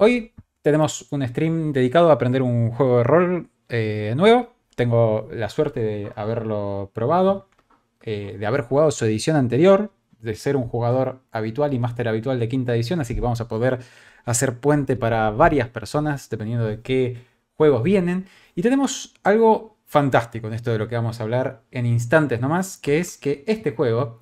Hoy tenemos un stream dedicado a aprender un juego de rol eh, nuevo. Tengo la suerte de haberlo probado, eh, de haber jugado su edición anterior, de ser un jugador habitual y máster habitual de quinta edición, así que vamos a poder hacer puente para varias personas, dependiendo de qué juegos vienen. Y tenemos algo fantástico en esto de lo que vamos a hablar en instantes nomás, que es que este juego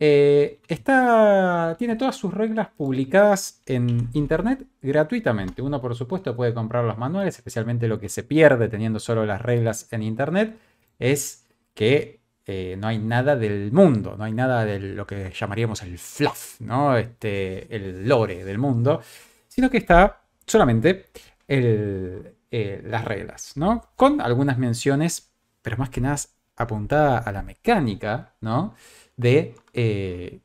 eh, está, tiene todas sus reglas publicadas en internet gratuitamente. Uno, por supuesto, puede comprar los manuales, especialmente lo que se pierde teniendo solo las reglas en internet es que eh, no hay nada del mundo, no hay nada de lo que llamaríamos el fluff, ¿no? este, el lore del mundo, sino que está solamente eh, las reglas, ¿no? con algunas menciones, pero más que nada apuntada a la mecánica, ¿no? de eh,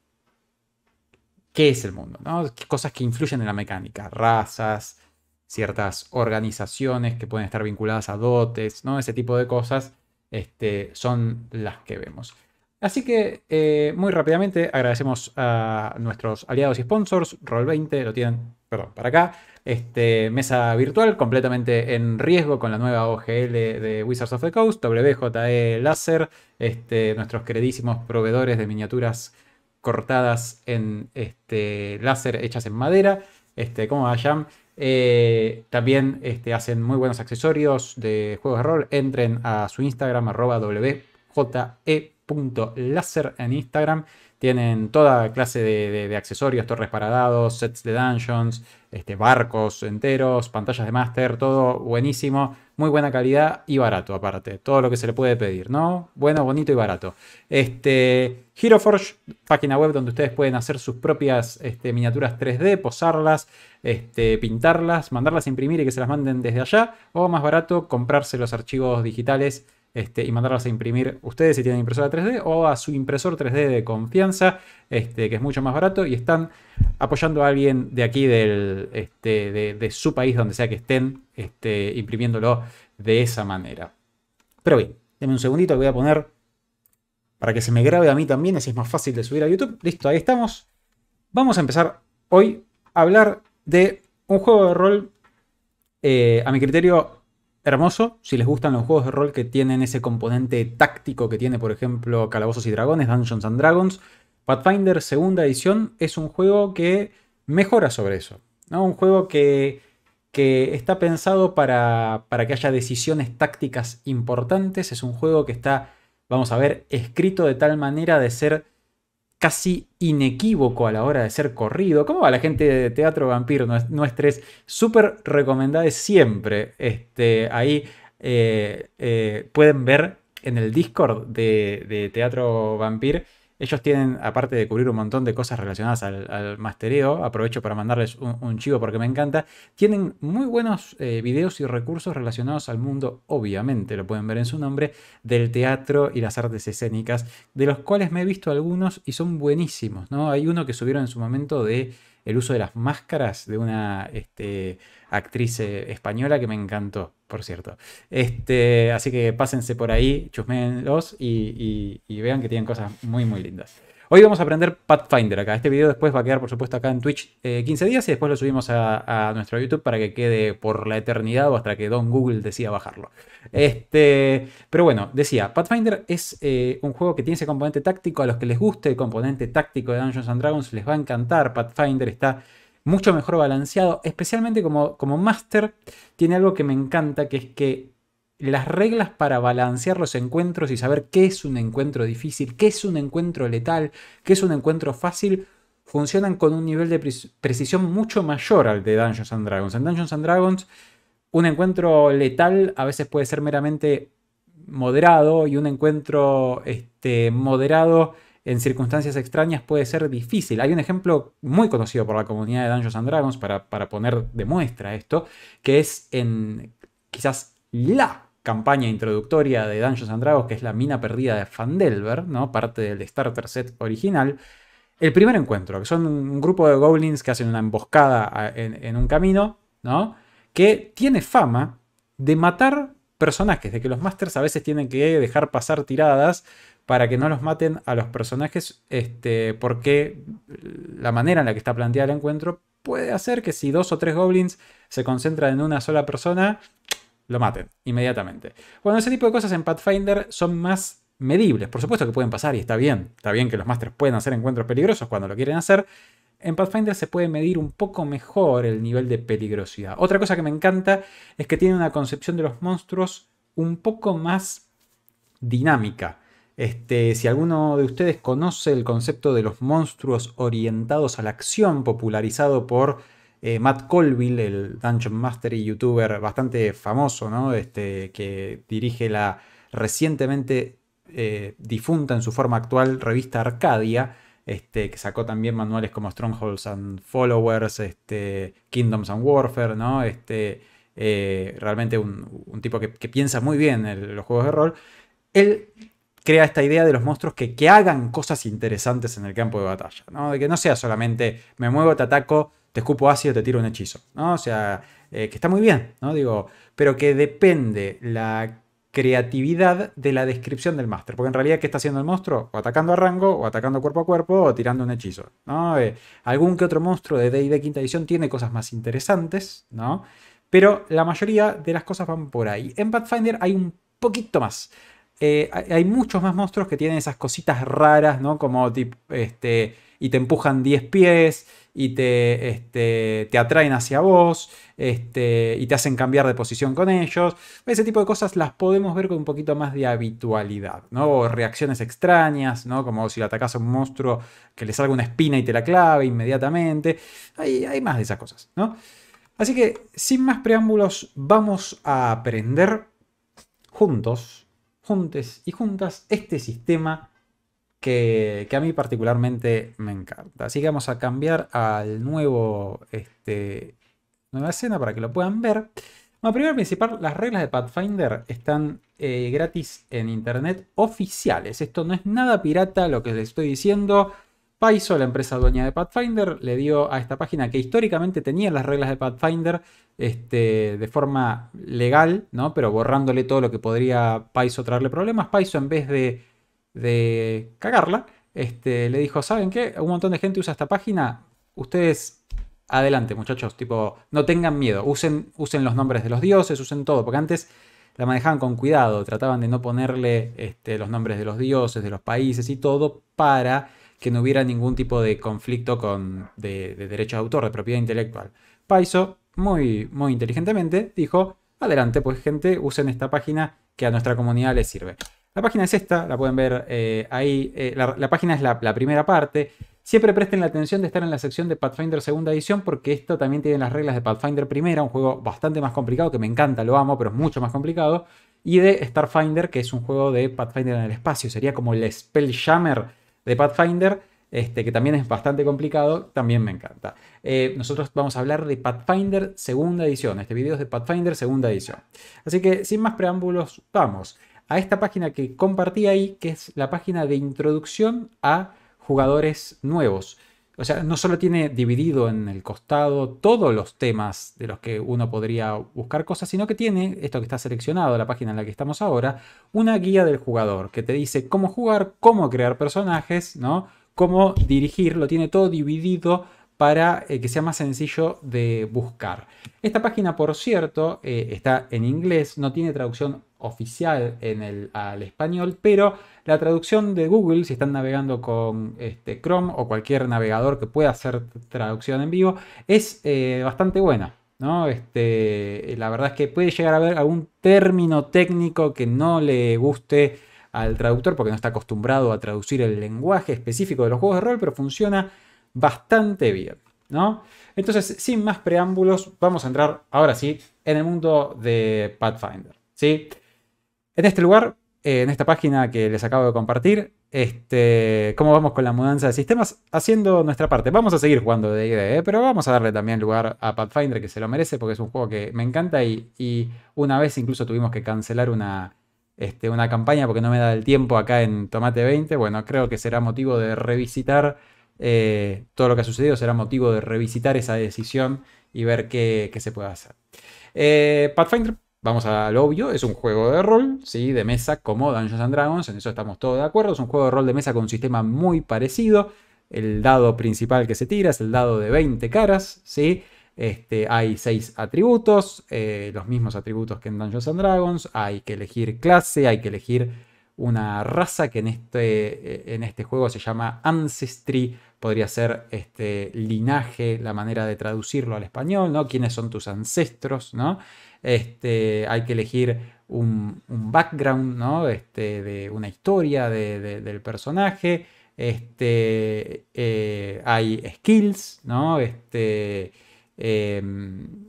qué es el mundo, cosas que influyen en la mecánica, razas, ciertas organizaciones que pueden estar vinculadas a dotes, ¿no? ese tipo de cosas este, son las que vemos. Así que eh, muy rápidamente agradecemos a nuestros aliados y sponsors, Roll20, lo tienen, perdón, para acá, este, mesa virtual completamente en riesgo con la nueva OGL de Wizards of the Coast, WJE Láser, este, nuestros queridísimos proveedores de miniaturas cortadas en este, láser hechas en madera, este, como vayan. Eh, también este, hacen muy buenos accesorios de juegos de rol. Entren a su Instagram, arroba e en Instagram. Tienen toda clase de, accesorios, torres para dados, sets de dungeons, este, barcos enteros, pantallas de máster, todo buenísimo, muy buena calidad y barato aparte, todo lo que se le puede pedir, ¿no? Bueno, bonito y barato. Este, HeroForge, página web donde ustedes pueden hacer sus propias este, miniaturas 3D, posarlas, este, pintarlas, mandarlas a imprimir y que se las manden desde allá, o más barato, comprarse los archivos digitales este, y mandarlas a imprimir ustedes si tienen impresora 3D o a su impresor 3D de confianza, este, que es mucho más barato y están apoyando a alguien de aquí, del, este, de, su país, donde sea que estén, este, imprimiéndolo de esa manera. Pero bien, denme un segundito, voy a poner para que se me grabe a mí también, así es más fácil de subir a YouTube. Listo, ahí estamos. Vamos a empezar hoy a hablar de un juego de rol, eh, a mi criterio, hermoso. Si les gustan los juegos de rol que tienen ese componente táctico que tiene, por ejemplo, Calabozos y Dragones, Dungeons and Dragons, Pathfinder segunda edición es un juego que mejora sobre eso. ¿no? Un juego que, está pensado para, para que haya decisiones tácticas importantes. Es un juego que está, vamos a ver, escrito de tal manera de ser casi inequívoco a la hora de ser corrido. ¿Cómo va la gente de Teatro Vampiro es Súper recomendada siempre. Este, ahí eh, eh, pueden ver en el Discord de, de Teatro Vampir ellos tienen, aparte de cubrir un montón de cosas relacionadas al, mastereo, aprovecho para mandarles un, chivo porque me encanta, tienen muy buenos eh, videos y recursos relacionados al mundo, obviamente, lo pueden ver en su nombre, del teatro y las artes escénicas, de los cuales me he visto algunos y son buenísimos, ¿no? Hay uno que subieron en su momento de el uso de las máscaras de una... Este, actriz eh, española que me encantó, por cierto. Este, así que pásense por ahí, chusmenlos y, y, vean que tienen cosas muy, muy lindas. Hoy vamos a aprender Pathfinder acá. Este video después va a quedar, por supuesto, acá en Twitch 15 eh, días y después lo subimos a, nuestro YouTube para que quede por la eternidad o hasta que Don Google decida bajarlo. Este, pero bueno, decía, Pathfinder es eh, un juego que tiene ese componente táctico. A los que les guste el componente táctico de Dungeons and Dragons les va a encantar. Pathfinder está mucho mejor balanceado, especialmente como, como máster, tiene algo que me encanta, que es que las reglas para balancear los encuentros y saber qué es un encuentro difícil, qué es un encuentro letal, qué es un encuentro fácil, funcionan con un nivel de precisión mucho mayor al de Dungeons and Dragons. En Dungeons and Dragons, un encuentro letal a veces puede ser meramente moderado y un encuentro este, moderado en circunstancias extrañas puede ser difícil. Hay un ejemplo muy conocido por la comunidad de Dungeons and Dragons para, para poner de muestra esto, que es en quizás la campaña introductoria de Dungeons and Dragons, que es la mina perdida de Fandelver, ¿no? parte del starter set original. El primer encuentro, que son un grupo de goblins que hacen una emboscada en, un camino, ¿no? que tiene fama de matar personajes, de que los masters a veces tienen que dejar pasar tiradas para que no los maten a los personajes, este, porque la manera en la que está planteado el encuentro puede hacer que si dos o tres goblins se concentran en una sola persona, lo maten inmediatamente. Bueno, ese tipo de cosas en Pathfinder son más medibles. Por supuesto que pueden pasar y está bien. Está bien que los masters pueden hacer encuentros peligrosos cuando lo quieren hacer. En Pathfinder se puede medir un poco mejor el nivel de peligrosidad. Otra cosa que me encanta es que tiene una concepción de los monstruos un poco más dinámica. Este, si alguno de ustedes conoce el concepto de los monstruos orientados a la acción, popularizado por eh, Matt Colville, el Dungeon Master y youtuber bastante famoso, ¿no? Este, que dirige la recientemente eh, difunta en su forma actual revista Arcadia, este, que sacó también manuales como Strongholds and Followers, este, Kingdoms and Warfare, ¿no? Eh, realmente un, tipo que, piensa muy bien en los juegos de rol. Él crea esta idea de los monstruos que, que hagan cosas interesantes en el campo de batalla, ¿no? De que no sea solamente me muevo, te ataco, te escupo ácido, te tiro un hechizo, ¿no? O sea, eh, que está muy bien, ¿no? Digo, pero que depende la creatividad de la descripción del máster. Porque en realidad, ¿qué está haciendo el monstruo? O atacando a rango, o atacando cuerpo a cuerpo, o tirando un hechizo. ¿no? Eh, algún que otro monstruo de D&D quinta edición tiene cosas más interesantes, ¿no? Pero la mayoría de las cosas van por ahí. En Pathfinder hay un poquito más. Eh, hay muchos más monstruos que tienen esas cositas raras, ¿no? Como tipo, este, y te empujan 10 pies, y te, este, te atraen hacia vos, este, y te hacen cambiar de posición con ellos. Ese tipo de cosas las podemos ver con un poquito más de habitualidad, ¿no? O reacciones extrañas, ¿no? Como si le atacas a un monstruo que le salga una espina y te la clave inmediatamente. Hay, hay más de esas cosas, ¿no? Así que, sin más preámbulos, vamos a aprender juntos juntes y juntas este sistema que, a mí particularmente me encanta. Así que vamos a cambiar al nuevo, este, nueva escena para que lo puedan ver. Bueno, primero principal, las reglas de Pathfinder están eh, gratis en internet oficiales. Esto no es nada pirata lo que les estoy diciendo. Paizo, la empresa dueña de Pathfinder, le dio a esta página que históricamente tenía las reglas de Pathfinder este, de forma legal, ¿no? pero borrándole todo lo que podría Paizo traerle problemas. Paizo, en vez de, cagarla, este, le dijo, ¿saben qué? Un montón de gente usa esta página, ustedes adelante muchachos, tipo, no tengan miedo, usen, usen los nombres de los dioses, usen todo, porque antes la manejaban con cuidado, trataban de no ponerle este, los nombres de los dioses, de los países y todo para que no hubiera ningún tipo de conflicto con, de, derechos de autor, de propiedad intelectual. Paiso, muy, muy inteligentemente, dijo, adelante, pues gente, usen esta página que a nuestra comunidad les sirve. La página es esta, la pueden ver eh, ahí, eh, la, página es la, primera parte, Siempre presten la atención de estar en la sección de Pathfinder segunda edición porque esto también tiene las reglas de Pathfinder primera, un juego bastante más complicado que me encanta, lo amo, pero es mucho más complicado, y de Starfinder, que es un juego de Pathfinder en el espacio, sería como el Spelljammer de Pathfinder, este, que también es bastante complicado, también me encanta. Eh, nosotros vamos a hablar de Pathfinder segunda edición. Este video es de Pathfinder segunda edición. Así que sin más preámbulos, vamos a esta página que compartí ahí, que es la página de introducción a jugadores nuevos. O sea, no solo tiene dividido en el costado todos los temas de los que uno podría buscar cosas, sino que tiene, esto que está seleccionado, la página en la que estamos ahora, una guía del jugador que te dice cómo jugar, cómo crear personajes, ¿no? Cómo dirigir, lo tiene todo dividido para eh, que sea más sencillo de buscar. Esta página, por cierto, eh, está en inglés, no tiene traducción oficial en el, al español, pero la traducción de Google, si están navegando con este, Chrome o cualquier navegador que pueda hacer traducción en vivo, es eh, bastante buena. ¿no? Este, la verdad es que puede llegar a haber algún término técnico que no le guste al traductor porque no está acostumbrado a traducir el lenguaje específico de los juegos de rol, pero funciona bastante bien. ¿no? Entonces, sin más preámbulos, vamos a entrar ahora sí en el mundo de Pathfinder. ¿sí? En este lugar, eh, en esta página que les acabo de compartir, este, cómo vamos con la mudanza de sistemas, haciendo nuestra parte. Vamos a seguir jugando de pero vamos a darle también lugar a Pathfinder, que se lo merece, porque es un juego que me encanta y, una vez incluso tuvimos que cancelar una, este, una campaña porque no me da el tiempo acá en Tomate 20. Bueno, creo que será motivo de revisitar eh, todo lo que ha sucedido, será motivo de revisitar esa decisión y ver qué, se puede hacer. Eh, Pathfinder Vamos al obvio, es un juego de rol, ¿sí? De mesa como Dungeons and Dragons, en eso estamos todos de acuerdo. Es un juego de rol de mesa con un sistema muy parecido. El dado principal que se tira es el dado de 20 caras, ¿sí? Este, hay seis atributos, eh, los mismos atributos que en Dungeons and Dragons. Hay que elegir clase, hay que elegir una raza que en este, eh, en este juego se llama Ancestry. Podría ser este, linaje, la manera de traducirlo al español, ¿no? ¿Quiénes son tus ancestros, no? este, hay que elegir un, background, ¿no? Este, de una historia del personaje, este, eh, hay skills, ¿no? Este, em,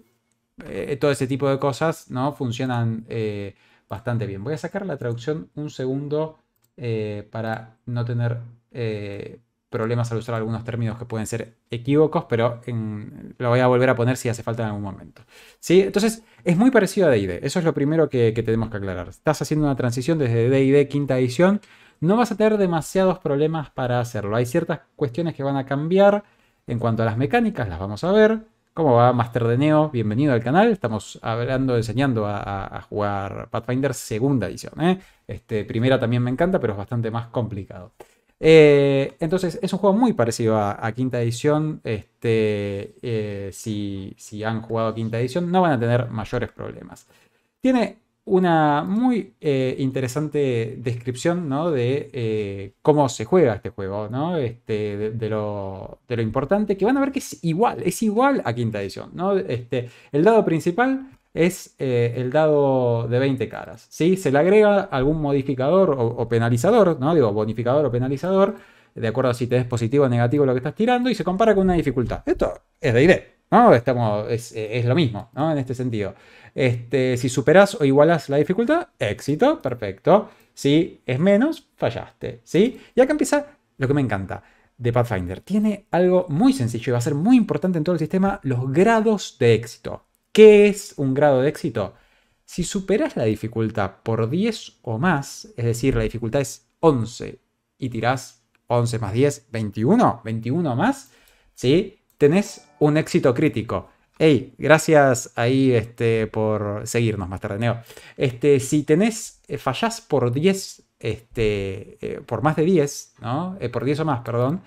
eh, todo ese tipo de cosas, ¿no? Funcionan eh, bastante bien. Voy a sacar la traducción un segundo para no tener problemas al usar algunos términos que pueden ser equívocos, pero lo voy a volver a poner si hace falta en algún momento. ¿Sí? Entonces, es muy parecido a DD. Eso es lo primero que, tenemos que aclarar. Estás haciendo una transición desde DD quinta edición. No vas a tener demasiados problemas para hacerlo. Hay ciertas cuestiones que van a cambiar. En cuanto a las mecánicas, las vamos a ver. ¿Cómo va Master de Neo? Bienvenido al canal. Estamos hablando, enseñando a, jugar Pathfinder segunda edición. ¿eh? Este, primera también me encanta, pero es bastante más complicado. Eh, entonces es un juego muy parecido a, quinta edición. Este, eh, si, han jugado quinta edición no van a tener mayores problemas. Tiene una muy eh, interesante descripción de cómo se juega este juego, ¿no? este, de, lo, importante, que van a ver que es igual, es igual a quinta edición. ¿no? Este, el dado principal es eh, el dado de 20 caras. ¿sí? Se le agrega algún modificador o, penalizador, ¿no? digo bonificador o penalizador, de acuerdo a si te es positivo o negativo lo que estás tirando, y se compara con una dificultad. Esto es de idea. ¿no? Estamos, eh, es, lo mismo, ¿no? En este sentido. Este, si superas o igualas la dificultad, éxito, perfecto. Si es menos, fallaste, ¿sí? Y acá empieza lo que me encanta de Pathfinder. Tiene algo muy sencillo y va a ser muy importante en todo el sistema, los grados de éxito. ¿Qué es un grado de éxito? Si superas la dificultad por 10 o más, es decir, la dificultad es 11 y tirás 11 más 10, 21, 21 más, Tenés un éxito crítico. Hey, gracias ahí este, por seguirnos, más tarde, Neo. Este, si tenés, eh, fallás por 10, este, eh, por más de 10, ¿no? Eh, por 10 o más, perdón,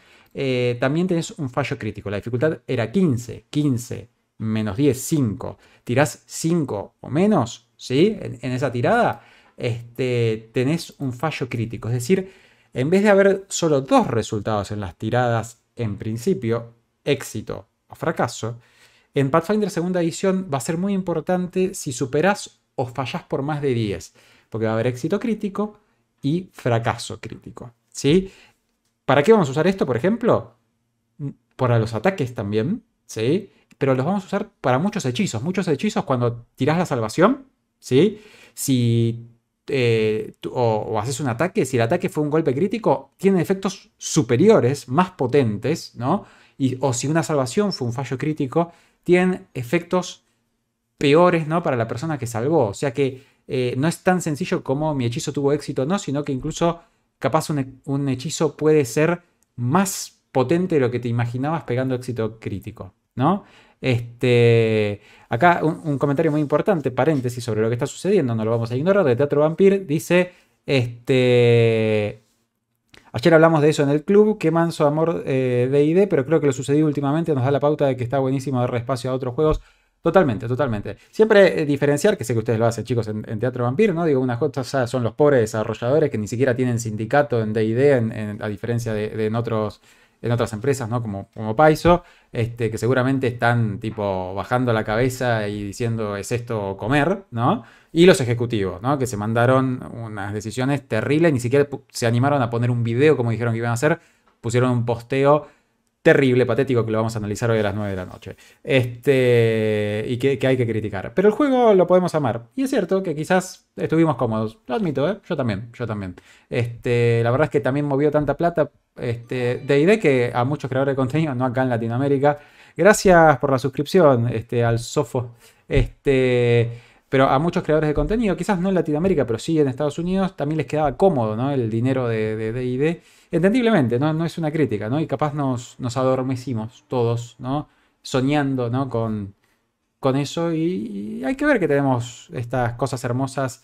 también tenés un fallo crítico. La dificultad era 15, 15, menos 10, 5. Tirás 5 o menos, ¿sí? En, esa tirada, este, tenés un fallo crítico. Es decir, en vez de haber solo dos resultados en las tiradas, en principio, éxito o fracaso, en Pathfinder segunda edición va a ser muy importante si superás o fallás por más de 10, porque va a haber éxito crítico y fracaso crítico. ¿sí? ¿Para qué vamos a usar esto, por ejemplo? Para los ataques también, ¿sí? pero los vamos a usar para muchos hechizos. Muchos hechizos cuando tirás la salvación, ¿sí? Si eh, o, haces un ataque, si el ataque fue un golpe crítico, tiene efectos superiores, más potentes, ¿no? Y, o si una salvación fue un fallo crítico, tiene efectos peores, ¿no? Para la persona que salvó. O sea que eh, no es tan sencillo como mi hechizo tuvo éxito no, sino que incluso capaz un, un hechizo puede ser más potente de lo que te imaginabas pegando éxito crítico, ¿no? Este, acá un, comentario muy importante, paréntesis sobre lo que está sucediendo, no lo vamos a ignorar, de Teatro Vampir dice, este, ayer hablamos de eso en el club, qué manso amor eh, de ID, pero creo que lo sucedido últimamente nos da la pauta de que está buenísimo dar espacio a otros juegos. Totalmente, totalmente. Siempre eh, diferenciar, que sé que ustedes lo hacen, chicos, en, Teatro Vampir, ¿no? Digo, unas cosas son los pobres desarrolladores que ni siquiera tienen sindicato en DD, a diferencia de, de en otros en otras empresas, ¿no? Como, como Paiso, este, que seguramente están tipo bajando la cabeza y diciendo es esto comer, ¿no? Y los ejecutivos, ¿no? Que se mandaron unas decisiones terribles, ni siquiera se animaron a poner un video como dijeron que iban a hacer, pusieron un posteo terrible, patético, que lo vamos a analizar hoy a las 9 de la noche. Este, y que, hay que criticar. Pero el juego lo podemos amar. Y es cierto que quizás estuvimos cómodos. Lo admito, ¿eh? Yo también, yo también. Este, la verdad es que también movió tanta plata este, de idea que a muchos creadores de contenido, no acá en Latinoamérica. Gracias por la suscripción este, al Sofo. Este pero a muchos creadores de contenido, quizás no en Latinoamérica, pero sí en Estados Unidos, también les quedaba cómodo ¿no? el dinero de DD. Entendiblemente, ¿no? No es una crítica, ¿no? Y capaz nos, nos adormecimos todos, ¿no? Soñando, ¿no? Con, con eso y, hay que ver que tenemos estas cosas hermosas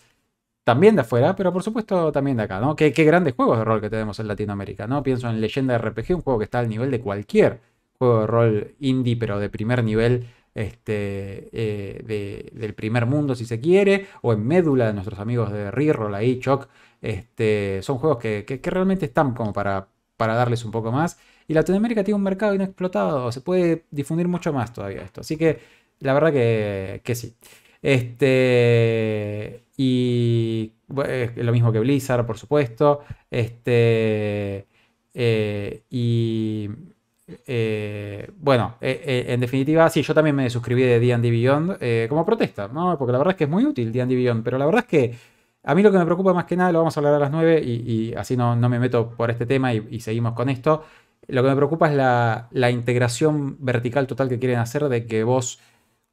también de afuera, pero por supuesto también de acá, ¿no? Qué, grandes juegos de rol que tenemos en Latinoamérica, ¿no? Pienso en Leyenda RPG, un juego que está al nivel de cualquier juego de rol indie, pero de primer nivel este, eh, del primer mundo, si se quiere, o en Médula, de nuestros amigos de Reroll ahí, Choc, este, son juegos que, realmente están como para, para darles un poco más. Y Latinoamérica tiene un mercado inexplotado, se puede difundir mucho más todavía esto. Así que la verdad que, sí. Este, y eh, lo mismo que Blizzard, por supuesto. Este, eh, y eh, bueno, en definitiva, sí, yo también me suscribí de D&D Beyond como protesta, porque la verdad es que es muy útil D&D Beyond, pero la verdad es que a mí lo que me preocupa más que nada, lo vamos a hablar a las 9 y, así no, me meto por este tema y, seguimos con esto. Lo que me preocupa es la, integración vertical total que quieren hacer de que vos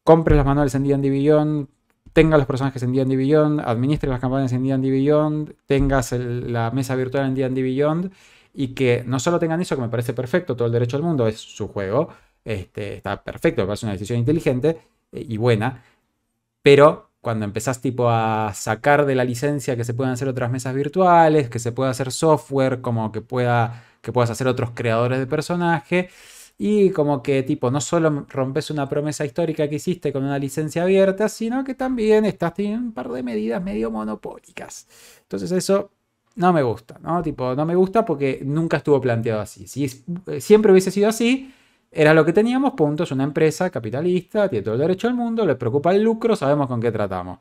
compres los manuales en D&D Beyond, tengas los personajes en D&D Beyond, administres las campañas en D&D Beyond, tengas la mesa virtual en D&D Beyond y que no solo tengan eso, que me parece perfecto, todo el derecho al mundo es su juego, este, está perfecto, me parece una decisión inteligente eh, y buena, pero cuando empezás tipo a sacar de la licencia que se puedan hacer otras mesas virtuales, que se pueda hacer software, como que, pueda, que puedas hacer otros creadores de personaje. Y como que tipo, no solo rompes una promesa histórica que hiciste con una licencia abierta, sino que también estás teniendo un par de medidas medio monopólicas. Entonces eso no me gusta, ¿no? Tipo, no me gusta porque nunca estuvo planteado así. Si eh, siempre hubiese sido así, era lo que teníamos, punto. Es una empresa capitalista, tiene todo el derecho al mundo, le preocupa el lucro, sabemos con qué tratamos.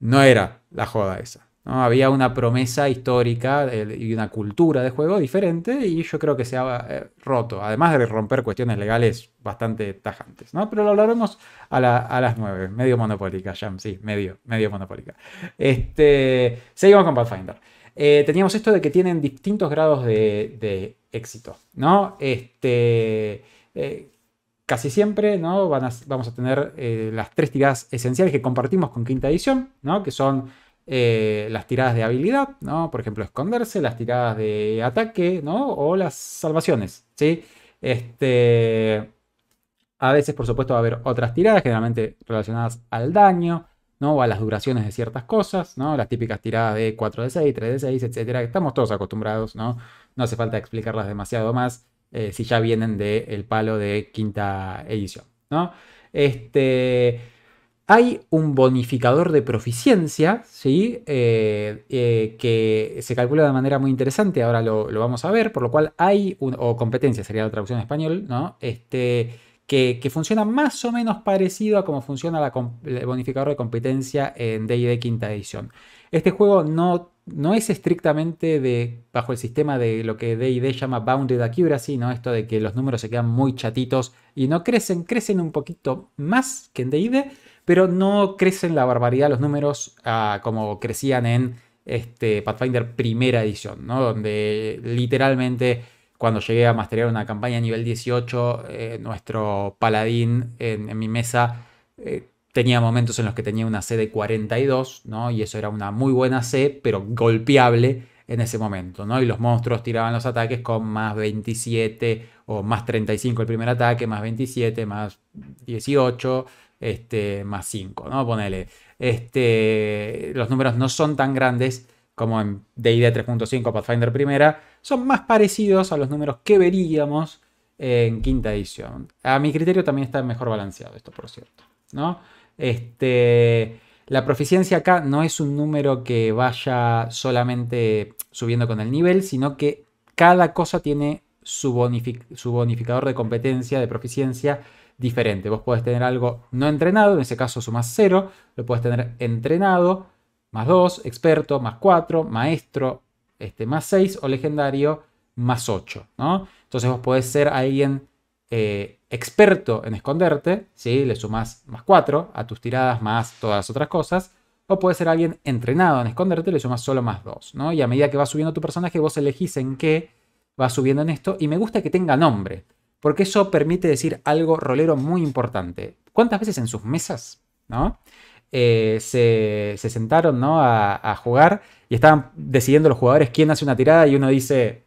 No era la joda esa. ¿no? Había una promesa histórica y una cultura de juego diferente y yo creo que se ha eh, roto, además de romper cuestiones legales bastante tajantes, ¿no? Pero lo hablaremos a, las 9, medio monopólica, Jam, sí, medio, medio monopólica. Este, seguimos con Pathfinder. Eh, teníamos esto de que tienen distintos grados de, éxito, ¿no? Este... Eh, casi siempre ¿no? vamos a tener eh, las tres tiradas esenciales que compartimos con quinta edición, ¿no? que son eh, las tiradas de habilidad, ¿no? por ejemplo, esconderse, las tiradas de ataque ¿no? o las salvaciones. ¿sí? Este, a veces, por supuesto, va a haber otras tiradas, generalmente relacionadas al daño. ¿no? o a las duraciones de ciertas cosas, ¿no? las típicas tiradas de 4 de 6, 3 de 6, etcétera, estamos todos acostumbrados, ¿no? no hace falta explicarlas demasiado más. Eh, si ya vienen del el palo de quinta edición. ¿no? Este, hay un bonificador de proficiencia ¿sí? Eh, eh, que se calcula de manera muy interesante, ahora lo, vamos a ver, por lo cual hay, un, o competencia sería la traducción en español, ¿no? este, que, funciona más o menos parecido a cómo funciona la, el bonificador de competencia en DD quinta edición. Este juego no, no es estrictamente de, bajo el sistema de lo que DD llama Bounded Accuracy, ¿no? Esto de que los números se quedan muy chatitos y no crecen, crecen un poquito más que en DD, pero no crecen la barbaridad los números ah, como crecían en este Pathfinder primera edición, ¿no? Donde literalmente cuando llegué a masterear una campaña a nivel 18, eh, nuestro paladín en, mi mesa eh, Tenía momentos en los que tenía una C de 42, ¿no? Y eso era una muy buena C, pero golpeable en ese momento, ¿no? Y los monstruos tiraban los ataques con más 27 o más 35 el primer ataque, más 27, más 18, este, más 5, ¿no? Ponele. Este, los números no son tan grandes como en DD 3.5 Pathfinder primera, son más parecidos a los números que veríamos en quinta edición. A mi criterio también está mejor balanceado esto, por cierto, ¿no? Este, la proficiencia acá no es un número que vaya solamente subiendo con el nivel, sino que cada cosa tiene su, bonificador de competencia, de proficiencia diferente. Vos podés tener algo no entrenado, en ese caso sumas 0, lo puedes tener entrenado, más 2, experto, más 4, maestro, este, más 6 o legendario, más 8. ¿no? Entonces vos podés ser alguien eh, experto en esconderte, le sumas más 4 a tus tiradas más todas las otras cosas, o puede ser alguien entrenado en esconderte, le sumas solo más 2, ¿no? Y a medida que va subiendo tu personaje, vos elegís en qué va subiendo en esto, y me gusta que tenga nombre, porque eso permite decir algo rolero muy importante. ¿Cuántas veces en sus mesas, ¿no? Eh, se, sentaron ¿no? a, a jugar y estaban decidiendo los jugadores quién hace una tirada y uno dice,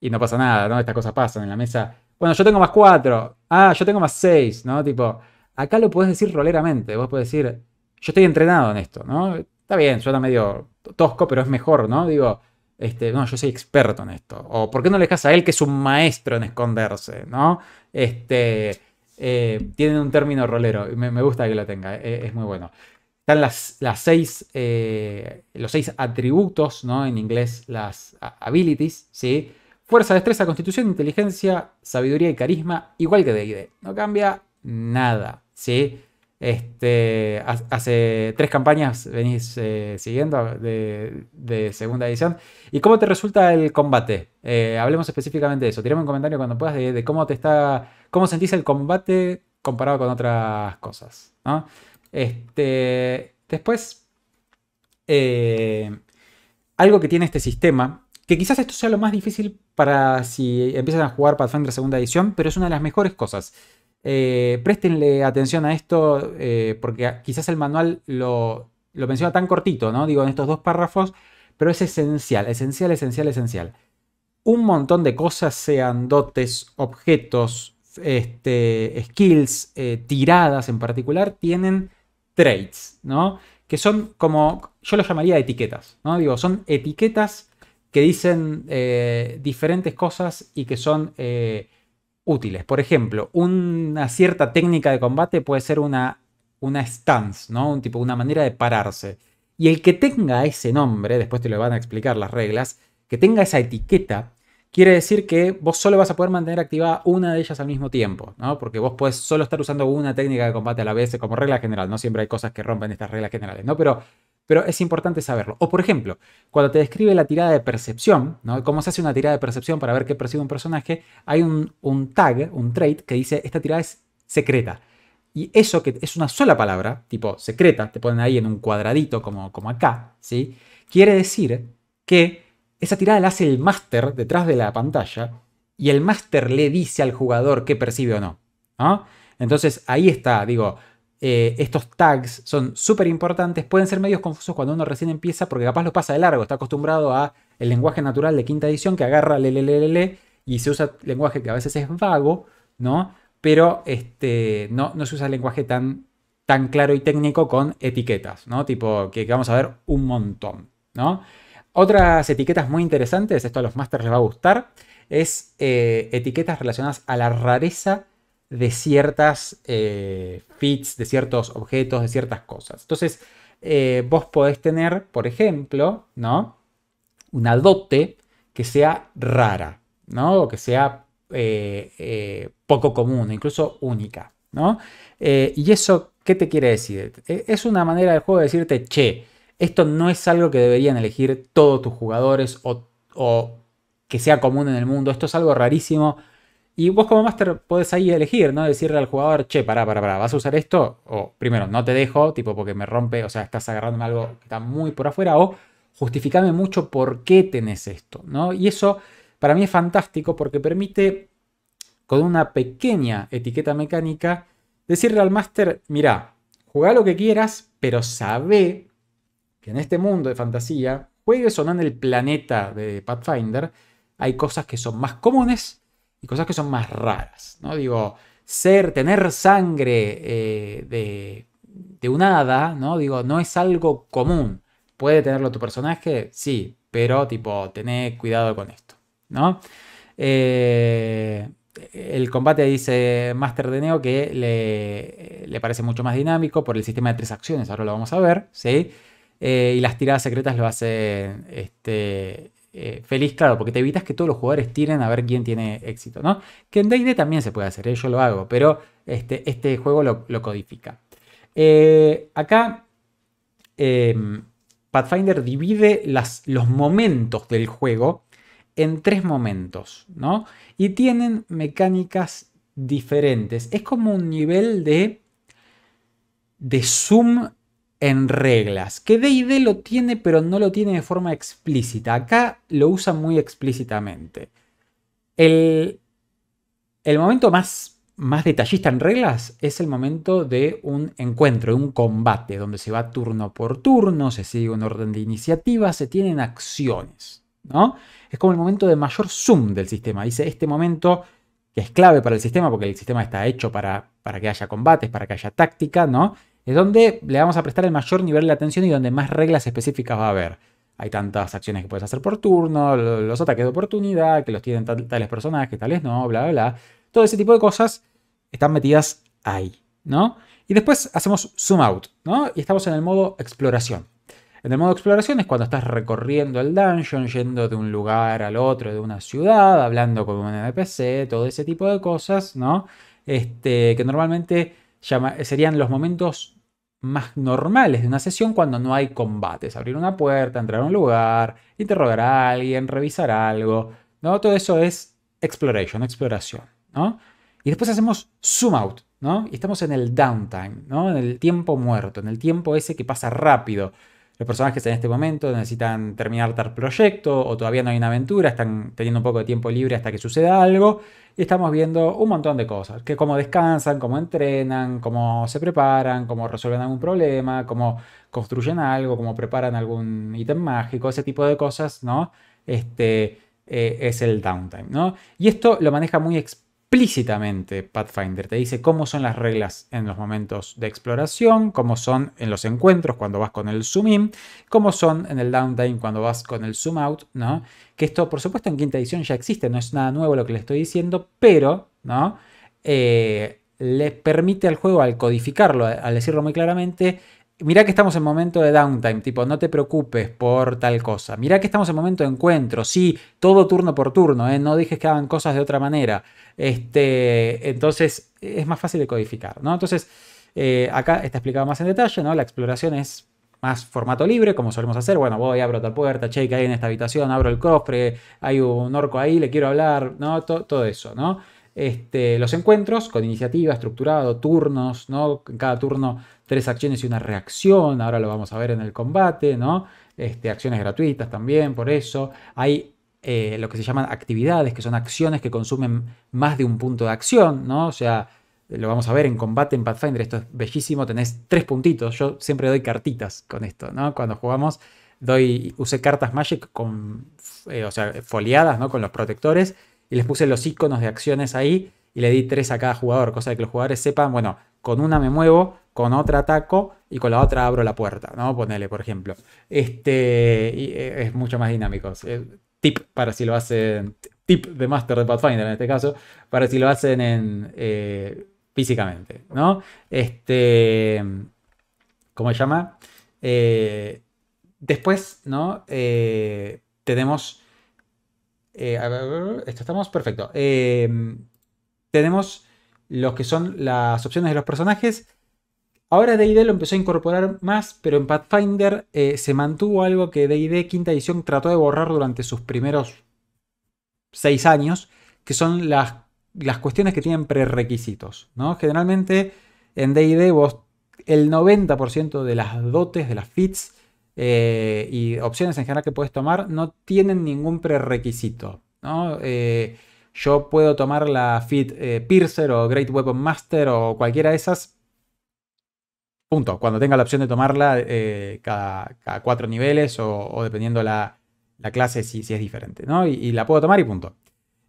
y no pasa nada, ¿no? Estas cosas pasan en la mesa bueno, yo tengo más cuatro. Ah, yo tengo más seis, ¿no? Tipo, acá lo puedes decir roleramente. Vos puedes decir, yo estoy entrenado en esto, ¿no? Está bien, suena medio tosco, pero es mejor, ¿no? Digo, este, no, yo soy experto en esto. O ¿por qué no le dejas a él que es un maestro en esconderse, ¿no? Este, eh, tienen un término rolero, me, me gusta que lo tenga, eh, es muy bueno. Están las, las seis, eh, los seis atributos, ¿no? En inglés, las abilities, ¿sí? Fuerza, destreza, constitución, inteligencia, sabiduría y carisma, igual que Deide. No cambia nada. ¿sí? Este, hace tres campañas venís eh, siguiendo de, segunda edición. ¿Y cómo te resulta el combate? Eh, hablemos específicamente de eso. Tirame un comentario cuando puedas de, cómo te está. cómo sentís el combate comparado con otras cosas. Este, después. Eh, algo que tiene este sistema. Que quizás esto sea lo más difícil para si empiezan a jugar Pathfinder segunda edición, pero es una de las mejores cosas. Prestenle eh, préstenle atención a esto eh, porque quizás el manual lo, lo, menciona tan cortito, ¿no? Digo, en estos dos párrafos, pero es esencial, esencial, esencial, esencial. Un montón de cosas, sean dotes, objetos, este, skills, eh, tiradas en particular, tienen traits, ¿no? Que son como, yo lo llamaría etiquetas, ¿no? Digo, son etiquetas que dicen eh, diferentes cosas y que son eh, útiles. Por ejemplo, una cierta técnica de combate puede ser una, una stance, ¿no? Un tipo, una manera de pararse. Y el que tenga ese nombre, después te lo van a explicar las reglas, que tenga esa etiqueta, quiere decir que vos solo vas a poder mantener activada una de ellas al mismo tiempo, ¿no? Porque vos puedes solo estar usando una técnica de combate a la vez como regla general, no siempre hay cosas que rompen estas reglas generales, ¿no? Pero pero es importante saberlo. O por ejemplo, cuando te describe la tirada de percepción, ¿no? cómo se hace una tirada de percepción para ver qué percibe un personaje, hay un, tag, un trait que dice esta tirada es secreta. Y eso que es una sola palabra, tipo secreta, te ponen ahí en un cuadradito como, como acá, ¿sí? quiere decir que esa tirada la hace el máster detrás de la pantalla y el máster le dice al jugador qué percibe o no. ¿no? Entonces ahí está, digo, eh, estos tags son súper importantes, pueden ser medios confusos cuando uno recién empieza porque capaz lo pasa de largo, está acostumbrado a el lenguaje natural de quinta edición que agarra le, le, y se usa lenguaje que a veces es vago, ¿no? Pero este, no, no se usa lenguaje tan, tan claro y técnico con etiquetas, ¿no? Tipo que, vamos a ver un montón, ¿no? Otras etiquetas muy interesantes, esto a los masters les va a gustar, es eh, etiquetas relacionadas a la rareza de ciertas eh, fits, de ciertos objetos, de ciertas cosas. Entonces, eh, vos podés tener, por ejemplo, ¿no? Una dote que sea rara, ¿no? O que sea eh, poco común, incluso única, ¿no? y eso, ¿qué te quiere decir? Es una manera del juego de decirte, che, esto no es algo que deberían elegir todos tus jugadores o que sea común en el mundo, esto es algo rarísimo, y vos como máster podés ahí elegir, ¿no? Decirle al jugador, che, pará, pará, pará, ¿vas a usar esto? O primero, no te dejo, tipo, porque me rompe, o sea, estás agarrándome algo que está muy por afuera, o justificame mucho por qué tenés esto, ¿no? Y eso para mí es fantástico porque permite, con una pequeña etiqueta mecánica, decirle al máster, mirá, jugá lo que quieras, pero sabe que en este mundo de fantasía, juegues o no en el planeta de Pathfinder, hay cosas que son más comunes y cosas que son más raras, ¿no? Digo, ser, tener sangre eh, de, de un hada, ¿no? Digo, no es algo común. ¿Puede tenerlo tu personaje? Sí, pero tipo, tené cuidado con esto, ¿no? Eh, el combate dice Master de Neo que le, parece mucho más dinámico por el sistema de tres acciones, ahora lo vamos a ver, ¿sí? Eh, y las tiradas secretas lo hacen este, eh, feliz, claro, porque te evitas que todos los jugadores tiren a ver quién tiene éxito, ¿no? Que en DD también se puede hacer, ¿eh? yo lo hago, pero este, este juego lo, codifica. Eh, acá em, Pathfinder divide los momentos del juego en tres momentos, ¿no? Y tienen mecánicas diferentes. Es como un nivel de, de zoom en reglas, que DD lo tiene pero no lo tiene de forma explícita. Acá lo usa muy explícitamente. El, el momento más, más detallista en reglas es el momento de un encuentro, de un combate, donde se va turno por turno, se sigue un orden de iniciativa, se tienen acciones. ¿no? Es como el momento de mayor zoom del sistema. Dice, este momento que es clave para el sistema, porque el sistema está hecho para, para que haya combates, para que haya táctica, ¿no? es donde le vamos a prestar el mayor nivel de atención y donde más reglas específicas va a haber. Hay tantas acciones que puedes hacer por turno, los ataques de oportunidad, que los tienen tales personajes, tales no, bla, bla, bla. Todo ese tipo de cosas están metidas ahí, ¿no? Y después hacemos zoom out, ¿no? Y estamos en el modo exploración. En el modo exploración es cuando estás recorriendo el dungeon, yendo de un lugar al otro, de una ciudad, hablando con un NPC, todo ese tipo de cosas, ¿no? Este, que normalmente serían los momentos más normales de una sesión cuando no hay combates. Abrir una puerta, entrar a un lugar, interrogar a alguien, revisar algo. ¿no? Todo eso es exploration, exploración. ¿no? Y después hacemos zoom out. ¿no? Y estamos en el downtime, ¿no? en el tiempo muerto, en el tiempo ese que pasa rápido los personajes en este momento necesitan terminar tal proyecto o todavía no hay una aventura, están teniendo un poco de tiempo libre hasta que suceda algo y estamos viendo un montón de cosas, que cómo descansan, cómo entrenan, cómo se preparan, cómo resuelven algún problema, cómo construyen algo, cómo preparan algún ítem mágico, ese tipo de cosas, ¿no? Este eh, es el downtime, ¿no? Y esto lo maneja muy explícitamente Pathfinder. Te dice cómo son las reglas en los momentos de exploración, cómo son en los encuentros cuando vas con el zoom in, cómo son en el downtime cuando vas con el zoom out, ¿no? Que esto, por supuesto, en quinta edición ya existe, no es nada nuevo lo que le estoy diciendo, pero, ¿no? Eh, le permite al juego, al codificarlo, al decirlo muy claramente, mirá que estamos en momento de downtime, tipo, no te preocupes por tal cosa. Mirá que estamos en momento de encuentro, sí, todo turno por turno, ¿eh? no dejes que hagan cosas de otra manera. Este, entonces, es más fácil de codificar, ¿no? Entonces, eh, acá está explicado más en detalle, ¿no? La exploración es más formato libre, como solemos hacer. Bueno, voy, abro otra puerta, che, que hay en esta habitación, abro el cofre, hay un orco ahí, le quiero hablar, ¿no? todo, eso, ¿no? Este, los encuentros con iniciativa, estructurado, turnos, ¿no? En cada turno tres acciones y una reacción, ahora lo vamos a ver en el combate, ¿no? Este, acciones gratuitas también, por eso. Hay eh, lo que se llaman actividades, que son acciones que consumen más de un punto de acción, ¿no? O sea, lo vamos a ver en combate en Pathfinder, esto es bellísimo, tenés tres puntitos, yo siempre doy cartitas con esto, ¿no? Cuando jugamos, doy, usé cartas Magic con, eh, o sea, foliadas, ¿no? Con los protectores y les puse los iconos de acciones ahí y le di tres a cada jugador, cosa de que los jugadores sepan, bueno, con una me muevo, con otra ataco y con la otra abro la puerta, ¿no? Ponele, por ejemplo. Este eh, es mucho más dinámico. Eh, tip para si lo hacen, tip de Master de Pathfinder en este caso, para si lo hacen en, eh, físicamente, ¿no? Este, ¿cómo se llama? después, ¿no? tenemos, esto estamos perfecto. tenemos lo que son las opciones de los personajes Ahora DD lo empezó a incorporar más, pero en Pathfinder eh, se mantuvo algo que DD quinta edición trató de borrar durante sus primeros seis años, que son las, las cuestiones que tienen prerequisitos. ¿no? Generalmente en DD el 90% de las dotes, de las fits eh, y opciones en general que puedes tomar no tienen ningún prerequisito. Eh, yo puedo tomar la fit Piercer o Great Weapon Master o cualquiera de esas Punto. Cuando tenga la opción de tomarla eh, cada, cuatro niveles o, dependiendo la, la clase si, es diferente, ¿no? Y, la puedo tomar y punto.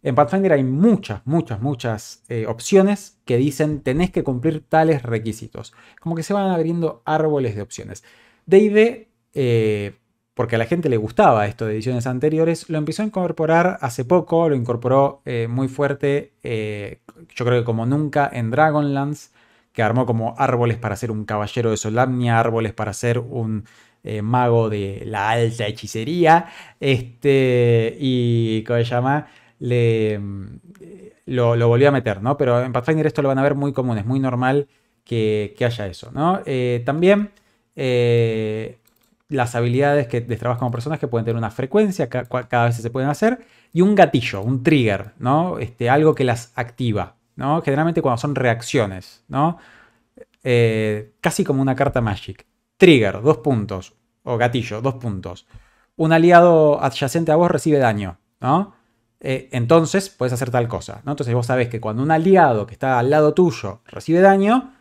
En Pathfinder hay muchas, muchas, muchas eh, opciones que dicen tenés que cumplir tales requisitos. Como que se van abriendo árboles de opciones. DD, eh, porque a la gente le gustaba esto de ediciones anteriores, lo empezó a incorporar hace poco, lo incorporó muy fuerte, yo creo que como nunca en Dragonlance que armó como árboles para ser un caballero de Solamnia, árboles para ser un eh, mago de la alta hechicería, este, y, ¿cómo se llama? Le, mm, lo, volvió a meter, ¿no? Pero en Pathfinder esto lo van a ver muy común, es muy normal que, haya eso, ¿no? Eh, también eh, las habilidades que destrabas como personas. Que pueden tener una frecuencia, cada vez se pueden hacer, y un gatillo, un trigger, ¿no? Este, algo que las activa. Generalmente cuando son reacciones, ¿no? Eh, casi como una carta Magic. Trigger, dos puntos. O gatillo, dos puntos. Un aliado adyacente a vos recibe daño, eh, entonces puedes hacer tal cosa, ¿no? Entonces vos sabés que cuando un aliado que está al lado tuyo recibe daño,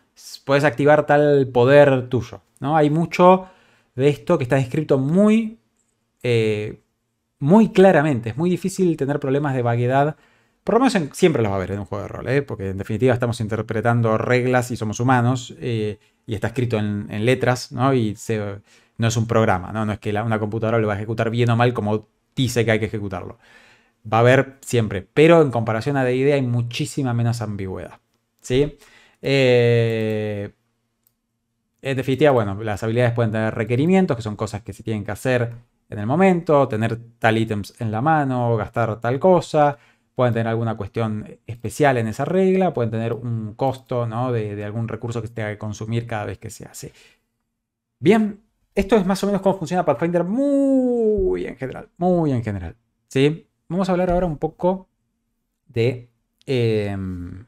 puedes activar tal poder tuyo, ¿no? Hay mucho de esto que está descrito muy, eh, muy claramente. Es muy difícil tener problemas de vaguedad lo menos siempre los va a haber en un juego de rol, ¿eh? porque en definitiva estamos interpretando reglas y somos humanos eh, y está escrito en, letras, ¿no? Y no es un programa, ¿no? No es que una computadora lo va a ejecutar bien o mal como dice que hay que ejecutarlo. Va a haber siempre, pero en comparación a D&D hay muchísima menos ambigüedad, ¿sí? Eh, en definitiva, bueno, las habilidades pueden tener requerimientos, que son cosas que se tienen que hacer en el momento, tener tal ítems en la mano, gastar tal cosa pueden tener alguna cuestión especial en esa regla, pueden tener un costo ¿no? de, algún recurso que tenga que consumir cada vez que se hace. Bien, esto es más o menos cómo funciona Pathfinder muy en general, muy en general. ¿sí? Vamos a hablar ahora un poco de... Em,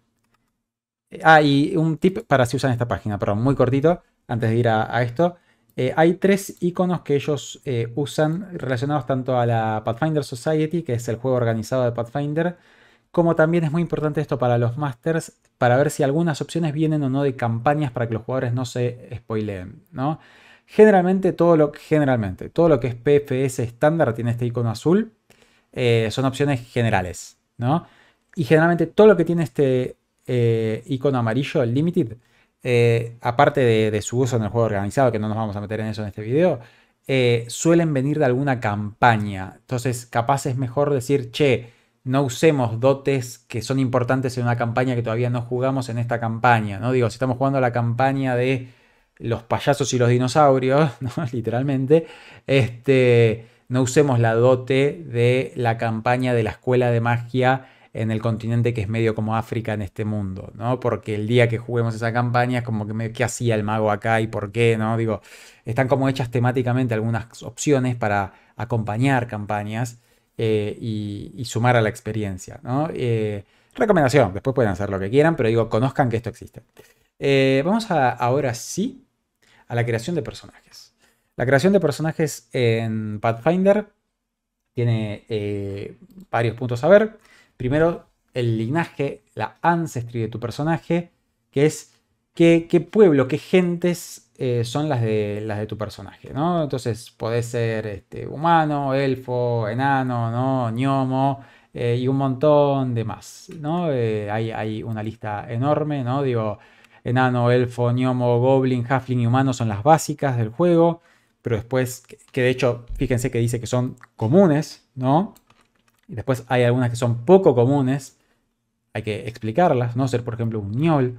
ah, y un tip para si usan esta página, pero muy cortito, antes de ir a esto. Eh, hay tres iconos que ellos eh, usan relacionados tanto a la Pathfinder Society, que es el juego organizado de Pathfinder, como también es muy importante esto para los masters, para ver si algunas opciones vienen o no de campañas para que los jugadores no se spoileen, Generalmente todo lo, generalmente, todo lo que es PFS estándar tiene este icono azul, eh, son opciones generales, Y generalmente todo lo que tiene este icono amarillo, el Limited, eh, aparte de, su uso en el juego organizado, que no nos vamos a meter en eso en este video, eh, suelen venir de alguna campaña. Entonces, capaz es mejor decir, che, no usemos dotes que son importantes en una campaña que todavía no jugamos en esta campaña, ¿no? Digo, si estamos jugando la campaña de los payasos y los dinosaurios, literalmente, este, no usemos la dote de la campaña de la escuela de magia en el continente que es medio como África en este mundo, ¿no? Porque el día que juguemos esa campaña es como que ¿qué hacía el mago acá y por qué, no? Digo, están como hechas temáticamente algunas opciones para acompañar campañas eh, y, sumar a la experiencia, ¿no? Eh, recomendación, después pueden hacer lo que quieran, pero digo, conozcan que esto existe. Eh, vamos a, ahora sí a la creación de personajes. La creación de personajes en Pathfinder tiene varios puntos a ver primero el linaje, la ancestry de tu personaje, que es qué, pueblo, qué gentes eh, son las de, las de tu personaje, ¿no? Entonces puede ser este, humano, elfo, enano, ¿no? Gnomo eh, y un montón de más, ¿no? Eh, hay, hay, una lista enorme, ¿no? Digo, enano, elfo, gnomo, goblin, halfling y humano son las básicas del juego, pero después, que de hecho, fíjense que dice que son comunes, ¿no? Y después hay algunas que son poco comunes, hay que explicarlas, ¿no? Ser, por ejemplo, un ñol,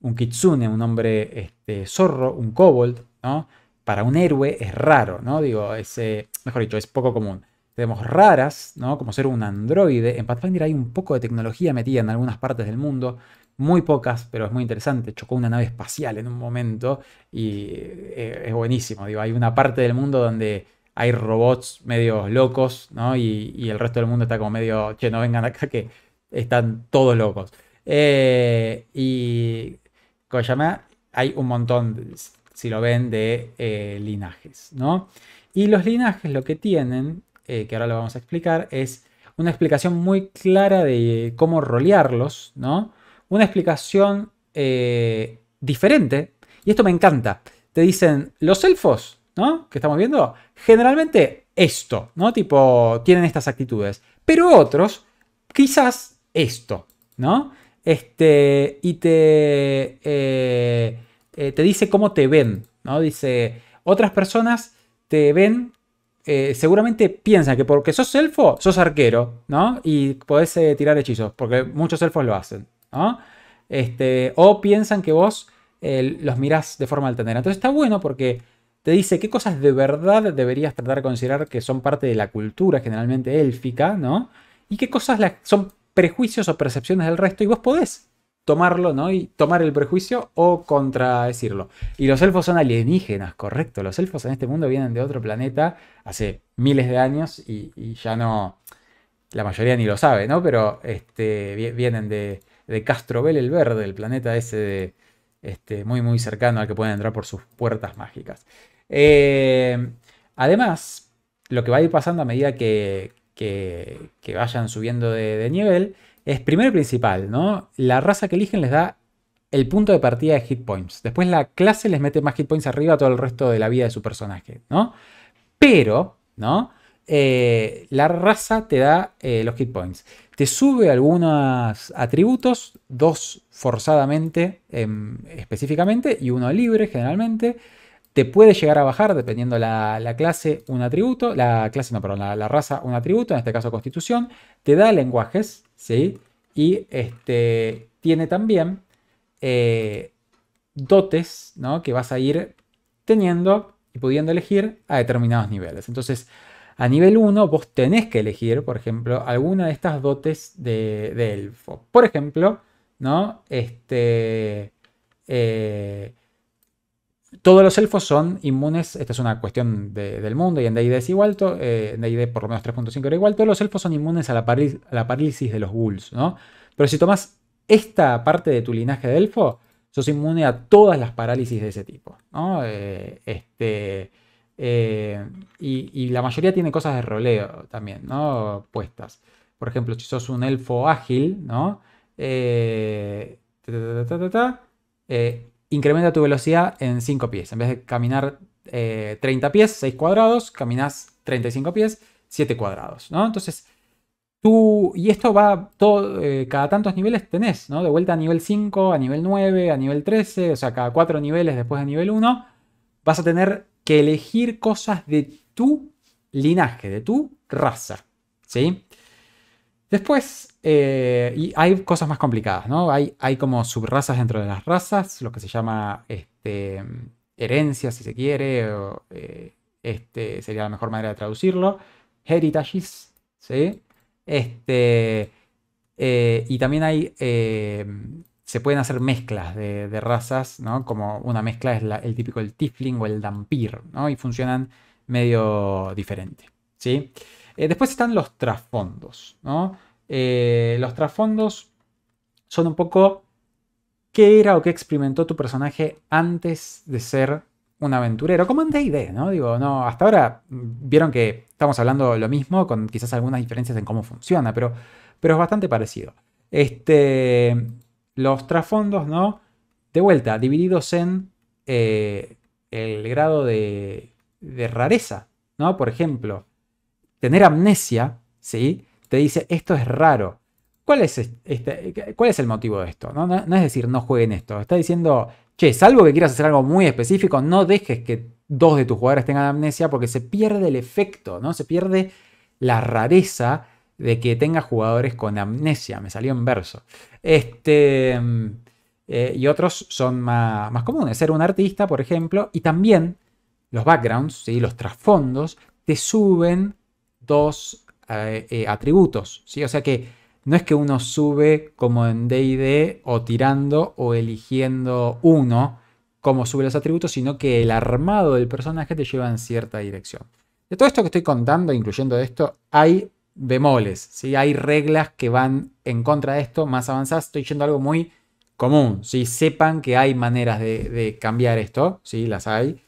un kitsune, un hombre este, zorro, un kobold, ¿no? Para un héroe es raro, ¿no? Digo, es, eh, mejor dicho, es poco común. Tenemos raras, ¿no? Como ser un androide. En Pathfinder hay un poco de tecnología metida en algunas partes del mundo, muy pocas, pero es muy interesante. Chocó una nave espacial en un momento y eh, es buenísimo. Digo, hay una parte del mundo donde hay robots medio locos, ¿no? Y, el resto del mundo está como medio, che, no vengan acá que están todos locos. Eh, y, ¿cómo llama? Hay un montón, si lo ven, de eh, linajes, ¿no? Y los linajes lo que tienen, eh, que ahora lo vamos a explicar, es una explicación muy clara de cómo rolearlos, ¿no? Una explicación diferente, y esto me encanta. Te dicen, los elfos ¿no? Que estamos viendo. Generalmente esto, ¿no? Tipo, tienen estas actitudes. Pero otros, quizás esto, ¿no? Este, y te, eh, eh, te dice cómo te ven, ¿no? Dice, otras personas te ven, eh, seguramente piensan que porque sos elfo, sos arquero, ¿no? Y podés tirar hechizos, porque muchos elfos lo hacen, ¿no? Este, o piensan que vos los mirás de forma altanera. Entonces está bueno porque te dice qué cosas de verdad deberías tratar de considerar que son parte de la cultura generalmente élfica, ¿no? Y qué cosas son prejuicios o percepciones del resto y vos podés tomarlo, ¿no? Y tomar el prejuicio o contradecirlo. Y los elfos son alienígenas, correcto. Los elfos en este mundo vienen de otro planeta hace miles de años y, ya no... La mayoría ni lo sabe, ¿no? Pero este, vienen de, Castrobel el Verde, el planeta ese este, muy muy cercano al que pueden entrar por sus puertas mágicas. Eh, además, lo que va a ir pasando a medida que, vayan subiendo de, nivel es primero principal, ¿no? La raza que eligen les da el punto de partida de hit points. Después la clase les mete más hit points arriba todo el resto de la vida de su personaje, ¿no? Pero, ¿no? Eh, la raza te da eh, los hit points. Te sube algunos atributos, dos forzadamente, em, específicamente, y uno libre generalmente. Te puede llegar a bajar, dependiendo la, clase, un atributo, la clase, no, perdón, la, raza, un atributo, en este caso constitución. Te da lenguajes, ¿sí? Y este, tiene también eh, dotes, ¿no? Que vas a ir teniendo y pudiendo elegir a determinados niveles. Entonces, a nivel 1 vos tenés que elegir, por ejemplo, alguna de estas dotes de, elfo. Por ejemplo, ¿no? Este... Eh, todos los elfos son inmunes, esta es una cuestión del mundo y en D&D es igual, eh, en D&D por lo menos 3.5 era igual, todos los elfos son inmunes a la, parálisis, de los ghouls, ¿no? Pero si tomas esta parte de tu linaje de elfo, sos inmune a todas las parálisis de ese tipo, ¿no? Eh, este, eh, y, la mayoría tiene cosas de roleo también, ¿no? Puestas. Por ejemplo, si sos un elfo ágil, ¿no? eh, incrementa tu velocidad en 5 pies. En vez de caminar 30 eh, pies, 6 cuadrados, caminas 35 pies, 7 cuadrados, ¿no? Entonces, tú, y esto va todo, eh, cada tantos niveles tenés, ¿no? De vuelta a nivel 5, a nivel 9, a nivel 13, o sea, cada 4 niveles después de nivel 1, vas a tener que elegir cosas de tu linaje, de tu raza, ¿sí? Después, eh, y hay cosas más complicadas, ¿no? Hay, hay como subrazas dentro de las razas, lo que se llama este, herencia, si se quiere, eh, este, sería la mejor manera de traducirlo. Heritages, ¿sí? Este, eh, y también hay, se pueden hacer mezclas de, razas, ¿no? Como una mezcla es el típico el Tifling o el Dampir, ¿no? Y funcionan medio diferente, ¿sí? después están los trasfondos, ¿no? Eh, los trasfondos son un poco qué era o qué experimentó tu personaje antes de ser un aventurero, como en DD, ¿no? Digo, no, hasta ahora vieron que estamos hablando lo mismo, con quizás algunas diferencias en cómo funciona, pero, pero es bastante parecido. Este, los trasfondos, ¿no? De vuelta, divididos en eh, el grado de, de rareza, ¿no? Por ejemplo, tener amnesia, ¿sí? te dice esto es raro. ¿Cuál es, este, el motivo de esto? No, es decir no jueguen esto. Está diciendo, che, salvo que quieras hacer algo muy específico, no dejes que dos de tus jugadores tengan amnesia porque se pierde el efecto, ¿no? Se pierde la rareza de que tenga jugadores con amnesia. Me salió en verso. Este, eh, y otros son más, comunes. Ser un artista, por ejemplo, y también los backgrounds, los trasfondos, te suben dos eh, atributos, ¿sí? O sea que no es que uno sube como en DD o tirando o eligiendo uno como sube los atributos, sino que el armado del personaje te lleva en cierta dirección. De todo esto que estoy contando, incluyendo esto, hay bemoles, ¿sí? hay reglas que van en contra de esto más avanzadas. Estoy yendo algo muy común. si Sepan que hay maneras de, de cambiar esto, ¿sí? las hay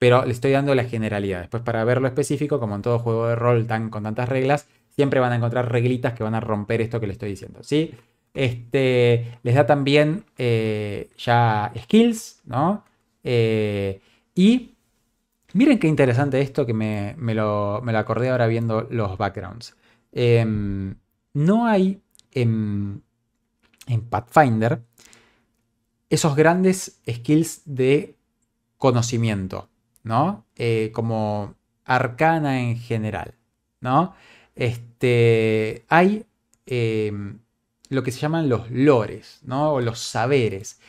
pero le estoy dando la generalidad. Después para ver lo específico, como en todo juego de rol tan, con tantas reglas, siempre van a encontrar reglitas que van a romper esto que le estoy diciendo, ¿sí? Este, les da también eh, ya skills, ¿no? Eh, y miren qué interesante esto que me, lo, acordé ahora viendo los backgrounds. Em, no hay en Pathfinder esos grandes skills de conocimiento. ¿no? Eh, como arcana en general, ¿no? Este, hay em, lo que se llaman los lores, ¿no? O los saberes.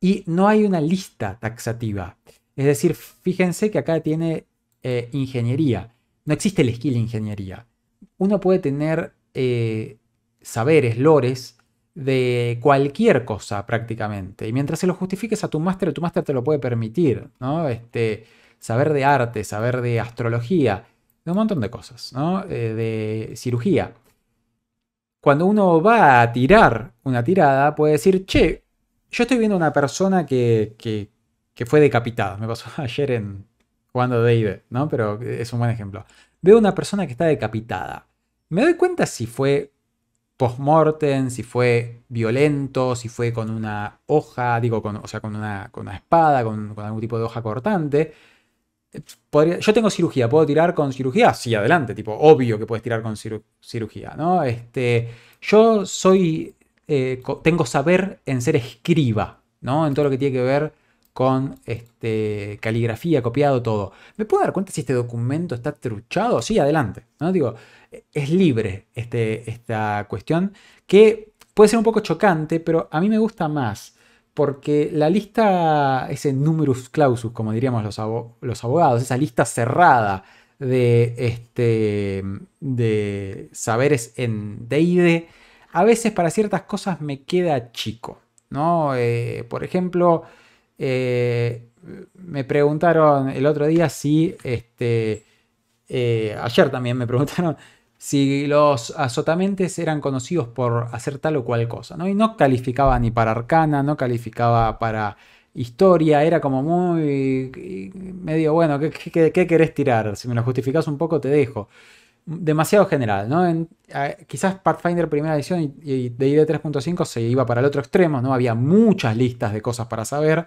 Y no hay una lista taxativa. Es decir, fíjense que acá tiene eh, ingeniería. No existe el skill ingeniería. Uno puede tener eh, saberes, lores de cualquier cosa prácticamente. Y mientras se lo justifiques a tu máster, tu máster te lo puede permitir, ¿no? Este, saber de arte, saber de astrología, de un montón de cosas, ¿no? Eh, de cirugía. Cuando uno va a tirar una tirada, puede decir, che, yo estoy viendo una persona que, que, fue decapitada. Me pasó ayer en cuando David, ¿no? Pero es un buen ejemplo. Veo una persona que está decapitada. Me doy cuenta si fue post-mortem, si fue violento, si fue con una hoja, digo, con, o sea, con una, con una espada, con, con algún tipo de hoja cortante yo tengo cirugía, ¿puedo tirar con cirugía? Sí, adelante, tipo, obvio que puedes tirar con cirugía, ¿no? Este, yo soy, eh, tengo saber en ser escriba, ¿no? En todo lo que tiene que ver con este, caligrafía, copiado, todo. ¿Me puedo dar cuenta si este documento está truchado? Sí, adelante, ¿no? Digo, es libre este, esta cuestión que puede ser un poco chocante, pero a mí me gusta más porque la lista, ese numerus clausus, como diríamos los, los abogados, esa lista cerrada de, este, de saberes en Deide, a veces para ciertas cosas me queda chico. ¿no? Eh, por ejemplo, eh, me preguntaron el otro día si, este, eh, ayer también me preguntaron si los azotamentes eran conocidos por hacer tal o cual cosa, ¿no? Y no calificaba ni para arcana, no calificaba para historia, era como muy medio, bueno, ¿qué, qué, querés tirar? Si me lo justificás un poco te dejo. Demasiado general, ¿no? quizás Pathfinder primera edición y, y D&D 3.5 se iba para el otro extremo, ¿no? Había muchas listas de cosas para saber,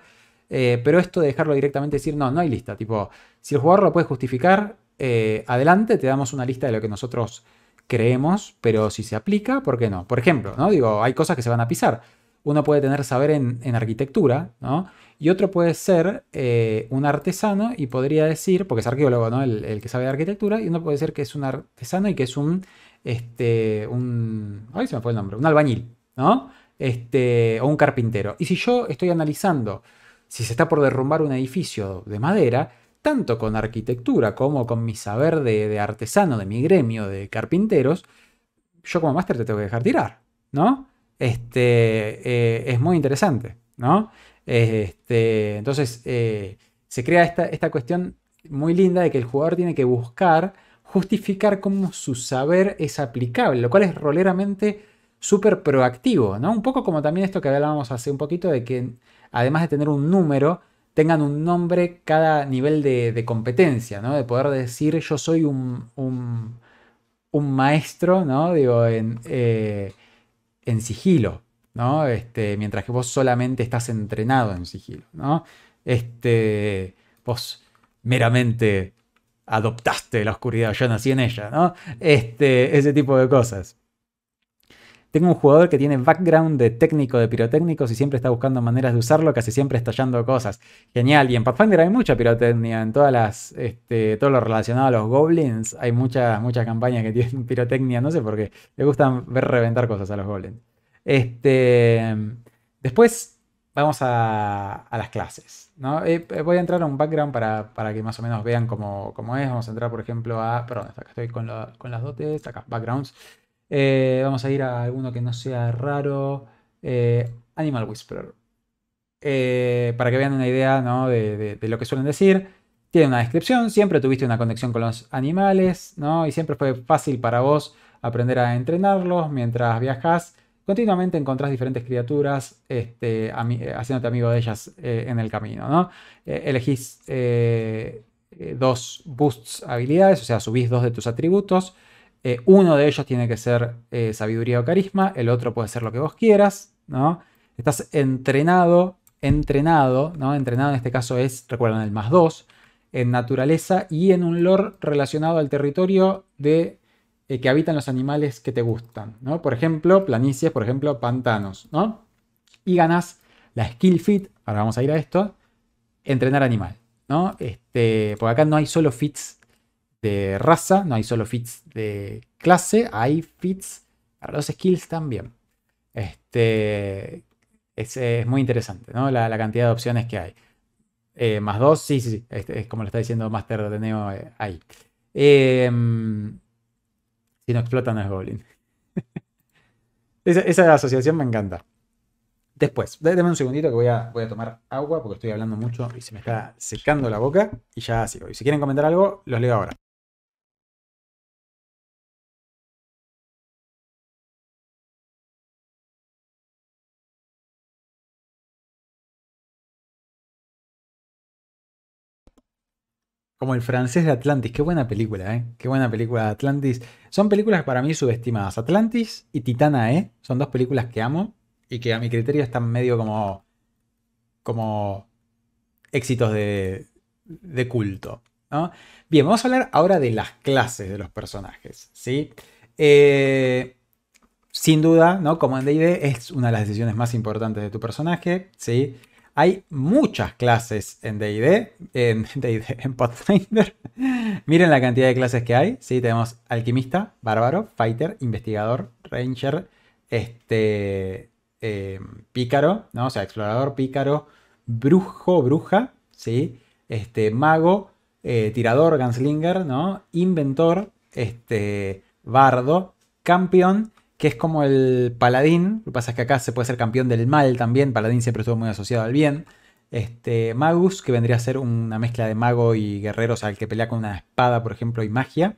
eh, pero esto de dejarlo directamente decir, no, no hay lista, tipo, si el jugador lo puede justificar, eh, adelante, te damos una lista de lo que nosotros creemos, pero si se aplica, ¿por qué no? Por ejemplo, ¿no? Digo, hay cosas que se van a pisar. Uno puede tener saber en, arquitectura, ¿no? Y otro puede ser eh, un artesano y podría decir, porque es arqueólogo, ¿no? El, que sabe de arquitectura, y uno puede decir que es un artesano y que es un, este, un, ay, me fue el nombre, un albañil, ¿no? Este, o un carpintero. Y si yo estoy analizando si se está por derrumbar un edificio de madera, tanto con arquitectura como con mi saber de, artesano, de mi gremio de carpinteros, yo como máster te tengo que dejar tirar, ¿no? Este, eh, es muy interesante, ¿no? Este, entonces, eh, se crea esta, cuestión muy linda de que el jugador tiene que buscar justificar cómo su saber es aplicable, lo cual es roleramente súper proactivo, ¿no? Un poco como también esto que hablábamos hace un poquito de que además de tener un número, tengan un nombre cada nivel de, competencia, ¿no? De poder decir yo soy un, maestro, ¿no? Digo, en, eh, en sigilo, ¿no? Este, mientras que vos solamente estás entrenado en sigilo, ¿no? Este, vos meramente adoptaste la oscuridad, yo nací en ella, ¿no? Este, ese tipo de cosas. Tengo un jugador que tiene background de técnico de pirotécnicos y siempre está buscando maneras de usarlo, casi siempre estallando cosas. Genial. Y en Pathfinder hay mucha pirotecnia. En todas las, este, todo lo relacionado a los goblins, hay muchas, muchas campañas que tienen pirotecnia. No sé por qué. Le gustan ver reventar cosas a los goblins. Este, después vamos a, las clases. ¿no? Eh, eh, voy a entrar a un background para, que más o menos vean cómo, es. Vamos a entrar, por ejemplo, a. Perdón, acá estoy con, con las dotes, acá, backgrounds. Eh, vamos a ir a alguno que no sea raro. Eh, Animal Whisperer. Eh, para que vean una idea de, lo que suelen decir. Tiene una descripción, siempre tuviste una conexión con los animales, ¿no? Y siempre fue fácil para vos aprender a entrenarlos mientras viajas. Continuamente encontrás diferentes criaturas este, haciéndote amigo de ellas en el camino, ¿no? elegís dos boosts habilidades, o sea, subís dos de tus atributos. Eh, uno de ellos tiene que ser eh, sabiduría o carisma, el otro puede ser lo que vos quieras, ¿no? Estás entrenado, entrenado, ¿no? Entrenado en este caso es, recuerdan, el más 2, en naturaleza y en un lore relacionado al territorio de eh, que habitan los animales que te gustan, ¿no? Por ejemplo, planicies, por ejemplo, pantanos, ¿no? Y ganas la skill fit, ahora vamos a ir a esto, entrenar animal, ¿no? Este, porque acá no hay solo fits de raza, no hay solo fits de clase, hay fits para los skills también. Este, es, muy interesante, ¿no? La, cantidad de opciones que hay. Eh, más dos, sí, sí, este, es como lo está diciendo Master de eh, ahí. Em, si no explota, no es Goblin. esa, asociación me encanta. Después, déme un segundito que voy voy a tomar agua porque estoy hablando mucho y se me está secando la boca y ya sigo. Y si quieren comentar algo, los leo ahora. Como el francés de Atlantis. Qué buena película, ¿eh? Qué buena película de Atlantis. Son películas para mí subestimadas. Atlantis y Titana ¿eh? son dos películas que amo y que a mi criterio están medio como. como. éxitos de. de culto. ¿no? Bien, vamos a hablar ahora de las clases de los personajes. ¿sí? Eh, sin duda, ¿no? Como en DD es una de las decisiones más importantes de tu personaje. ¿sí? Hay muchas clases en DD, en en Pathfinder. Miren la cantidad de clases que hay. Sí, tenemos alquimista, bárbaro, fighter, investigador, ranger, este, em, pícaro, ¿no? O sea, explorador, pícaro, brujo, bruja, ¿sí? Este, mago, eh, tirador, gunslinger, ¿no? Inventor, este, bardo, campeón que es como el paladín. Lo que pasa es que acá se puede ser campeón del mal también. Paladín siempre estuvo muy asociado al bien. Este, Magus, que vendría a ser una mezcla de mago y guerrero, o sea, que pelea con una espada, por ejemplo, y magia.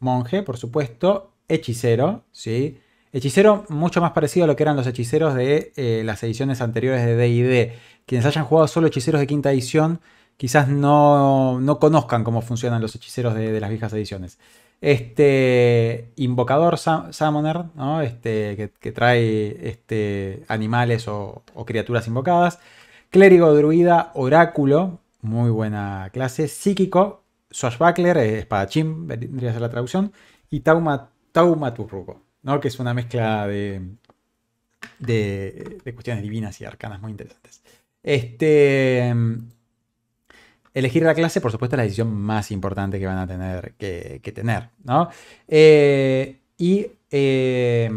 Monje, por supuesto. Hechicero, ¿sí? Hechicero mucho más parecido a lo que eran los hechiceros de eh, las ediciones anteriores de DD. Quienes hayan jugado solo hechiceros de quinta edición, quizás no, no conozcan cómo funcionan los hechiceros de, de las viejas ediciones. Este invocador summoner, ¿no? este, que, trae este, animales o, criaturas invocadas. Clérigo, druida, oráculo, muy buena clase. Psíquico, swashbuckler, eh, espadachín, vendría a ser la traducción. Y tauma, taumaturrugo, ¿no? que es una mezcla de, de, de, cuestiones divinas y arcanas muy interesantes. Este, elegir la clase, por supuesto, es la decisión más importante que van a tener que, tener, ¿no? Eh, y eh,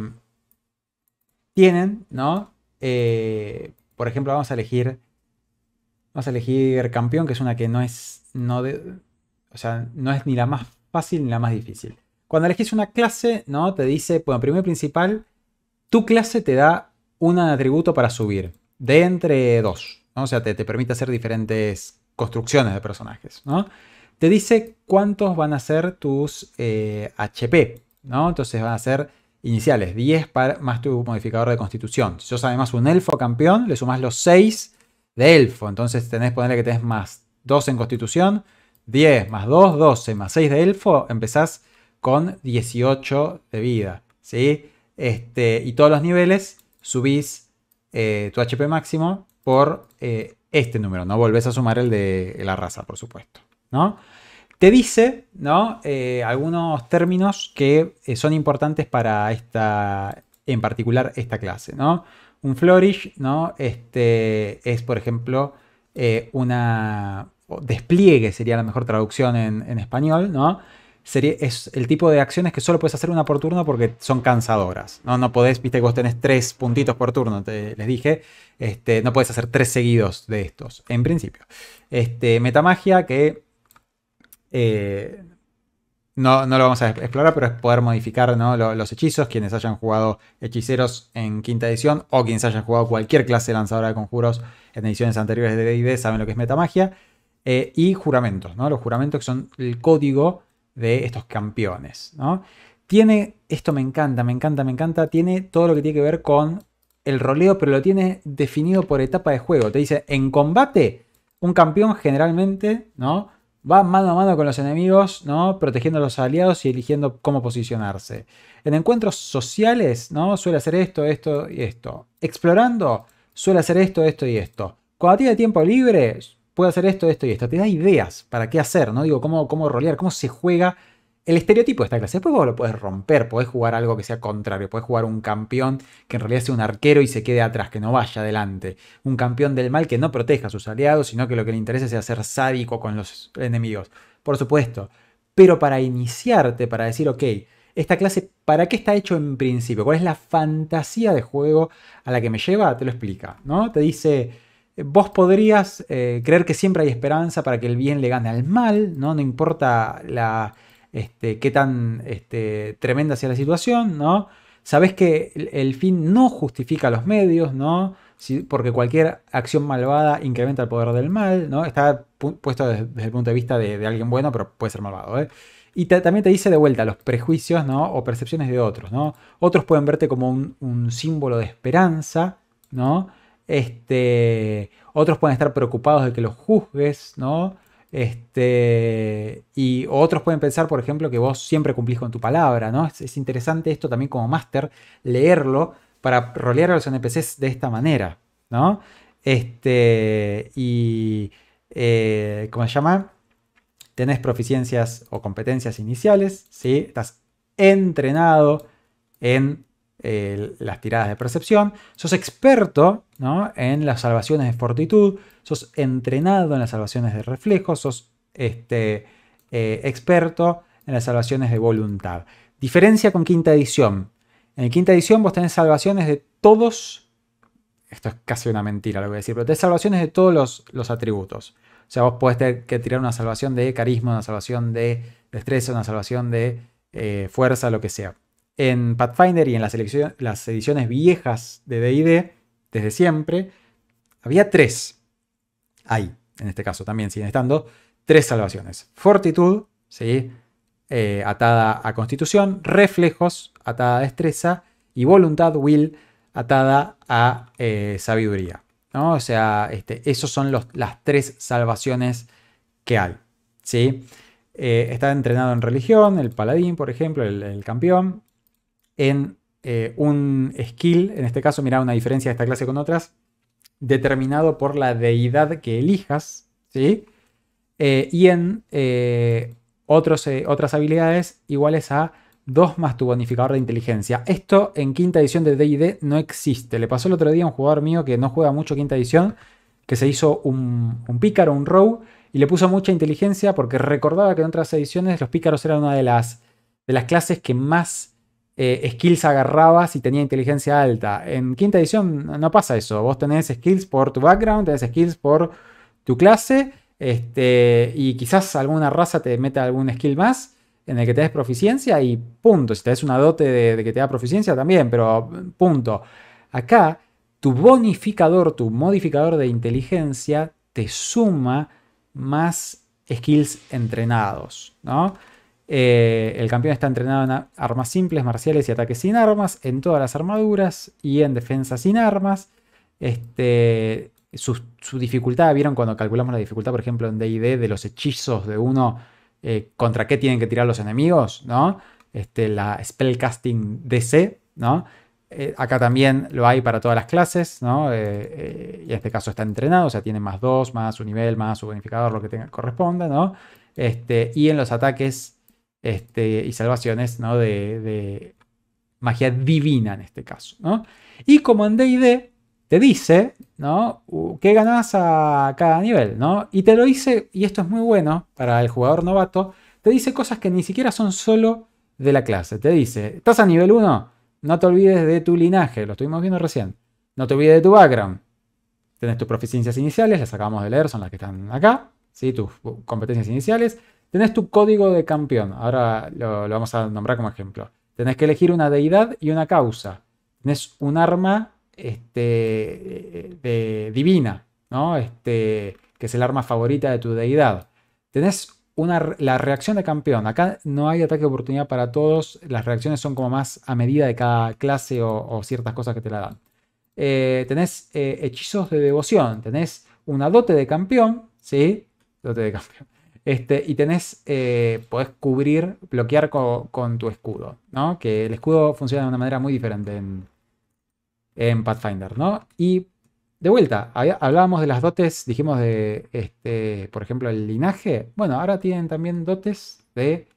tienen, ¿no? Eh, por ejemplo, vamos a elegir. Vamos a elegir campeón, que es una que no es. No o sea, no es ni la más fácil ni la más difícil. Cuando elegís una clase, ¿no? Te dice, bueno, primero y principal, tu clase te da un atributo para subir. De entre dos. O sea, te permite hacer diferentes construcciones de personajes, ¿no? Te dice cuántos van a ser tus HP, eh, ¿no? Entonces van a ser iniciales, 10 más tu modificador de constitución. Si sos además un elfo campeón, le sumás los 6 de elfo. Entonces tenés, ponerle que tenés más 2 en constitución, 10 más 2, 12 más 6 de elfo, empezás con 18 de vida, ¿sí? Este, y todos los niveles subís eh, tu HP máximo por eh, este número, ¿no? Volvés a sumar el de la raza, por supuesto, ¿no? Te dice, ¿no? Eh, algunos términos que eh, son importantes para esta, en particular, esta clase, ¿no? Un flourish, ¿no? Este es, por ejemplo, eh, una... Despliegue sería la mejor traducción en, en español, ¿no? sería, es el tipo de acciones que solo puedes hacer una por turno porque son cansadoras. No, no podés, viste que vos tenés tres puntitos por turno, te, les dije. Este, no podés hacer tres seguidos de estos, en principio. Este, metamagia que eh, no, no, lo vamos a explorar, pero es poder modificar ¿no? los, hechizos. Quienes hayan jugado hechiceros en quinta edición o quienes hayan jugado cualquier clase lanzadora de conjuros en ediciones anteriores de DD saben lo que es metamagia. Eh, y juramentos, ¿no? Los juramentos que son el código de estos campeones. ¿no? Tiene, esto me encanta, me encanta, me encanta, tiene todo lo que tiene que ver con el roleo, pero lo tiene definido por etapa de juego. Te dice, en combate, un campeón generalmente, ¿no? Va mano a mano con los enemigos, ¿no? Protegiendo a los aliados y eligiendo cómo posicionarse. En encuentros sociales, ¿no? Suele hacer esto, esto y esto. Explorando, suele hacer esto, esto y esto. Cuando tiene tiempo libre, puede hacer esto, esto y esto. Te da ideas para qué hacer, ¿no? Digo, cómo, cómo rolear, cómo se juega el estereotipo de esta clase. Después vos lo puedes romper, podés jugar algo que sea contrario, podés jugar un campeón que en realidad sea un arquero y se quede atrás, que no vaya adelante. Un campeón del mal que no proteja a sus aliados, sino que lo que le interesa sea ser sádico con los enemigos. Por supuesto. Pero para iniciarte, para decir, ok, esta clase, ¿para qué está hecho en principio? ¿Cuál es la fantasía de juego a la que me lleva? Te lo explica, ¿no? Te dice vos podrías eh, creer que siempre hay esperanza para que el bien le gane al mal, no, no importa la, este, qué tan este, tremenda sea la situación, ¿no? Sabés que el, fin no justifica los medios, ¿no? porque cualquier acción malvada incrementa el poder del mal, ¿no? Está puesto desde, el punto de vista de, alguien bueno, pero puede ser malvado, ¿eh? Y también te dice de vuelta los prejuicios ¿no? o percepciones de otros. ¿no? Otros pueden verte como un, un símbolo de esperanza, ¿no? Este, otros pueden estar preocupados de que los juzgues, ¿no? Este, y otros pueden pensar, por ejemplo, que vos siempre cumplís con tu palabra, ¿no? Es, interesante esto también como máster, leerlo para rolear a los NPCs de esta manera, ¿no? Este, y, eh, ¿cómo se llama? Tenés proficiencias o competencias iniciales, ¿sí? Estás entrenado en las tiradas de percepción, sos experto en las salvaciones de fortitud, sos entrenado en las salvaciones de reflejo, sos este, eh, experto en las salvaciones de voluntad. Diferencia con quinta edición. En quinta edición vos tenés salvaciones de todos, esto es casi una mentira lo que voy a decir, pero tenés salvaciones de todos los, atributos. O sea, vos podés tener que tirar una salvación de carisma, una salvación de destreza, una salvación de eh, fuerza, lo que sea en Pathfinder y en las, ediciones viejas de DD, desde siempre, había tres. Hay, en este caso también siguen estando, tres salvaciones. Fortitud, ¿sí? Eh, atada a constitución, reflejos, atada a destreza, y voluntad, will, atada a eh, sabiduría. ¿no? O sea, este, son las tres salvaciones que hay. ¿sí? Eh, está entrenado en religión, el paladín, por ejemplo, el campeón en eh, un skill, en este caso, mira una diferencia de esta clase con otras, determinado por la deidad que elijas, ¿sí? Eh, y en eh, otros, otras habilidades iguales a 2 más tu bonificador de inteligencia. Esto en quinta edición de DD no existe. Le pasó el otro día a un jugador mío que no juega mucho quinta edición, que se hizo un, pícaro, un row, y le puso mucha inteligencia porque recordaba que en otras ediciones los pícaros eran una de las, de las clases que más eh, skills agarrabas y tenía inteligencia alta. En quinta edición no pasa eso. Vos tenés skills por tu background, tenés skills por tu clase, este, y quizás alguna raza te meta algún skill más en el que te des proficiencia y punto. Si te des una dote de, de que te da proficiencia también, pero punto. Acá, tu bonificador, tu modificador de inteligencia, te suma más skills entrenados, ¿no? Eh, el campeón está entrenado en armas simples, marciales y ataques sin armas, en todas las armaduras y en defensa sin armas. Este, su, dificultad, vieron cuando calculamos la dificultad, por ejemplo, en DD de los hechizos de uno eh, contra qué tienen que tirar los enemigos, ¿no? Este, la spellcasting DC, ¿no? Eh, acá también lo hay para todas las clases, y en este caso está entrenado, o sea, tiene más 2, más su nivel, más su bonificador, lo que tenga, corresponda, ¿no? Este, y en los ataques este, y salvaciones ¿no? de, magia divina en este caso. Y como en DD te dice ¿no? qué ganas a cada nivel, ¿no? y te lo dice, y esto es muy bueno para el jugador novato, te dice cosas que ni siquiera son solo de la clase. Te dice, ¿estás a nivel 1? No te olvides de tu linaje, lo estuvimos viendo recién. No te olvides de tu background. Tienes tus proficiencias iniciales, las acabamos de leer, son las que están acá. ¿sí? Tus competencias iniciales. Tenés tu código de campeón, ahora lo, vamos a nombrar como ejemplo. Tenés que elegir una deidad y una causa. Tenés un arma este, divina, ¿no? Este, que es el arma favorita de tu deidad. Tenés una, la reacción de campeón. Acá no hay ataque de oportunidad para todos. Las reacciones son como más a medida de cada clase o, ciertas cosas que te la dan. Eh, tenés eh, hechizos de devoción. Tenés una dote de campeón, ¿sí? Dote de campeón. Este, y tenés, eh, podés cubrir, bloquear con, tu escudo, ¿no? Que el escudo funciona de una manera muy diferente en, Pathfinder, ¿no? Y de vuelta, hablábamos de las dotes, dijimos de, este, por ejemplo, el linaje. Bueno, ahora tienen también dotes de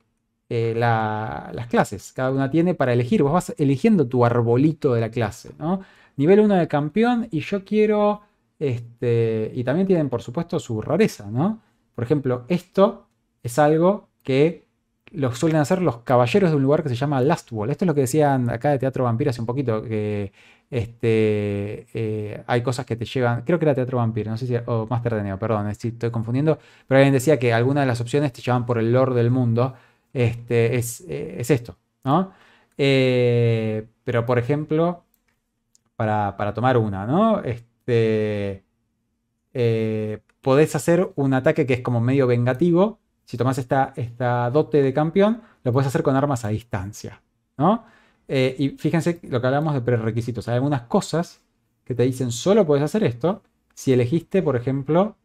eh, la, las clases. Cada una tiene para elegir. Vos vas eligiendo tu arbolito de la clase, ¿no? Nivel 1 de campeón y yo quiero, este, y también tienen, por supuesto, su rareza, ¿no? Por ejemplo, esto es algo que lo suelen hacer los caballeros de un lugar que se llama Last Wall. Esto es lo que decían acá de Teatro Vampiro hace un poquito, que este, eh, hay cosas que te llevan, creo que era Teatro Vampiro, no sé si, o oh, Master perdón, estoy confundiendo, pero alguien decía que alguna de las opciones te llevan por el lore del mundo, este, es, eh, esto, ¿no? Eh, pero por ejemplo, para, para, tomar una, ¿no? Este, podés hacer un ataque que es como medio vengativo. Si tomás esta, dote de campeón, lo puedes hacer con armas a distancia, ¿no? Eh, y fíjense lo que hablamos de prerequisitos. Hay algunas cosas que te dicen solo puedes hacer esto si elegiste, por ejemplo,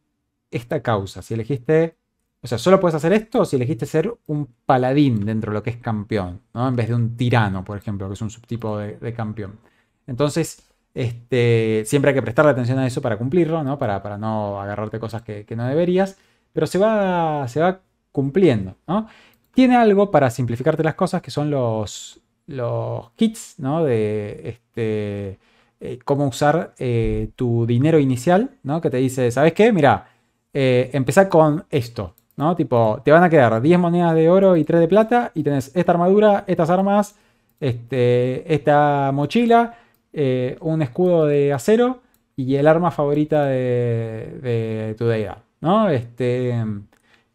esta causa. Si elegiste, o sea, solo puedes hacer esto si elegiste ser un paladín dentro de lo que es campeón, ¿no? En vez de un tirano, por ejemplo, que es un subtipo de, de campeón. Entonces, este, siempre hay que prestarle atención a eso para cumplirlo, ¿no? Para, para no agarrarte cosas que, no deberías, pero se va, se va cumpliendo, ¿no? Tiene algo para simplificarte las cosas que son los, los kits, De este, eh, cómo usar eh, tu dinero inicial, Que te dice, ¿sabes qué? Mira, eh, con esto, ¿no? Tipo, te van a quedar 10 monedas de oro y 3 de plata y tenés esta armadura, estas armas, este, esta mochila eh, un escudo de acero y el arma favorita de, tu deidad. ¿no? Este,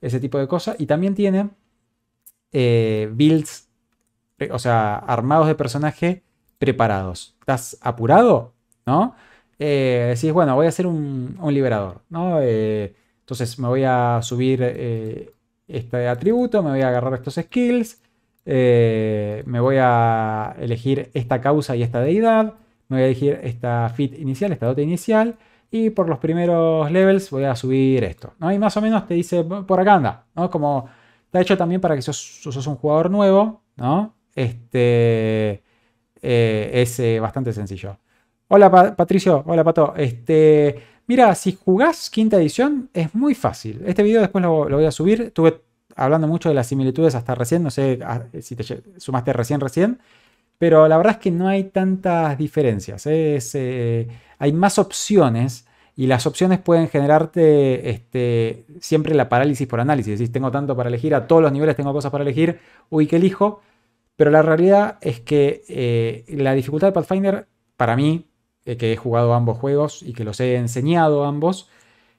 ese tipo de cosas. Y también tiene eh, builds, eh, o sea, armados de personaje preparados. ¿Estás apurado? ¿No? decís, bueno, voy a hacer un, liberador, ¿no? entonces me voy a subir este atributo, me voy a agarrar estos skills, me voy a elegir esta causa y esta deidad, voy a elegir esta fit inicial, esta dota inicial, y por los primeros levels voy a subir esto, ¿no? Y más o menos te dice, por acá anda, ¿no? Como está hecho también para que sos, sos un jugador nuevo, ¿no? Este eh, es eh, bastante sencillo. Hola Patricio, hola Pato. Este, mira, si jugás quinta edición es muy fácil. Este video después lo, voy a subir. Estuve hablando mucho de las similitudes hasta recién, no sé ah, si te sumaste recién, recién pero la verdad es que no hay tantas diferencias. Eh, hay más opciones y las opciones pueden generarte este, siempre la parálisis por análisis. Si tengo tanto para elegir, a todos los niveles tengo cosas para elegir, uy, ¿qué elijo? Pero la realidad es que eh, la dificultad de Pathfinder, para mí, eh, que he jugado ambos juegos y que los he enseñado ambos,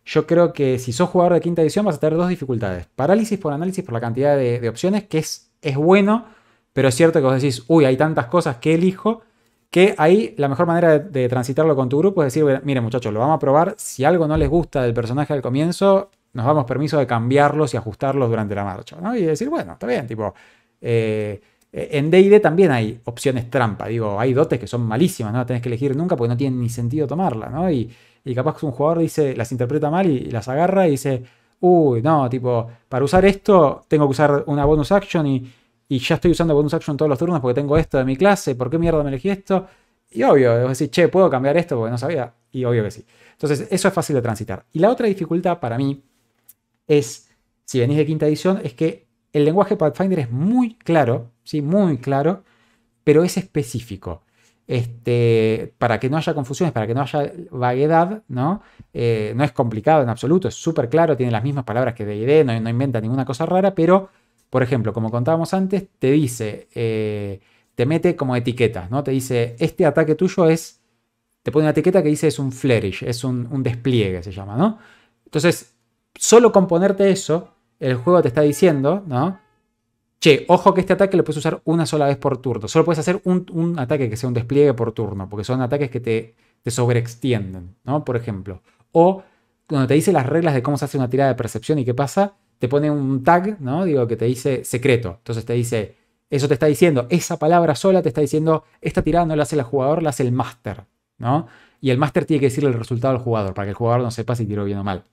yo creo que si sos jugador de quinta edición vas a tener dos dificultades. Parálisis por análisis por la cantidad de, opciones, que es, es bueno, pero es cierto que vos decís, uy, hay tantas cosas que elijo, que ahí la mejor manera de, transitarlo con tu grupo es decir, mire muchachos, lo vamos a probar, si algo no les gusta del personaje al comienzo, nos damos permiso de cambiarlos y ajustarlos durante la marcha, ¿no? Y decir, bueno, está bien, tipo... Eh, en DD también hay opciones trampa, digo, hay dotes que son malísimas, no las tenés que elegir nunca porque no tiene ni sentido tomarla, ¿no? Y, y capaz que un jugador dice, las interpreta mal y, y, las agarra y dice, uy, no, tipo, para usar esto tengo que usar una bonus action y, y ya estoy usando bonus action todos los turnos porque tengo esto de mi clase, ¿por qué mierda me elegí esto? Y obvio, es decir, che, ¿puedo cambiar esto? Porque no sabía. Y obvio que sí. Entonces, eso es fácil de transitar. Y la otra dificultad para mí es, si venís de quinta edición, es que el lenguaje Pathfinder es muy claro, ¿sí? Muy claro, pero es específico. Este, para que no haya confusiones, para que no haya vaguedad, ¿no? Eh, no es complicado en absoluto, es súper claro, tiene las mismas palabras que D&D, no inventa ninguna cosa rara, pero por ejemplo, como contábamos antes, te dice, eh, te mete como etiquetas, ¿no? Te dice, este ataque tuyo es, te pone una etiqueta que dice es un flourish, es un, despliegue, se llama, ¿no? Entonces, solo con ponerte eso, el juego te está diciendo, ¿no? Che, ojo que este ataque lo puedes usar una sola vez por turno. Solo puedes hacer un, ataque que sea un despliegue por turno, porque son ataques que te, te sobreextienden, ¿no? Por ejemplo. O cuando te dice las reglas de cómo se hace una tirada de percepción y qué pasa, te pone un tag, ¿no? Digo, que te dice secreto. Entonces te dice, eso te está diciendo, esa palabra sola te está diciendo, esta tirada no la hace el jugador, la hace el máster, ¿no? Y el máster tiene que decirle el resultado al jugador para que el jugador no sepa si tiró bien o mal,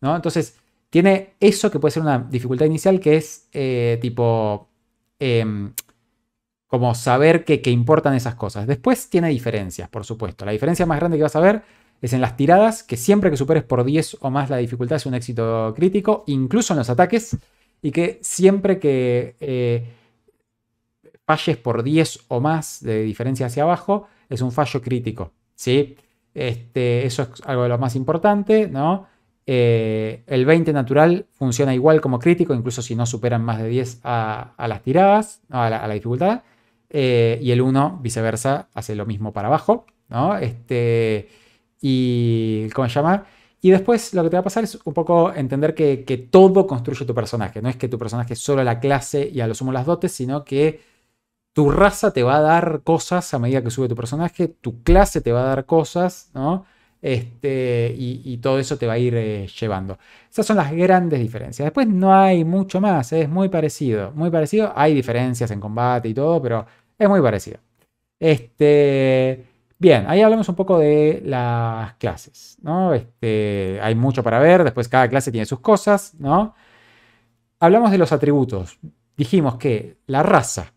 ¿no? Entonces, tiene eso que puede ser una dificultad inicial que es eh, tipo... Em, como saber que, que importan esas cosas. Después tiene diferencias, por supuesto. La diferencia más grande que vas a ver es en las tiradas, que siempre que superes por 10 o más la dificultad es un éxito crítico, incluso en los ataques, y que siempre que eh, falles por 10 o más de diferencia hacia abajo, es un fallo crítico. ¿sí? Este, eso es algo de lo más importante, ¿no? Eh, el 20 natural funciona igual como crítico, incluso si no superan más de 10 a, las tiradas, a, la, dificultad. Eh, y el 1, viceversa, hace lo mismo para abajo. ¿no? Este, y ¿cómo se llama? Y después lo que te va a pasar es un poco entender que, todo construye tu personaje. No es que tu personaje es solo la clase y a lo sumo las dotes, sino que tu raza te va a dar cosas a medida que sube tu personaje, tu clase te va a dar cosas, ¿no? Este, y, todo eso te va a ir eh, llevando. Esas son las grandes diferencias. Después no hay mucho más, ¿eh? es muy parecido. Muy parecido. Hay diferencias en combate y todo, pero es muy parecido. Este. Bien, ahí hablamos un poco de las clases, ¿no? Este, hay mucho para ver, después cada clase tiene sus cosas, ¿no? Hablamos de los atributos. Dijimos que la raza,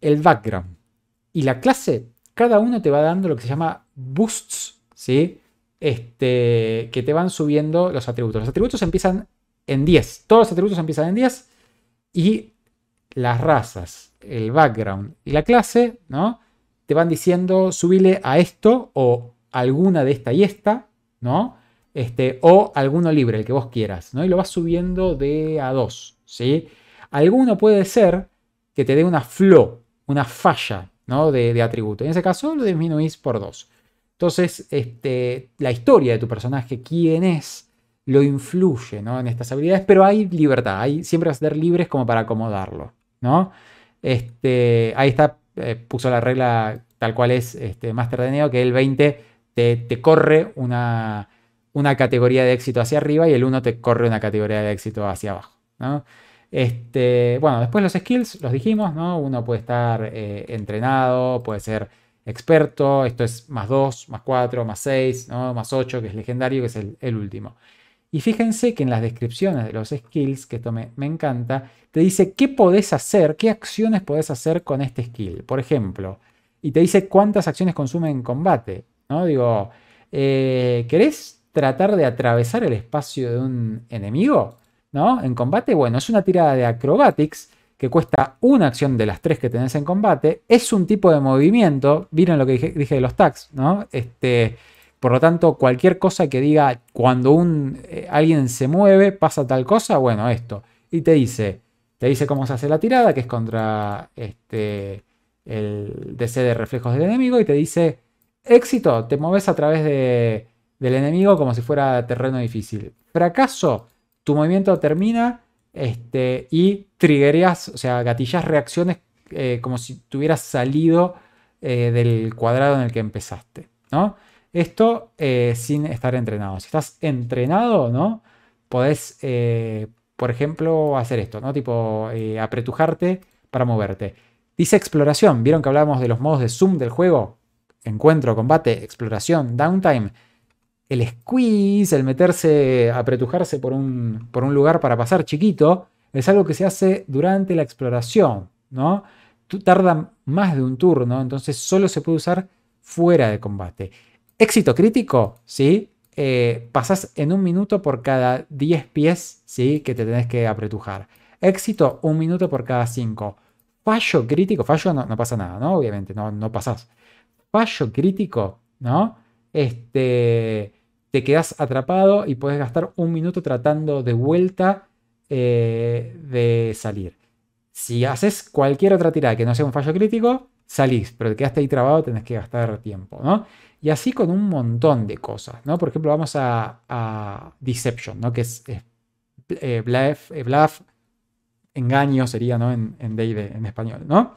el background y la clase, cada uno te va dando lo que se llama boosts, ¿sí? Este, que te van subiendo los atributos. Los atributos empiezan en 10, todos los atributos empiezan en 10 y las razas, el background y la clase, ¿no? te van diciendo, subile a esto o alguna de esta y esta, ¿no? Este, o alguno libre, el que vos quieras, ¿no? Y lo vas subiendo de a dos, ¿sí? Alguno puede ser que te dé una flow, una falla, ¿no? De, atributo. En ese caso lo disminuís por dos. Entonces, este, la historia de tu personaje, quién es, lo influye, ¿no? En estas habilidades, pero hay libertad, hay, siempre vas a ser libres como para acomodarlo, ¿no? Este, ahí está eh, puso la regla tal cual es este, Master de que el 20 te, corre una, categoría de éxito hacia arriba y el 1 te corre una categoría de éxito hacia abajo. Este, bueno, después los skills, los dijimos, ¿no? Uno puede estar eh, entrenado, puede ser experto, esto es más 2, más 4, más 6, ¿no? más 8, que es legendario, que es el último. Y fíjense que en las descripciones de los skills, que esto me, encanta, te dice qué podés hacer, qué acciones podés hacer con este skill. Por ejemplo, y te dice cuántas acciones consume en combate. ¿no? Digo, eh, ¿querés tratar de atravesar el espacio de un enemigo? ¿no? En combate, bueno, es una tirada de acrobatics que cuesta una acción de las tres que tenés en combate. Es un tipo de movimiento. Vieron lo que dije, dije de los tags, ¿no? Este por lo tanto, cualquier cosa que diga cuando un, eh, alguien se mueve, pasa tal cosa, bueno, esto. Y te dice, te dice cómo se hace la tirada, que es contra este, el DC de reflejos del enemigo, y te dice, éxito, te mueves a través del enemigo como si fuera terreno difícil. Fracaso, tu movimiento termina este, y triggerías, o sea, gatillas reacciones eh, como si tuvieras salido eh, del cuadrado en el que empezaste, ¿no? Esto eh, sin estar entrenado. Si estás entrenado, ¿no? Podés, eh, por ejemplo, hacer esto, ¿no? Tipo, eh, apretujarte para moverte. Dice exploración. ¿Vieron que hablábamos de los modos de zoom del juego? Encuentro, combate, exploración, downtime. El squeeze, el meterse, apretujarse por un, por un lugar para pasar chiquito, es algo que se hace durante la exploración, ¿no? Tarda más de un turno, entonces solo se puede usar fuera de combate. Éxito crítico, ¿sí? Eh, pasás en un minuto por cada 10 pies, ¿sí? Que te tenés que apretujar. Éxito, un minuto por cada 5. Fallo crítico, fallo no, pasa nada, ¿no? Obviamente, no, no pasás. Fallo crítico, ¿no? Este, te quedas atrapado y puedes gastar un minuto tratando de vuelta eh, de salir. Si haces cualquier otra tirada que no sea un fallo crítico, salís, pero te quedaste ahí trabado, tenés que gastar tiempo, ¿no? Y así con un montón de cosas, ¿no? Por ejemplo, vamos a, Deception, ¿no? Que es, eh, bluff, eh, engaño sería, ¿no? En, en en español, ¿no?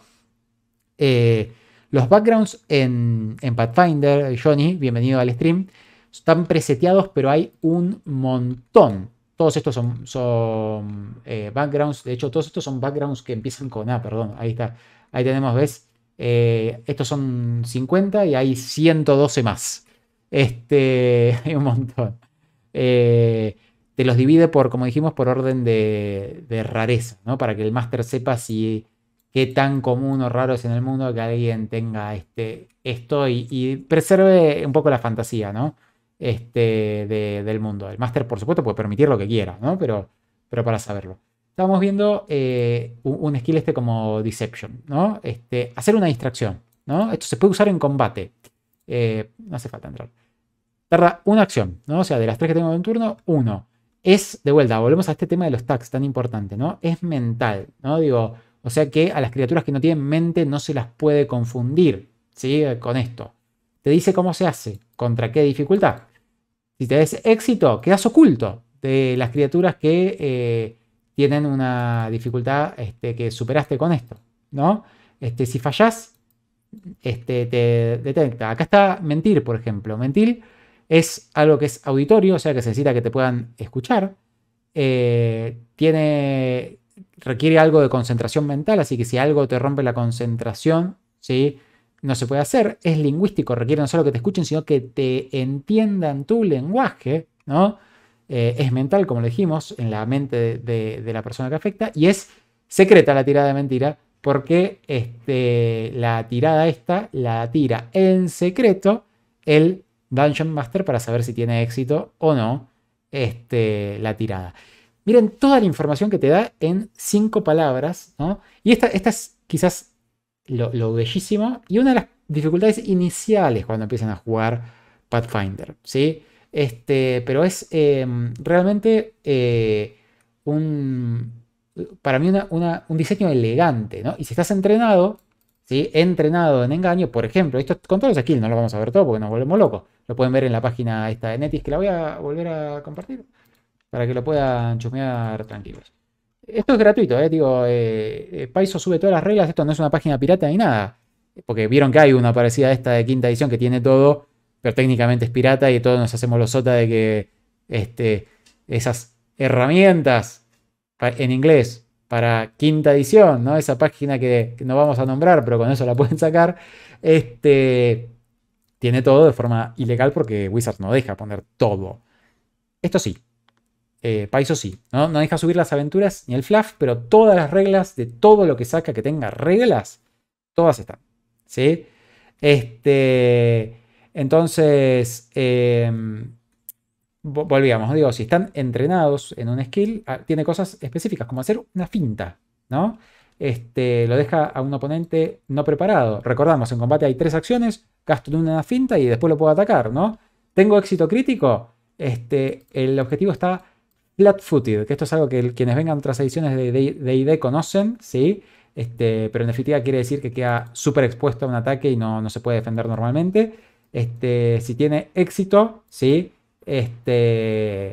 Eh, los backgrounds en, Pathfinder, Johnny, bienvenido al stream, están preseteados, pero hay un montón. Todos estos son, son backgrounds, de hecho, todos estos son backgrounds que empiezan con A, ah, perdón, ahí está. Ahí tenemos, ¿ves? Eh, estos son 50 y hay 112 más. Este, hay un montón. Eh, te los divide por, como dijimos, por orden de, rareza, ¿no? Para que el máster sepa si qué tan común o raro es en el mundo que alguien tenga este, esto y, preserve un poco la fantasía, Este, del mundo. El máster, por supuesto, puede permitir lo que quiera, ¿no? Pero, pero para saberlo estamos viendo eh, un, skill este como Deception, ¿no? Este, hacer una distracción, ¿no? Esto se puede usar en combate. Eh, no hace falta entrar. Tarda una acción, ¿no? O sea, de las tres que tengo en un turno, uno. Es, de vuelta, volvemos a este tema de los tags tan importante, ¿no? Es mental, ¿no? Digo, o sea que a las criaturas que no tienen mente no se las puede confundir, ¿sí? Con esto. Te dice cómo se hace, contra qué dificultad. Si te des éxito, quedas oculto de las criaturas que eh, tienen una dificultad este, que superaste con esto, ¿no? Este, si fallas, este, te detecta. Acá está mentir, por ejemplo. Mentir es algo que es auditorio, o sea que se necesita que te puedan escuchar. Eh, tiene, requiere algo de concentración mental, así que si algo te rompe la concentración, ¿sí? no se puede hacer. Es lingüístico, requiere no solo que te escuchen, sino que te entiendan tu lenguaje, ¿no? Eh, es mental, como lo dijimos, en la mente de, la persona que afecta, y es secreta la tirada de mentira, porque este, la tirada esta la tira en secreto el Dungeon Master para saber si tiene éxito o no este, la tirada. Miren toda la información que te da en cinco palabras, Y esta, es quizás lo, lo bellísimo y una de las dificultades iniciales cuando empiezan a jugar Pathfinder, ¿sí? Este, pero es em, realmente eh, un, para mí un diseño elegante, Y si estás entrenado, Entrenado en engaño, por ejemplo, esto con todos los skills no lo vamos a ver todo porque nos volvemos locos. Lo pueden ver en la página esta de Netis que la voy a volver a compartir para que lo puedan chumear tranquilos. Esto es gratuito, ¿eh? Digo, eh, Paiso sube todas las reglas, esto no es una página pirata ni nada. Porque vieron que hay una parecida a esta de quinta edición que tiene todo pero técnicamente es pirata y todos nos hacemos los sota de que este, esas herramientas en inglés para quinta edición, ¿no? Esa página que, no vamos a nombrar, pero con eso la pueden sacar. Este tiene todo de forma ilegal porque Wizards no deja poner todo. Esto sí. Eh, Paiso sí, ¿no? deja subir las aventuras ni el fluff, pero todas las reglas de todo lo que saca que tenga reglas, todas están. ¿Sí? Este. Entonces, em, volvíamos, digo, si están entrenados en un skill, ah, tiene cosas específicas, como hacer una finta, ¿no? Este, lo deja a un oponente no preparado. Recordamos, en combate hay tres acciones, gasto en una finta y después lo puedo atacar, ¿no? ¿Tengo éxito crítico? Este, el objetivo está flat-footed, que esto es algo que quienes vengan otras ediciones de, de, conocen, ¿sí? Este, pero en definitiva quiere decir que queda súper expuesto a un ataque y no, no se puede defender normalmente. Este, si tiene éxito, ¿sí? Este,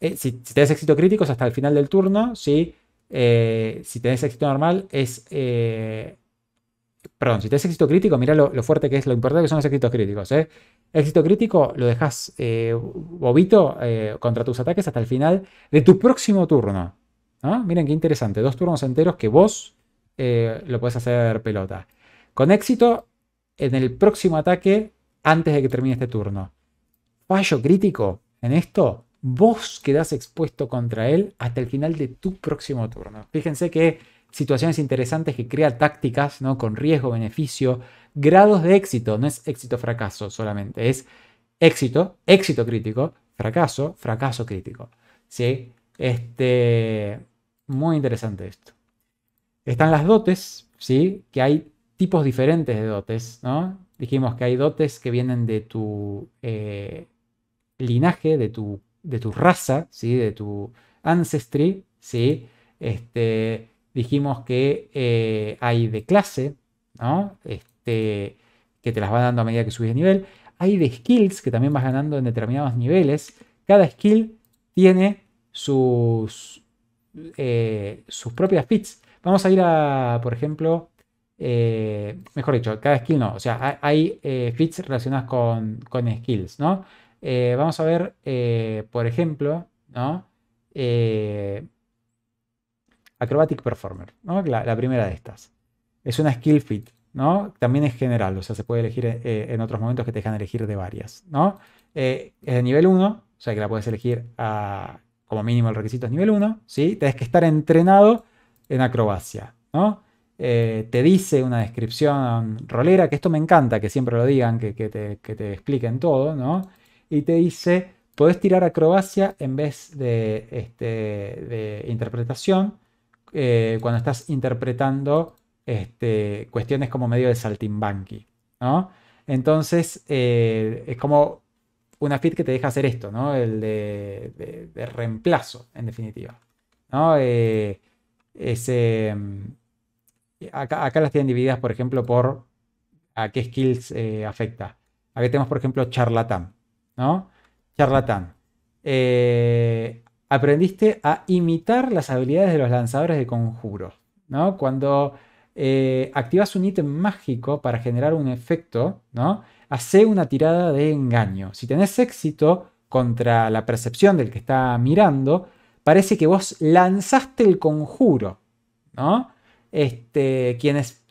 eh, si, si, tenés éxito crítico es hasta el final del turno, ¿sí? Eh, si tenés éxito normal es... Eh, perdón, si tenés éxito crítico, mira lo, fuerte que es, lo importante que son los éxitos críticos, Éxito crítico lo dejas bobito contra tus ataques hasta el final de tu próximo turno. Miren qué interesante, dos turnos enteros que vos lo puedes hacer pelota. Con éxito, en el próximo ataque antes de que termine este turno. Fallo crítico en esto, vos quedas expuesto contra él hasta el final de tu próximo turno. Fíjense que situaciones interesantes que crea tácticas, ¿no? Con riesgo, beneficio, grados de éxito, no es éxito-fracaso solamente, es éxito, éxito crítico, fracaso, fracaso crítico. ¿Sí? Este, muy interesante esto. Están las dotes, ¿sí? Que hay tipos diferentes de dotes, ¿no? Dijimos que hay dotes que vienen de tu eh, linaje, de tu, de tu raza, ¿sí? de tu ancestry. ¿sí? Este, dijimos que eh, hay de clase, ¿no? este, que te las va dando a medida que subes de nivel. Hay de skills que también vas ganando en determinados niveles. Cada skill tiene sus, eh, sus propias fits. Vamos a ir a, por ejemplo, eh, mejor dicho, cada skill no, o sea, hay, eh, fits relacionadas con, skills, ¿no? Eh, vamos a ver, por ejemplo, ¿no? Acrobatic Performer, ¿no? La, primera de estas. Es una skill fit, ¿no? También es general, o sea, se puede elegir en otros momentos que te dejan elegir de varias, ¿no? es de nivel 1, o sea, que la puedes elegir a, como mínimo el requisito es nivel 1, ¿sí? Tienes que estar entrenado en acrobacia, ¿no? Eh, te dice una descripción rolera, que esto me encanta, que siempre lo digan, que, te, expliquen todo, ¿no? Y te dice, podés tirar acrobacia en vez de, este, de interpretación eh, cuando estás interpretando este, cuestiones como medio de saltimbanqui, ¿no? Entonces, eh, es como una fit que te deja hacer esto, ¿no? El de, reemplazo, en definitiva, ¿no? ese mm, eh, acá, las tienen divididas, por ejemplo, por a qué skills eh, afecta. Aquí tenemos, por ejemplo, charlatán, ¿no? Charlatán. Eh, aprendiste a imitar las habilidades de los lanzadores de conjuros, Cuando activas un ítem mágico para generar un efecto, ¿no? Hace una tirada de engaño. Si tenés éxito contra la percepción del que está mirando, parece que vos lanzaste el conjuro, ¿no? Este, quienes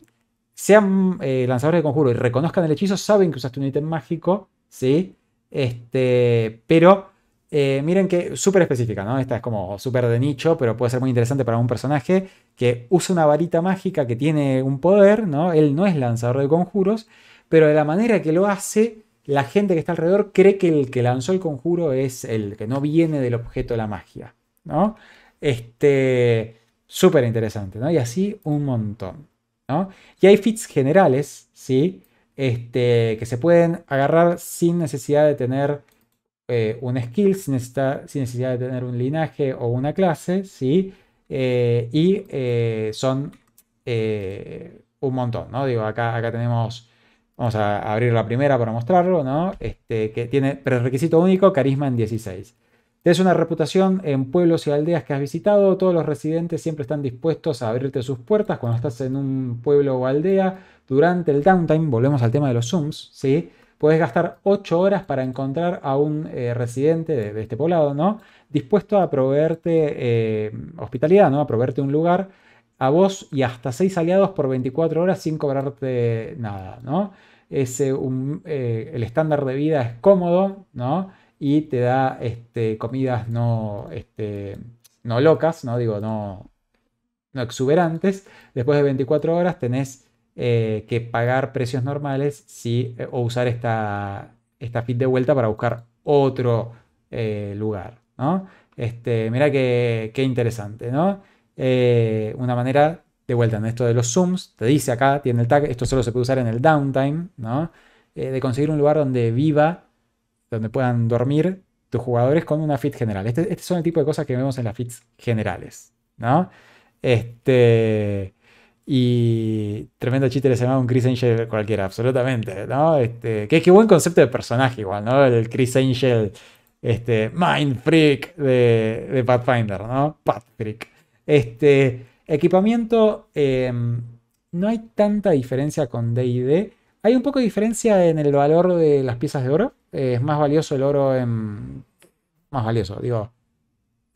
sean eh, lanzadores de conjuros y reconozcan el hechizo saben que usaste un ítem mágico, ¿sí? Este, pero eh, miren que súper específica, ¿no? Esta es como súper de nicho, pero puede ser muy interesante para un personaje que usa una varita mágica que tiene un poder, ¿no? Él no es lanzador de conjuros, pero de la manera que lo hace, la gente que está alrededor cree que el que lanzó el conjuro es el que no viene del objeto de la magia, ¿no? Este, Súper interesante, ¿no? Y así un montón, ¿no? Y hay fits generales, ¿sí? Este, que se pueden agarrar sin necesidad de tener eh, un skill, sin, necesidad de tener un linaje o una clase, ¿sí? Eh, y eh, son un montón, ¿no? Digo, acá, acá tenemos, vamos a abrir la primera para mostrarlo, ¿no? Este, que tiene prerequisito único, carisma en 16. Tienes una reputación en pueblos y aldeas que has visitado, todos los residentes siempre están dispuestos a abrirte sus puertas cuando estás en un pueblo o aldea. Durante el downtime, volvemos al tema de los zooms, ¿sí? Puedes gastar 8 horas para encontrar a un eh, residente de, este poblado, ¿no? Dispuesto a proveerte eh, hospitalidad, ¿no? A proveerte un lugar a vos y hasta 6 aliados por 24 horas sin cobrarte nada, ¿no? Eh, el estándar de vida es cómodo, ¿no? y te da este, comidas no, este, no locas, no digo no, no exuberantes. Después de 24 horas tenés eh, que pagar precios normales si, eh, o usar esta, esta feed de vuelta para buscar otro eh, lugar. ¿no? Este, mira qué, interesante, ¿no? una manera, de vuelta en esto de los zooms, te dice acá, tiene el tag, esto solo se puede usar en el downtime, ¿no? de conseguir un lugar donde viva donde puedan dormir tus jugadores con una fit general. Este, es este son el tipo de cosas que vemos en las fits generales, ¿no? Este... Y tremendo chiste le llamaba un Chris Angel cualquiera, absolutamente, ¿no? Este, que, qué buen concepto de personaje igual, ¿no? El Chris Angel, este, Mind Freak de, Pathfinder, ¿no? Path Este, equipamiento, em, no hay tanta diferencia con D&D. Hay un poco de diferencia en el valor de las piezas de oro, es más valioso el oro en... Más valioso, digo.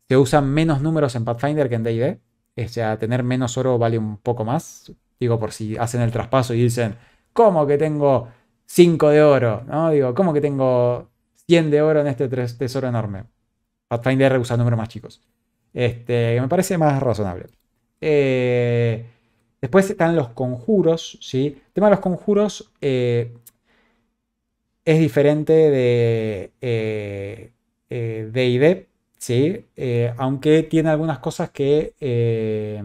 Se usan menos números en Pathfinder que en DD. O sea, tener menos oro vale un poco más. Digo, por si hacen el traspaso y dicen, ¿cómo que tengo 5 de oro? ¿No? Digo, ¿cómo que tengo 100 de oro en este tesoro enorme? Pathfinder usa números más chicos. Este, me parece más razonable. Eh, después están los conjuros, ¿sí? El tema de los conjuros, eh, es diferente de eh, eh, DD, ¿sí? Eh, aunque tiene algunas cosas que eh,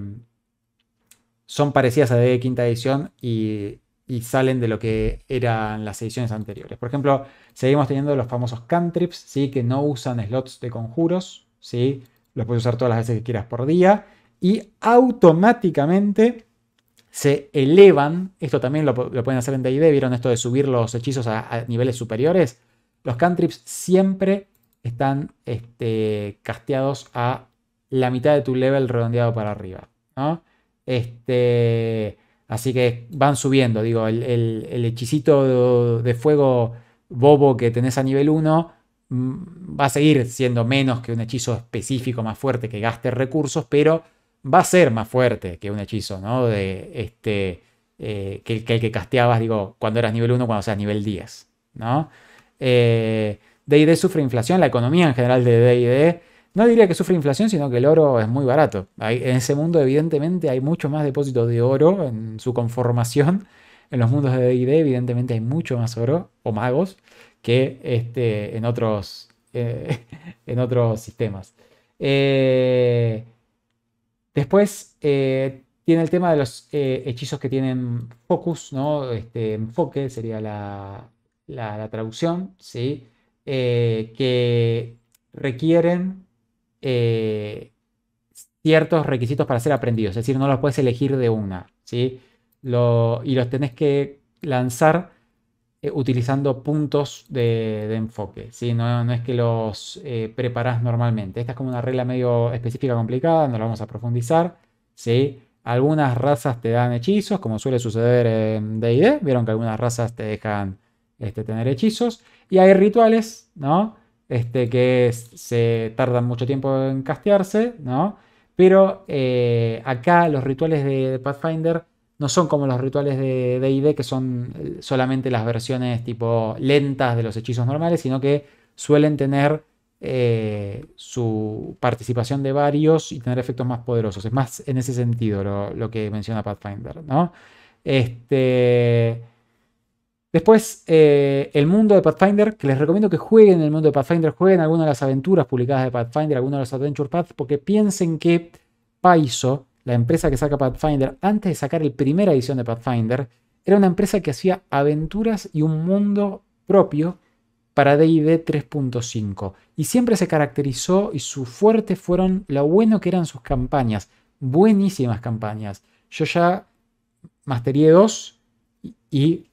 son parecidas a DD quinta edición y, y salen de lo que eran las ediciones anteriores. Por ejemplo, seguimos teniendo los famosos cantrips, ¿sí? que no usan slots de conjuros, ¿sí? los puedes usar todas las veces que quieras por día, y automáticamente se elevan, esto también lo, pueden hacer en D&D, vieron esto de subir los hechizos a, niveles superiores, los cantrips siempre están este, casteados a la mitad de tu level redondeado para arriba, Este, así que van subiendo, digo, el, hechicito de, de fuego bobo que tenés a nivel 1 mm, va a seguir siendo menos que un hechizo específico más fuerte que gaste recursos, pero va a ser más fuerte que un hechizo, ¿no? De este, eh, que, el que, casteabas, digo, cuando eras nivel 1, cuando seas nivel 10, ¿no? DD eh, sufre inflación, la economía en general de DD. No diría que sufre inflación, sino que el oro es muy barato. en ese mundo, evidentemente, hay mucho más depósitos de oro en su conformación. En los mundos de DD, evidentemente, hay mucho más oro o magos que este, en, otros, eh, en otros sistemas. Eh, Después eh, tiene el tema de los eh, hechizos que tienen focus, ¿no? Este, enfoque sería la, traducción, ¿sí? Eh, que requieren ciertos requisitos para ser aprendidos, es decir, no los puedes elegir de una, ¿sí? Lo, y los tenés que lanzar eh, utilizando puntos de, enfoque. ¿sí? No, no, es que los preparas eh, preparás normalmente. Esta es como una regla medio específica complicada, no la vamos a profundizar. ¿sí? Algunas razas te dan hechizos, como suele suceder en DD. Vieron que algunas razas te dejan este, tener hechizos. Y hay rituales, ¿no? Este, que se tardan mucho tiempo en castearse, ¿no? Pero eh, acá los rituales de Pathfinder no son como los rituales de DD, que son eh, solamente las versiones tipo lentas de los hechizos normales, sino que suelen tener eh, su participación de varios y tener efectos más poderosos. Es más en ese sentido lo, que menciona Pathfinder, ¿no? Este. Después, eh, el mundo de Pathfinder, que les recomiendo que jueguen el mundo de Pathfinder, jueguen alguna de las aventuras publicadas de Pathfinder, alguna de las Adventure Paths, porque piensen que Paizo la empresa que saca Pathfinder, antes de sacar la primera edición de Pathfinder, era una empresa que hacía aventuras y un mundo propio para DD 3.5. Y siempre se caracterizó y su fuerte fueron lo bueno que eran sus campañas. Buenísimas campañas. Yo ya masteré dos y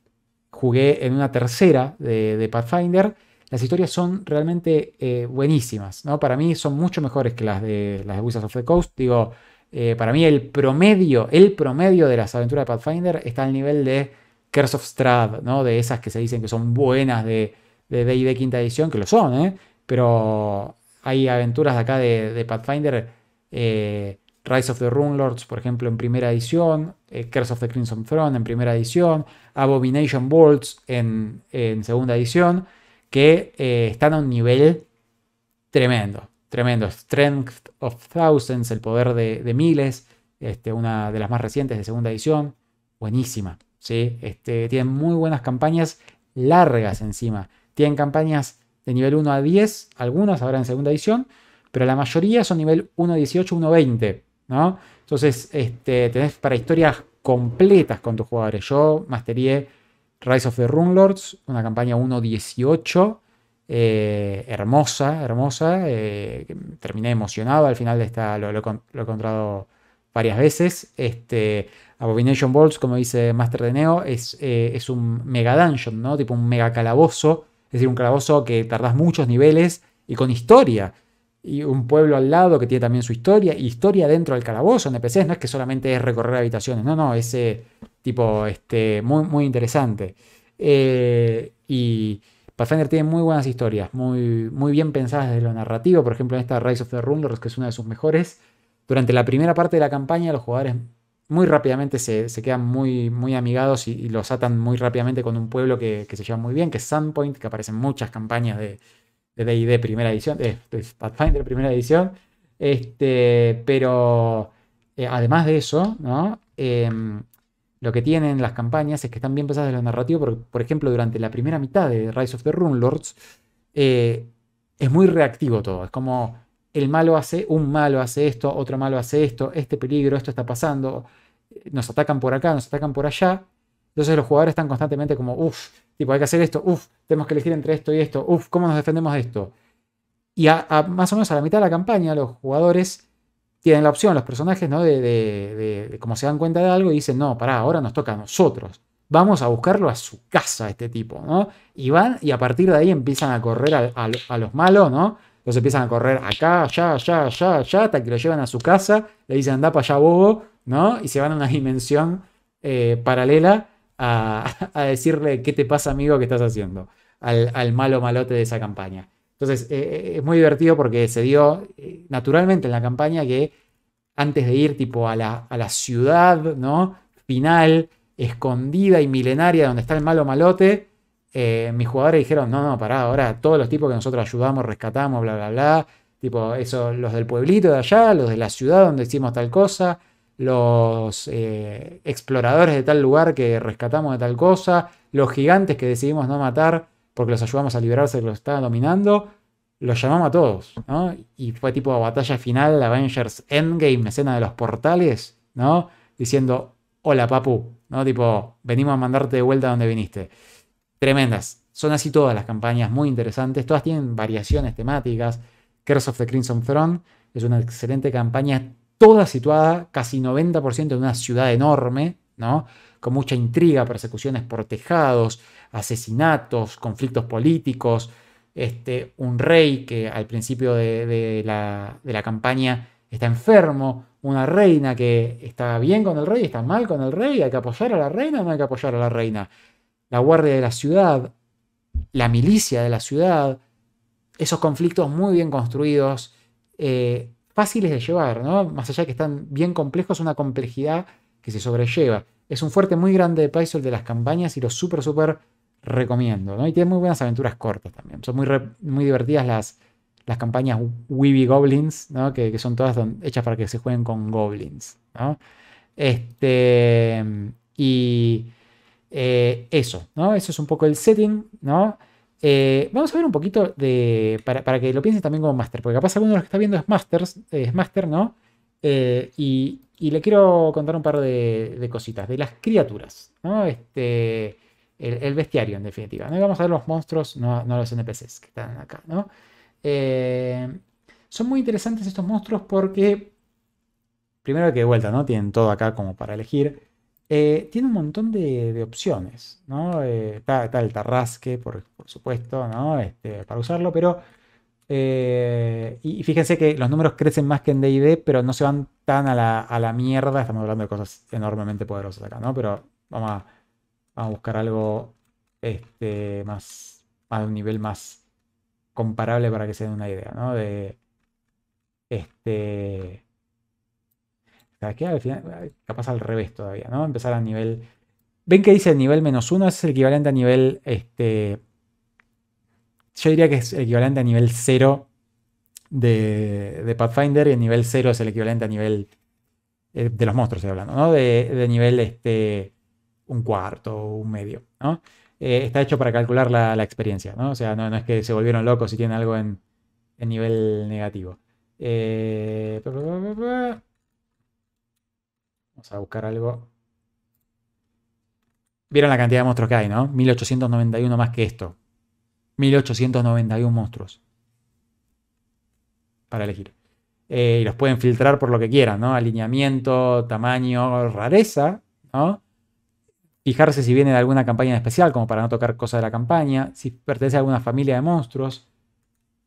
jugué en una tercera de, Pathfinder. Las historias son realmente eh, buenísimas. ¿no? Para mí son mucho mejores que las de las de Wizards of the Coast. Digo, eh, para mí el promedio, el promedio de las aventuras de Pathfinder está al nivel de Curse of Strahd, De esas que se dicen que son buenas de D&D de, quinta edición, que lo son, ¿eh? Pero hay aventuras de acá de, Pathfinder, eh, Rise of the Rune Lords, por ejemplo, en primera edición, Curse of the Crimson Throne en primera edición, Abomination Worlds en, en segunda edición, que están a un nivel tremendo. Tremendo. Strength of Thousands, El Poder de, Miles, este, una de las más recientes de segunda edición. Buenísima. ¿sí? Este, tienen muy buenas campañas largas encima. Tienen campañas de nivel 1 a 10, algunas ahora en segunda edición, pero la mayoría son nivel 1 a 18, 1 a 20. ¿no? Entonces, este, tenés para historias completas con tus jugadores. Yo masteré Rise of the Runelords, una campaña 1.18 eh, hermosa, hermosa. Eh, terminé emocionado al final de esta, lo, he encontrado varias veces. Este, Abomination Balls, como dice Master de Neo, es, eh, es un mega dungeon, ¿no? Tipo un mega calabozo. Es decir, un calabozo que tardás muchos niveles y con historia. Y un pueblo al lado que tiene también su historia. Y historia dentro del calabozo, en NPCs. No es que solamente es recorrer habitaciones. No, no, es tipo este, muy, muy interesante. y Pathfinder tiene muy buenas historias, muy, muy bien pensadas desde lo narrativo. Por ejemplo, en esta Rise of the Runelords que es una de sus mejores, durante la primera parte de la campaña los jugadores muy rápidamente se, quedan muy, muy amigados y, los atan muy rápidamente con un pueblo que, se lleva muy bien, que es Sandpoint, que aparece en muchas campañas de DD primera edición, de, Pathfinder primera edición. Este, pero eh, además de eso, ¿no? Em, lo que tienen las campañas es que están bien pensadas en lo narrativo, porque, por ejemplo, durante la primera mitad de Rise of the Runelords, eh, es muy reactivo todo. Es como el malo hace, un malo hace esto, otro malo hace esto, este peligro, esto está pasando, eh, nos atacan por acá, nos atacan por allá. Entonces los jugadores están constantemente como, uff, tipo, hay que hacer esto, uff, tenemos que elegir entre esto y esto, uff, ¿cómo nos defendemos de esto? Y más o menos a la mitad de la campaña, los jugadores tienen la opción los personajes, ¿no? De, de, se dan cuenta de algo y dicen, no, pará, ahora nos toca a nosotros. Vamos a buscarlo a su casa, este tipo, ¿no? Y van y a partir de ahí empiezan a correr a, los malos, ¿no? Los empiezan a correr acá, allá, allá, allá, allá, hasta que lo llevan a su casa, le dicen, anda para allá, bobo, ¿no? Y se van a una dimensión eh, paralela a, decirle, ¿qué te pasa, amigo, ¿Qué estás haciendo? Al, al malo malote de esa campaña. Entonces, eh, eh, es muy divertido porque se dio eh, naturalmente en la campaña que antes de ir tipo a la, a la ciudad, ¿no? Final, escondida y milenaria donde está el malo malote, mis jugadores dijeron, no, no, pará, ahora todos los tipos que nosotros ayudamos, rescatamos, bla, bla, bla, tipo eso, los del pueblito de allá, los de la ciudad donde hicimos tal cosa, los exploradores de tal lugar que rescatamos de tal cosa, los gigantes que decidimos no matar porque los ayudamos a liberarse de los que estaban dominando, los llamamos a todos, ¿no? Y fue tipo batalla final, Avengers Endgame, escena de los portales, ¿no? Diciendo, hola papu, ¿no? Tipo, venimos a mandarte de vuelta donde viniste. Tremendas. Son así todas las campañas, muy interesantes. Todas tienen variaciones temáticas. Curse of the Crimson Throne es una excelente campaña, toda situada casi 90% en una ciudad enorme, ¿no? Con mucha intriga, persecuciones por tejados, asesinatos, conflictos políticos, este, un rey que al principio de, la, campaña está enfermo, una reina que está bien con el rey, está mal con el rey, hay que apoyar a la reina, no hay que apoyar a la reina. La guardia de la ciudad, la milicia de la ciudad, esos conflictos muy bien construidos, eh, fáciles de llevar, ¿no? Más allá de que están bien complejos, una complejidad que se sobrelleva. Es un fuerte muy grande de el de las campañas y lo súper, súper recomiendo. Y tiene muy buenas aventuras cortas también. Son muy, muy divertidas las, las campañas Weeby Goblins, ¿no? que, son todas hechas para que se jueguen con goblins. Este, y eh, eso, ¿no? Eso es un poco el setting, ¿no? Eh, vamos a ver un poquito de. Para, para, que lo piensen también como master, porque capaz alguno de los que está viendo es, masters, es master, ¿no? Eh, y, le quiero contar un par de, cositas, de las criaturas, ¿no? Este el, bestiario en definitiva. ¿no? vamos a ver los monstruos, no, no los NPCs que están acá. ¿no? Eh, son muy interesantes estos monstruos porque, primero que de vuelta, ¿no? tienen todo acá como para elegir. Eh, tiene un montón de, opciones, ¿no? Eh, está, el tarrasque, por, supuesto, ¿no? Este, para usarlo, pero... Eh, y, fíjense que los números crecen más que en D&D, pero no se van tan a la, a la, mierda, estamos hablando de cosas enormemente poderosas acá, ¿no? Pero vamos a Vamos a buscar algo este, más a un nivel más comparable para que se den una idea, ¿no? De este. Aquí al final, capaz al revés todavía, ¿no? Empezar a nivel. Ven que dice nivel menos uno es el equivalente a nivel. Este, yo diría que es el equivalente a nivel 0 de, de, Pathfinder y el nivel 0 es el equivalente a nivel. Eh, de los monstruos estoy hablando, ¿no? De, de nivel este, un cuarto, o un medio, ¿no? Eh, está hecho para calcular la, experiencia, ¿no? O sea, no, es que se volvieron locos y tienen algo en, nivel negativo. Eh, Vamos a buscar algo. Vieron la cantidad de monstruos que hay, ¿no? 1891 más que esto. 1891 monstruos. Para elegir. Eh, y los pueden filtrar por lo que quieran, ¿no? Alineamiento, tamaño, rareza, ¿no? Fijarse si viene de alguna campaña especial, como para no tocar cosas de la campaña, si pertenece a alguna familia de monstruos,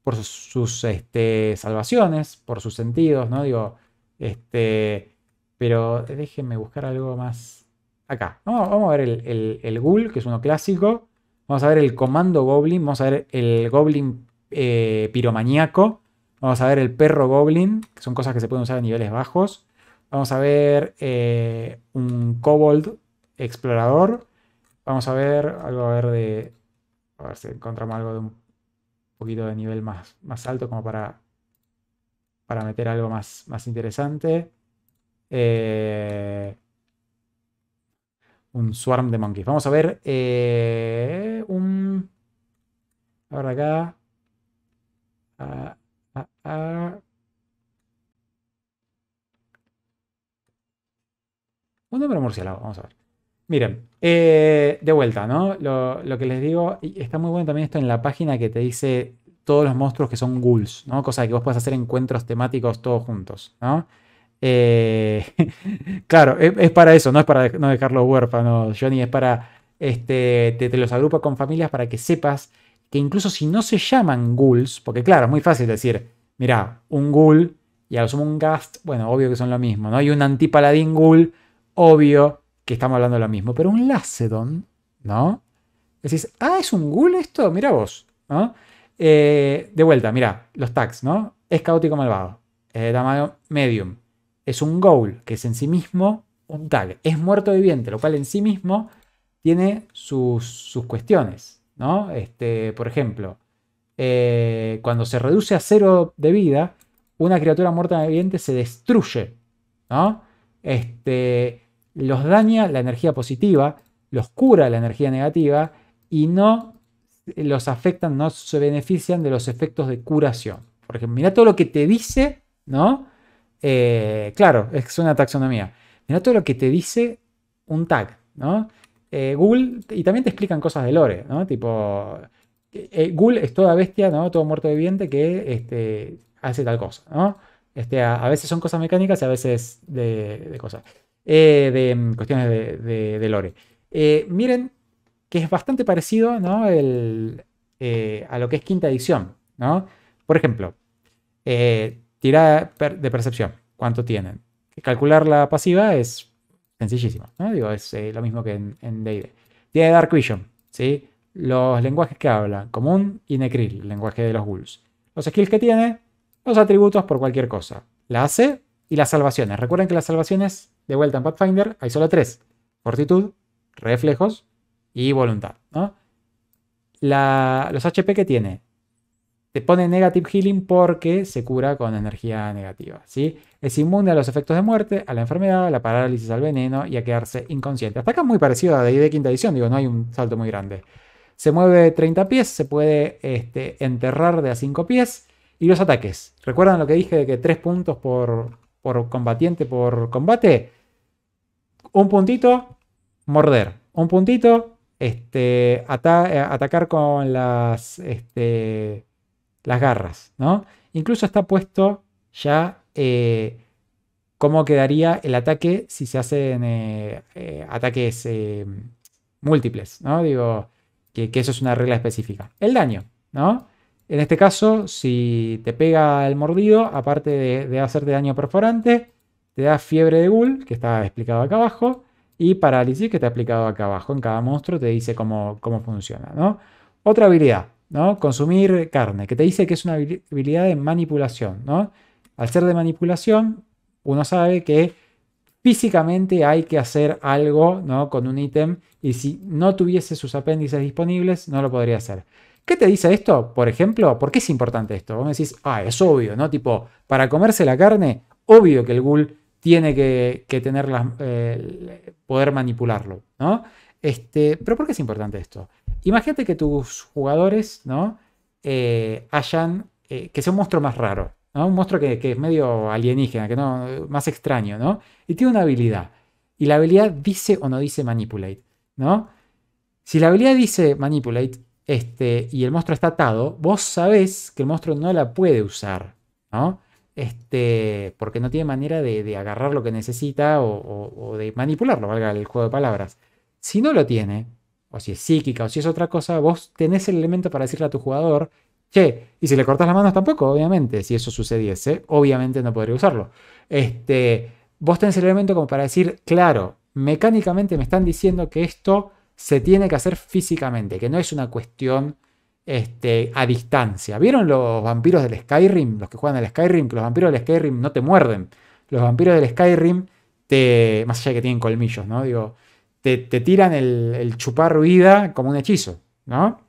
por sus, este, salvaciones, por sus sentidos, ¿no? Digo, este, pero déjenme buscar algo más acá. Vamos, a ver el, el, ghoul, que es uno clásico. Vamos a ver el comando goblin, vamos a ver el goblin eh, piromaniaco. Vamos a ver el perro goblin, que son cosas que se pueden usar en niveles bajos. Vamos a ver eh, un kobold explorador. Vamos a ver algo a ver de... A ver si encontramos algo de un poquito de nivel más, más alto como para, para meter algo más, más interesante. Eh, un swarm de monkeys. Vamos a ver eh, un... A ver acá. Ah, ah, ah. Un número murciélago, vamos a ver. Miren, eh, de vuelta, ¿no? Lo, que les digo, está muy bueno también esto en la página que te dice todos los monstruos que son ghouls, ¿no? Cosa que vos puedes hacer encuentros temáticos todos juntos, ¿no? Eh, claro, es, para eso, no es para no dejarlo huérfano, Johnny, es para, este, te, los agrupa con familias para que sepas que incluso si no se llaman ghouls, porque claro, es muy fácil decir, mira, un ghoul y a lo sumo un ghast, bueno, obvio que son lo mismo, ¿no? Y un antipaladín ghoul, obvio estamos hablando de lo mismo. Pero un Lacedon, ¿no? Decís, ah, es un ghoul esto, mira vos, ¿no? Eh, de vuelta, mira, los tags, ¿no? Es caótico malvado. La mano medium. Es un goal, que es en sí mismo un tag. Es muerto viviente, lo cual en sí mismo tiene sus, cuestiones, ¿no? Este, por ejemplo, eh, cuando se reduce a cero de vida, una criatura muerta viviente se destruye, ¿no? Este, los daña la energía positiva, los cura la energía negativa y no eh, los afectan, no se benefician de los efectos de curación. porque ejemplo, mira todo lo que te dice, ¿no? Eh, claro, es una taxonomía. Mira todo lo que te dice un tag, ¿no? Eh, Google, y también te explican cosas de Lore, ¿no? Tipo, Google es toda bestia, ¿no? Todo muerto viviente que este, hace tal cosa, ¿no? Este, a, veces son cosas mecánicas y a veces de, de cosas. Eh, de mm, cuestiones de, lore. Eh, miren que es bastante parecido ¿no? Eh, a lo que es quinta edición. ¿no? Por ejemplo, tirada de percepción, ¿cuánto tienen? Calcular la pasiva es sencillísimo, ¿no? Digo, es lo mismo que en D&D. Tiene Dark Vision, ¿sí? Los lenguajes que habla, común y necril, el lenguaje de los ghouls. Los skills que tiene, los atributos por cualquier cosa. La hace y las salvaciones. Recuerden que las salvaciones de vuelta en Pathfinder hay solo tres. Fortitud, reflejos y voluntad, los HP que tiene. Te pone negative healing porque se cura con energía negativa, Es inmune a los efectos de muerte, a la enfermedad, a la parálisis, al veneno y a quedarse inconsciente. Hasta acá muy parecido a la de quinta edición, digo, no hay un salto muy grande. Se mueve 30 pies, se puede este, enterrar de a 5 pies. Y los ataques. ¿Recuerdan lo que dije de que 3 puntos por, por combatiente por combate? Un puntito, morder. Un puntito, este, atacar con las, este, las garras, ¿no? Incluso está puesto ya eh, cómo quedaría el ataque si se hacen eh, eh, ataques múltiples, ¿no? Digo, que, eso es una regla específica. El daño, ¿no? En este caso, si te pega el mordido, aparte de, de hacerte daño perforante, te da fiebre de ghoul, que está explicado acá abajo, y parálisis, que está explicado acá abajo. En cada monstruo te dice cómo, funciona, ¿no? Otra habilidad, ¿no? Consumir carne, que te dice que es una habilidad de manipulación, ¿no? Al ser de manipulación, uno sabe que físicamente hay que hacer algo ¿no? con un ítem y si no tuviese sus apéndices disponibles no lo podría hacer. ¿Qué te dice esto? Por ejemplo, ¿por qué es importante esto? Vos me decís, ah, es obvio, ¿no? Tipo, para comerse la carne, obvio que el ghoul tiene que, eh, poder manipularlo, ¿no? Este, Pero ¿por qué es importante esto? Imagínate que tus jugadores, ¿no? Eh, hayan, eh, que sea un monstruo más raro, ¿no? Un monstruo que, es medio alienígena, que no, más extraño, ¿no? Y tiene una habilidad. Y la habilidad dice o no dice manipulate, ¿no? Si la habilidad dice manipulate, este, y el monstruo está atado, vos sabés que el monstruo no la puede usar, ¿no? este, porque no tiene manera de, agarrar lo que necesita o, de manipularlo, valga el juego de palabras. Si no lo tiene, o si es psíquica o si es otra cosa, vos tenés el elemento para decirle a tu jugador, che, y si le cortas las manos tampoco, obviamente, si eso sucediese, obviamente no podría usarlo. Este, vos tenés el elemento como para decir, claro, mecánicamente me están diciendo que esto se tiene que hacer físicamente, que no es una cuestión este, a distancia. ¿Vieron los vampiros del Skyrim? Los que juegan al Skyrim, que los vampiros del Skyrim no te muerden. Los vampiros del Skyrim te. Más allá de que tienen colmillos, ¿no? Digo. Te, tiran el, chupar vida como un hechizo, ¿no?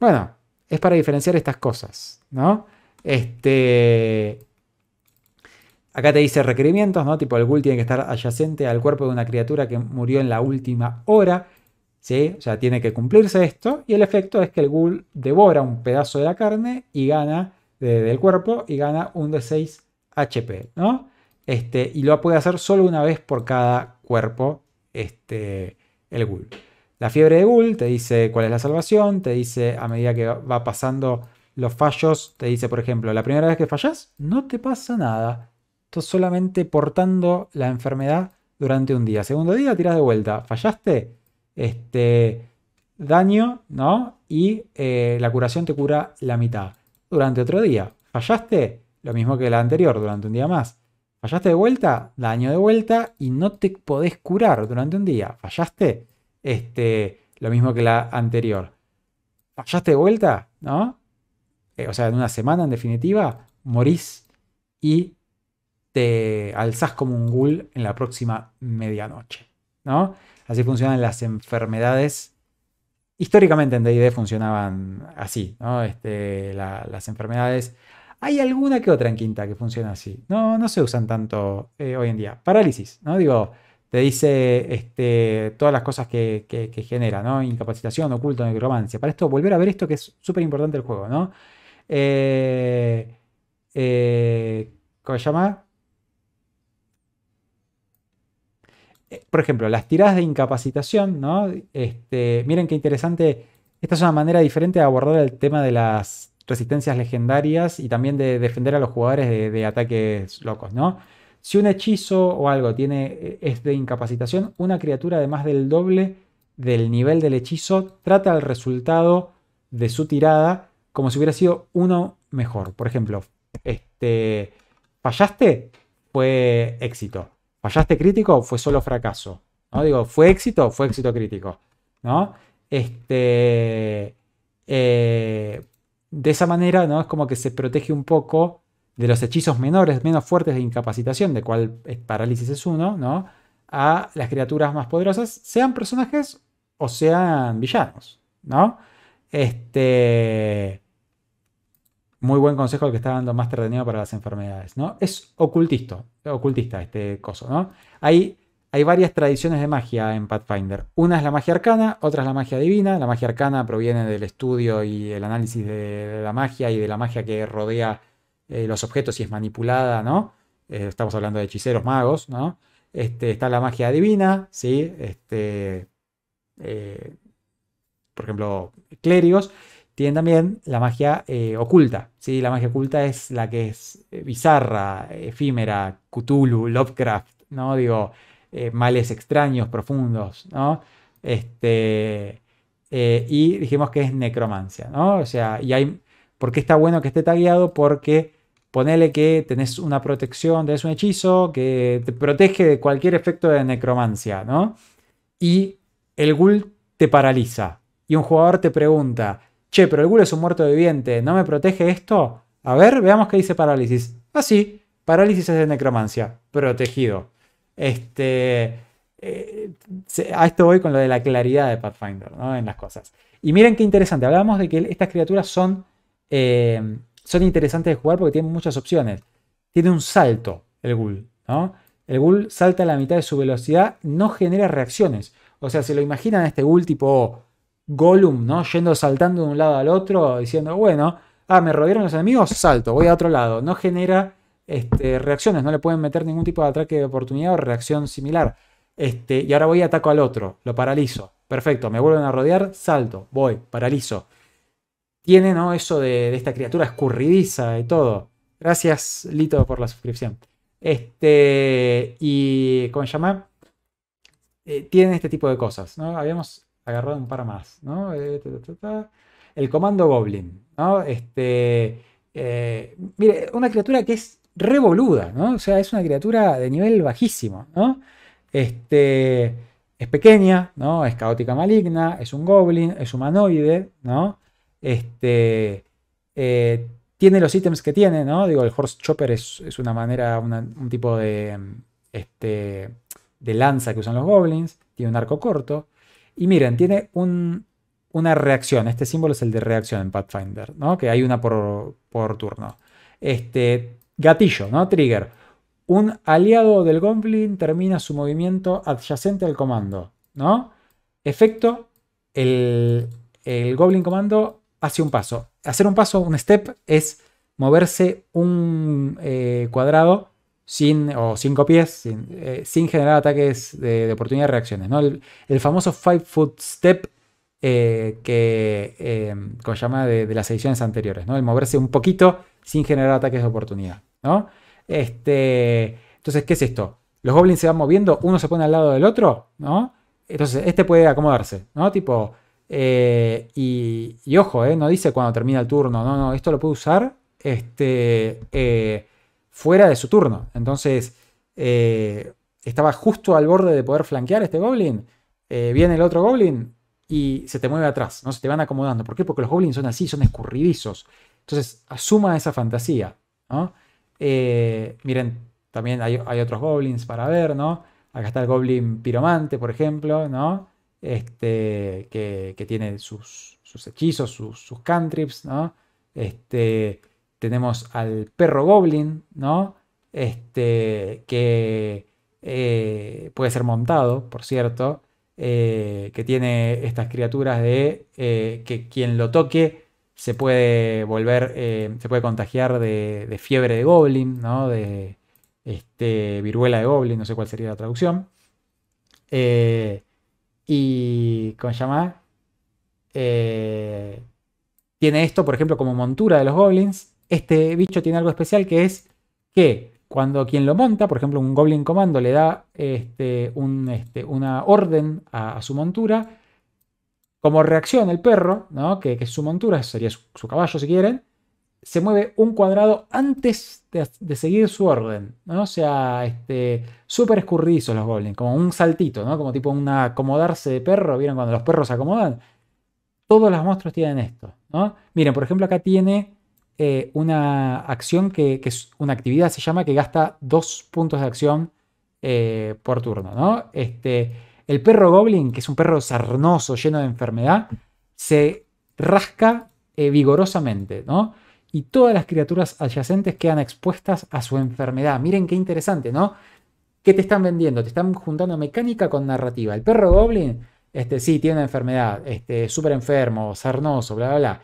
Bueno, es para diferenciar estas cosas, ¿no? Este. Acá te dice requerimientos, ¿no? Tipo, el ghoul tiene que estar adyacente al cuerpo de una criatura que murió en la última hora ¿sí? O sea, tiene que cumplirse esto y el efecto es que el ghoul devora un pedazo de la carne y gana del cuerpo y gana un de 6 HP, ¿no? Este, y lo puede hacer solo una vez por cada cuerpo este, el ghoul. La fiebre de ghoul te dice cuál es la salvación, te dice a medida que va pasando los fallos, te dice, por ejemplo, la primera vez que fallas, no te pasa nada. Estás solamente portando la enfermedad durante un día. Segundo día, tiras de vuelta. ¿Fallaste? este, daño, ¿no? Y eh, la curación te cura la mitad. Durante otro día, fallaste, lo mismo que la anterior, durante un día más. Fallaste de vuelta, daño de vuelta y no te podés curar durante un día. Fallaste, este, lo mismo que la anterior. Fallaste de vuelta, ¿no? Eh, o sea, en una semana en definitiva, morís y te alzás como un ghoul en la próxima medianoche, ¿no? así funcionan las enfermedades. Históricamente en DD funcionaban así, ¿no? Este, las enfermedades. Hay alguna que otra en quinta que funciona así. No, no se usan tanto eh, hoy en día. Parálisis, ¿no? Digo, te dice este, todas las cosas que, genera, ¿no? Incapacitación, oculto, necromancia. Para esto, volver a ver esto que es súper importante el juego, ¿no? Eh, eh, ¿Cómo se llama? Eh, por ejemplo, las tiradas de incapacitación, ¿no? Este, miren qué interesante. Esta es una manera diferente de abordar el tema de las resistencias legendarias y también de defender a los jugadores de, ataques locos, ¿no? Si un hechizo o algo tiene, eh, es de incapacitación, una criatura además del doble del nivel del hechizo trata el resultado de su tirada como si hubiera sido uno mejor. Por ejemplo, este, fallaste, fue éxito. ¿Fallaste crítico o fue solo fracaso? ¿No? Digo, ¿fue éxito o fue éxito crítico? ¿No? Este, eh, de esa manera, ¿no? Es como que se protege un poco de los hechizos menores, menos fuertes de incapacitación, de cual parálisis es uno, ¿no? A las criaturas más poderosas, sean personajes o sean villanos, ¿no? Este. Muy buen consejo el que está dando Master de para las enfermedades, ¿no? Es ocultista, ocultista este coso, ¿no? Hay, hay varias tradiciones de magia en Pathfinder. Una es la magia arcana, otra es la magia divina. La magia arcana proviene del estudio y el análisis de la magia y de la magia que rodea eh, los objetos y es manipulada, ¿no? Eh, estamos hablando de hechiceros, magos, ¿no? Este, está la magia divina, ¿sí? Este, eh, por ejemplo, clérigos tienen también la magia eh, oculta. ¿sí? La magia oculta es la que es eh, bizarra, efímera, Cthulhu, Lovecraft, ¿no? Digo, eh, males extraños, profundos, ¿no? Este, y dijimos que es necromancia, ¿no? O sea, y hay, ¿por qué está bueno que esté tagueado? Porque ponele que tenés una protección, tenés un hechizo que te protege de cualquier efecto de necromancia, ¿no? Y el ghoul te paraliza. Y un jugador te pregunta, Che, pero el ghoul es un muerto viviente, ¿no me protege esto? A ver, veamos qué dice parálisis. Ah, sí, parálisis es de necromancia, protegido. Este, eh, a esto voy con lo de la claridad de Pathfinder ¿no? en las cosas. Y miren qué interesante, Hablamos de que estas criaturas son, eh, son interesantes de jugar porque tienen muchas opciones. Tiene un salto el ghoul, ¿no? El ghoul salta a la mitad de su velocidad, no genera reacciones. O sea, se lo imaginan a este ghoul tipo Gollum, ¿no? Yendo saltando de un lado al otro, diciendo, bueno, ah, me rodearon los enemigos, salto, voy a otro lado. No genera este, reacciones, no le pueden meter ningún tipo de ataque de oportunidad o reacción similar. Este, y ahora voy y ataco al otro, lo paralizo. Perfecto, me vuelven a rodear, salto, voy, paralizo. Tiene, ¿no? Eso de, esta criatura escurridiza y todo. Gracias, Lito, por la suscripción. Este, y, ¿cómo se llama? Eh, este tipo de cosas, ¿no? Habíamos Agarró un par más, ¿no? Eh, el comando Goblin, ¿no? Este, eh, mire, una criatura que es revoluda, ¿no? O sea, es una criatura de nivel bajísimo, ¿no? Este, es pequeña, ¿no? Es caótica maligna, es un goblin, es humanoide, ¿no? Este, eh, tiene los ítems que tiene, ¿no? Digo, el Horse Chopper es, una manera, un tipo de, este, de lanza que usan los goblins, tiene un arco corto, y miren, tiene una reacción. Este símbolo es el de reacción en Pathfinder, ¿no? Que hay una por, turno. Este gatillo, ¿no? Trigger. Un aliado del Goblin termina su movimiento adyacente al comando, ¿no? Efecto, el, Goblin comando hace un paso. Hacer un paso, un step, es moverse un eh, cuadrado sin, o cinco pies, sin, eh, generar ataques de, oportunidad de reacciones. El, famoso five foot step eh, que, eh, em, como se llama, de, las ediciones anteriores, ¿no? el moverse un poquito sin generar ataques de oportunidad. ¿no? Este, entonces, ¿qué es esto? Los goblins se van moviendo, uno se pone al lado del otro, ¿no? Entonces, este puede acomodarse, ¿no? Tipo, eh, y, y, ojo, no dice cuando termina el turno, no, no, esto lo puede usar este, fuera de su turno. Entonces, eh, estaba justo al borde de poder flanquear este goblin. Eh, viene el otro goblin y se te mueve atrás, ¿no? Se te van acomodando. ¿Por qué? Porque los goblins son así, son escurridizos. Entonces, asuma esa fantasía, ¿no? Eh, miren, también hay, otros goblins para ver, ¿no? Acá está el goblin piromante, por ejemplo, ¿no? Este, que, tiene sus, hechizos, sus, sus cantrips, ¿no? Este, tenemos al perro goblin, ¿no? Este, que eh, puede ser montado, por cierto, eh, que tiene estas criaturas de eh, que quien lo toque se puede volver, se puede contagiar de, fiebre de goblin, ¿no? De este, viruela de goblin, no sé cuál sería la traducción. y, ¿cómo se llama? tiene esto, por ejemplo, como montura de los goblins este bicho tiene algo especial que es que cuando quien lo monta, por ejemplo, un Goblin Comando le da este, este una orden a, su montura, como reacción el perro, que, es su montura, sería su, caballo si quieren, se mueve un cuadrado antes de, seguir su orden. O sea, este, súper escurridizos los goblins, como un saltito, como tipo un acomodarse de perro, ¿vieron cuando los perros se acomodan? Todos los monstruos tienen esto. Miren, por ejemplo, acá tiene eh, una acción que, es una actividad, se llama, que gasta dos puntos de acción eh, por turno, ¿no? Este, el perro Goblin, que es un perro sarnoso, lleno de enfermedad, se rasca eh, vigorosamente, ¿no? Y todas las criaturas adyacentes quedan expuestas a su enfermedad. Miren qué interesante, ¿no? ¿Qué te están vendiendo? Te están juntando mecánica con narrativa. El perro Goblin, este, sí, tiene enfermedad, este, súper enfermo, sarnoso, bla, bla, bla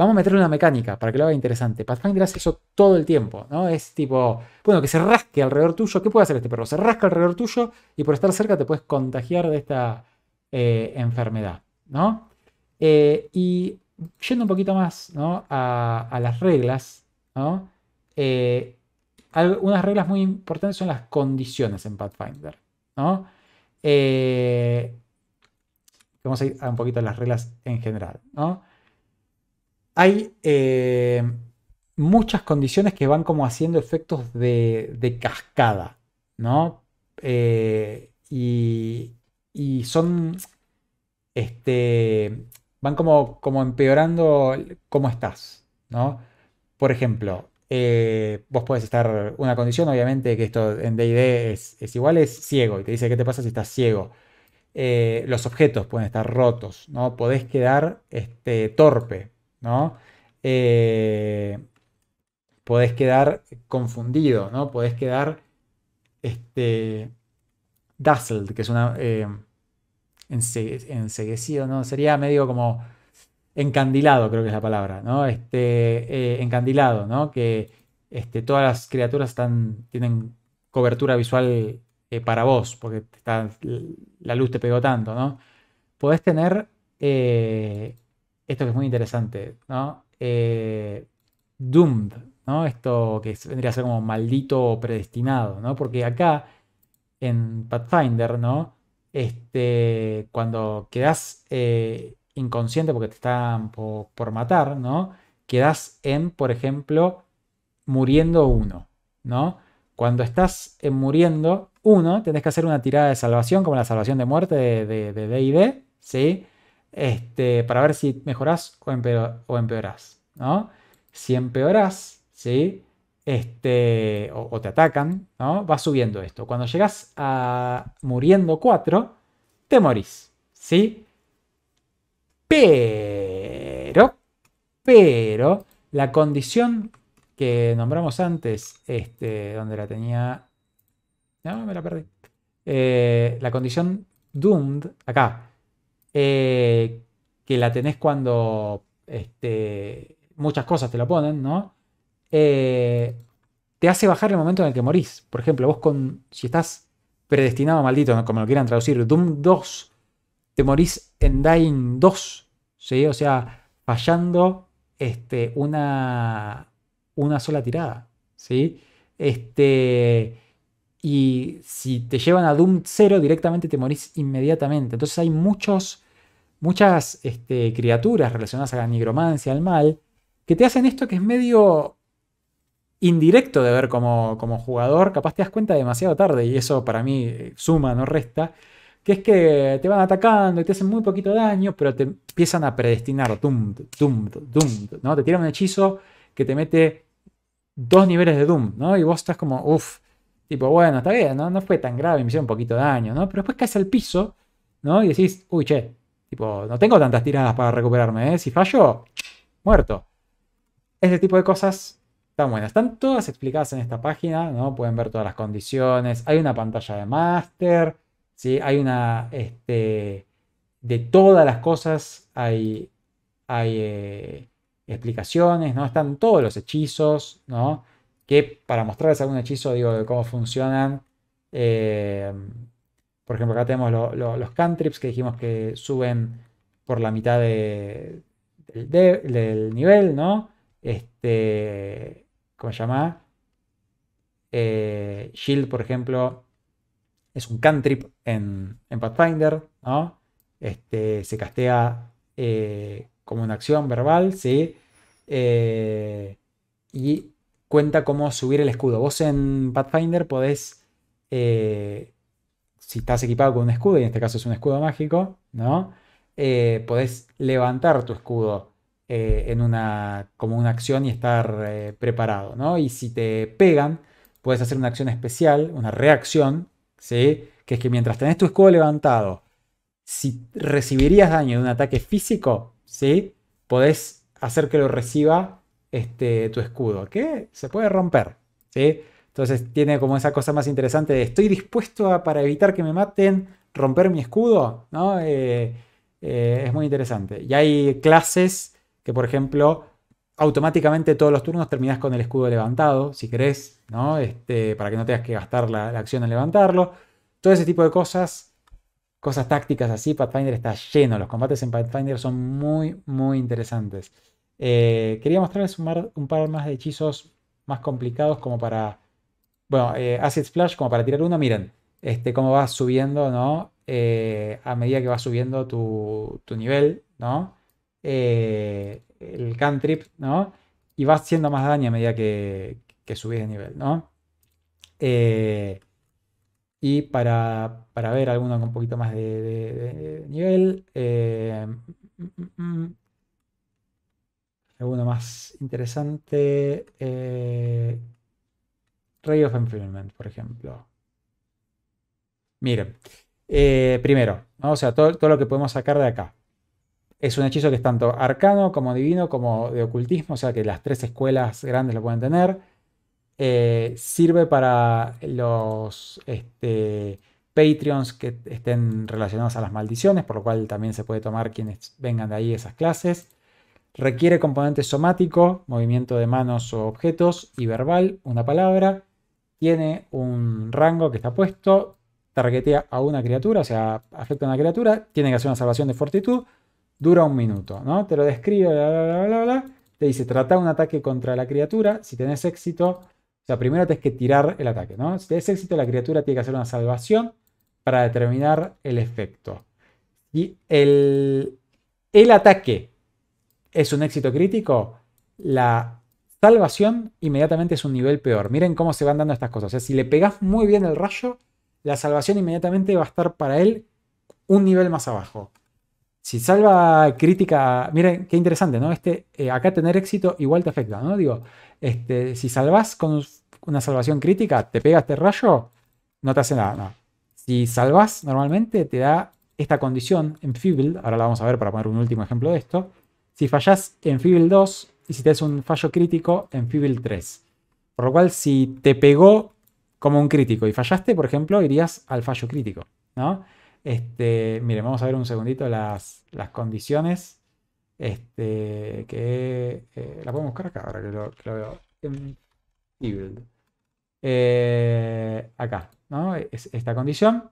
Vamos a meterle una mecánica para que lo haga interesante. Pathfinder hace eso todo el tiempo, ¿no? Es tipo, bueno, que se rasque alrededor tuyo. ¿Qué puede hacer este perro? Se rasca alrededor tuyo y por estar cerca te puedes contagiar de esta eh, enfermedad, ¿no? Eh, y yendo un poquito más a, las reglas, ¿no? Eh, unas reglas muy importantes son las condiciones en Pathfinder, ¿no? vamos a ir a un poquito a las reglas en general, ¿no? hay eh, muchas condiciones que van como haciendo efectos de, cascada, ¿no? Eh, y, son, este, van como, como empeorando cómo estás, ¿no? Por ejemplo, eh, vos podés estar, una condición obviamente que esto en DD es, es, igual, es ciego, y te dice qué te pasa si estás ciego. los objetos pueden estar rotos, ¿no? Podés quedar este, torpe, ¿no? Eh, podés quedar confundido, ¿no? Podés quedar este, dazzled, que es una... Eh, enseguecido, ¿no? Sería medio como encandilado, creo que es la palabra, ¿no? Este, eh, encandilado, ¿no? Que este, todas las criaturas están, tienen cobertura visual eh, para vos, porque está, la luz te pegó tanto, ¿no? Podés tener esto que es muy interesante, ¿no? Eh, doomed, ¿no? Esto que vendría a ser como maldito o predestinado, ¿no? Porque acá en Pathfinder, ¿no? Este, cuando quedas eh, inconsciente porque te están por, matar, ¿no? Quedas en, por ejemplo, muriendo uno, ¿no? Cuando estás en eh, muriendo uno, tenés que hacer una tirada de salvación, como la salvación de muerte de DD, de, ¿sí? este, para ver si mejorás o, empeoras empeorás, ¿no? Si empeorás, ¿sí? Este, o, te atacan, ¿no? Va subiendo esto. Cuando llegas a muriendo 4, te morís, ¿sí? Pero, pero, la condición que nombramos antes, este, donde la tenía... No, me la perdí. Eh, la condición doomed, acá, eh, que la tenés cuando este, muchas cosas te la ponen, ¿no? Eh, te hace bajar el momento en el que morís. Por ejemplo, vos con, si estás predestinado maldito, como lo quieran traducir, Doom 2, te morís en Dying 2, O sea, fallando este, una, una sola tirada, ¿sí? Este, y si te llevan a Doom 0 directamente te morís inmediatamente. Entonces hay muchos, muchas este, criaturas relacionadas a la nigromancia, al mal, que te hacen esto que es medio indirecto de ver como, jugador. Capaz te das cuenta demasiado tarde y eso para mí eh, suma, no resta. Que es que te van atacando y te hacen muy poquito daño, pero te empiezan a predestinar. Doom, Doom, Doom. ¿no? Te tiran un hechizo que te mete dos niveles de Doom, ¿no? Y vos estás como, uff Tipo, bueno, está bien, ¿no? No fue tan grave, me hicieron un poquito de daño, ¿no? Pero después caes al piso, ¿no? Y decís, uy, che, tipo, no tengo tantas tiradas para recuperarme, ¿eh? Si fallo, muerto. Ese tipo de cosas están buenas. Están todas explicadas en esta página, ¿no? Pueden ver todas las condiciones. Hay una pantalla de máster, ¿sí? Hay una, este, de todas las cosas hay, hay eh, explicaciones, ¿no? Están todos los hechizos, ¿no? que para mostrarles algún hechizo, digo, de cómo funcionan. Eh, por ejemplo, acá tenemos los cantrips que dijimos que suben por la mitad del, nivel, ¿no? Este, ¿Cómo se llama? Eh, shield, por ejemplo, es un cantrip en, en Pathfinder, ¿no? Este, se castea eh, como una acción verbal, ¿sí? y cuenta cómo subir el escudo. Vos en Pathfinder podés, eh, si estás equipado con un escudo, y en este caso es un escudo mágico, ¿no? Eh, podés levantar tu escudo eh, en una, como una acción y estar preparado, ¿no? Y si te pegan, puedes hacer una acción especial, una reacción, ¿sí? Que es que mientras tenés tu escudo levantado, si recibirías daño de un ataque físico, ¿sí? Podés hacer que lo reciba este, tu escudo, que se puede romper. Entonces tiene como esa cosa más interesante estoy dispuesto a, para evitar que me maten, romper mi escudo, eh, eh, es muy interesante. Y hay clases que, por ejemplo, automáticamente todos los turnos terminás con el escudo levantado, si querés, ¿no? Este, para que no tengas que gastar la, la acción en levantarlo. Todo ese tipo de cosas, cosas tácticas así, Pathfinder está lleno. Los combates en Pathfinder son muy, muy interesantes. Eh, quería mostrarles un, par más de hechizos más complicados como para... Bueno, eh, Acid Splash como para tirar uno. Miren, este, cómo va subiendo, ¿no? Eh, a medida que va subiendo tu, nivel, ¿no? Eh, el cantrip, ¿no? Y vas haciendo más daño a medida que, que subís de nivel, ¿no? y para, ver alguno con un poquito más de, nivel, mm, mm, mm, Alguno más interesante. Rey eh, Ray of Enfilment, por ejemplo. Miren, eh, primero, sea, todo, lo que podemos sacar de acá. Es un hechizo que es tanto arcano como divino como de ocultismo, o sea que las tres escuelas grandes lo pueden tener. Eh, sirve para los este, Patreons que estén relacionados a las maldiciones, por lo cual también se puede tomar quienes vengan de ahí esas clases. Requiere componente somático, movimiento de manos o objetos, y verbal, una palabra. Tiene un rango que está puesto, targetea a una criatura, o sea, afecta a una criatura, tiene que hacer una salvación de fortitud, dura un minuto, ¿no? Te lo describe, bla, bla, bla, bla, te dice, trata un ataque contra la criatura, si tenés éxito, o sea, primero es que tirar el ataque, ¿no? Si tenés éxito, la criatura tiene que hacer una salvación para determinar el efecto. Y el, el ataque es un éxito crítico, la salvación inmediatamente es un nivel peor. Miren cómo se van dando estas cosas. si le pegas muy bien el rayo, la salvación inmediatamente va a estar para él un nivel más abajo. Si salva crítica, miren qué interesante, ¿no? Este, eh, acá tener éxito igual te afecta, ¿no? Digo, este, si salvas con una salvación crítica, te pega este rayo, no te hace nada, Si salvas normalmente, te da esta condición en feeble, ahora la vamos a ver para poner un último ejemplo de esto, si fallás en Feeble 2 y si te es un fallo crítico en Feeble 3. Por lo cual, si te pegó como un crítico y fallaste, por ejemplo, irías al fallo crítico, ¿no? Este, miren, vamos a ver un segundito las, condiciones. Este, que eh, la podemos buscar acá ahora que lo, veo. En eh, acá, ¿no? Es esta condición.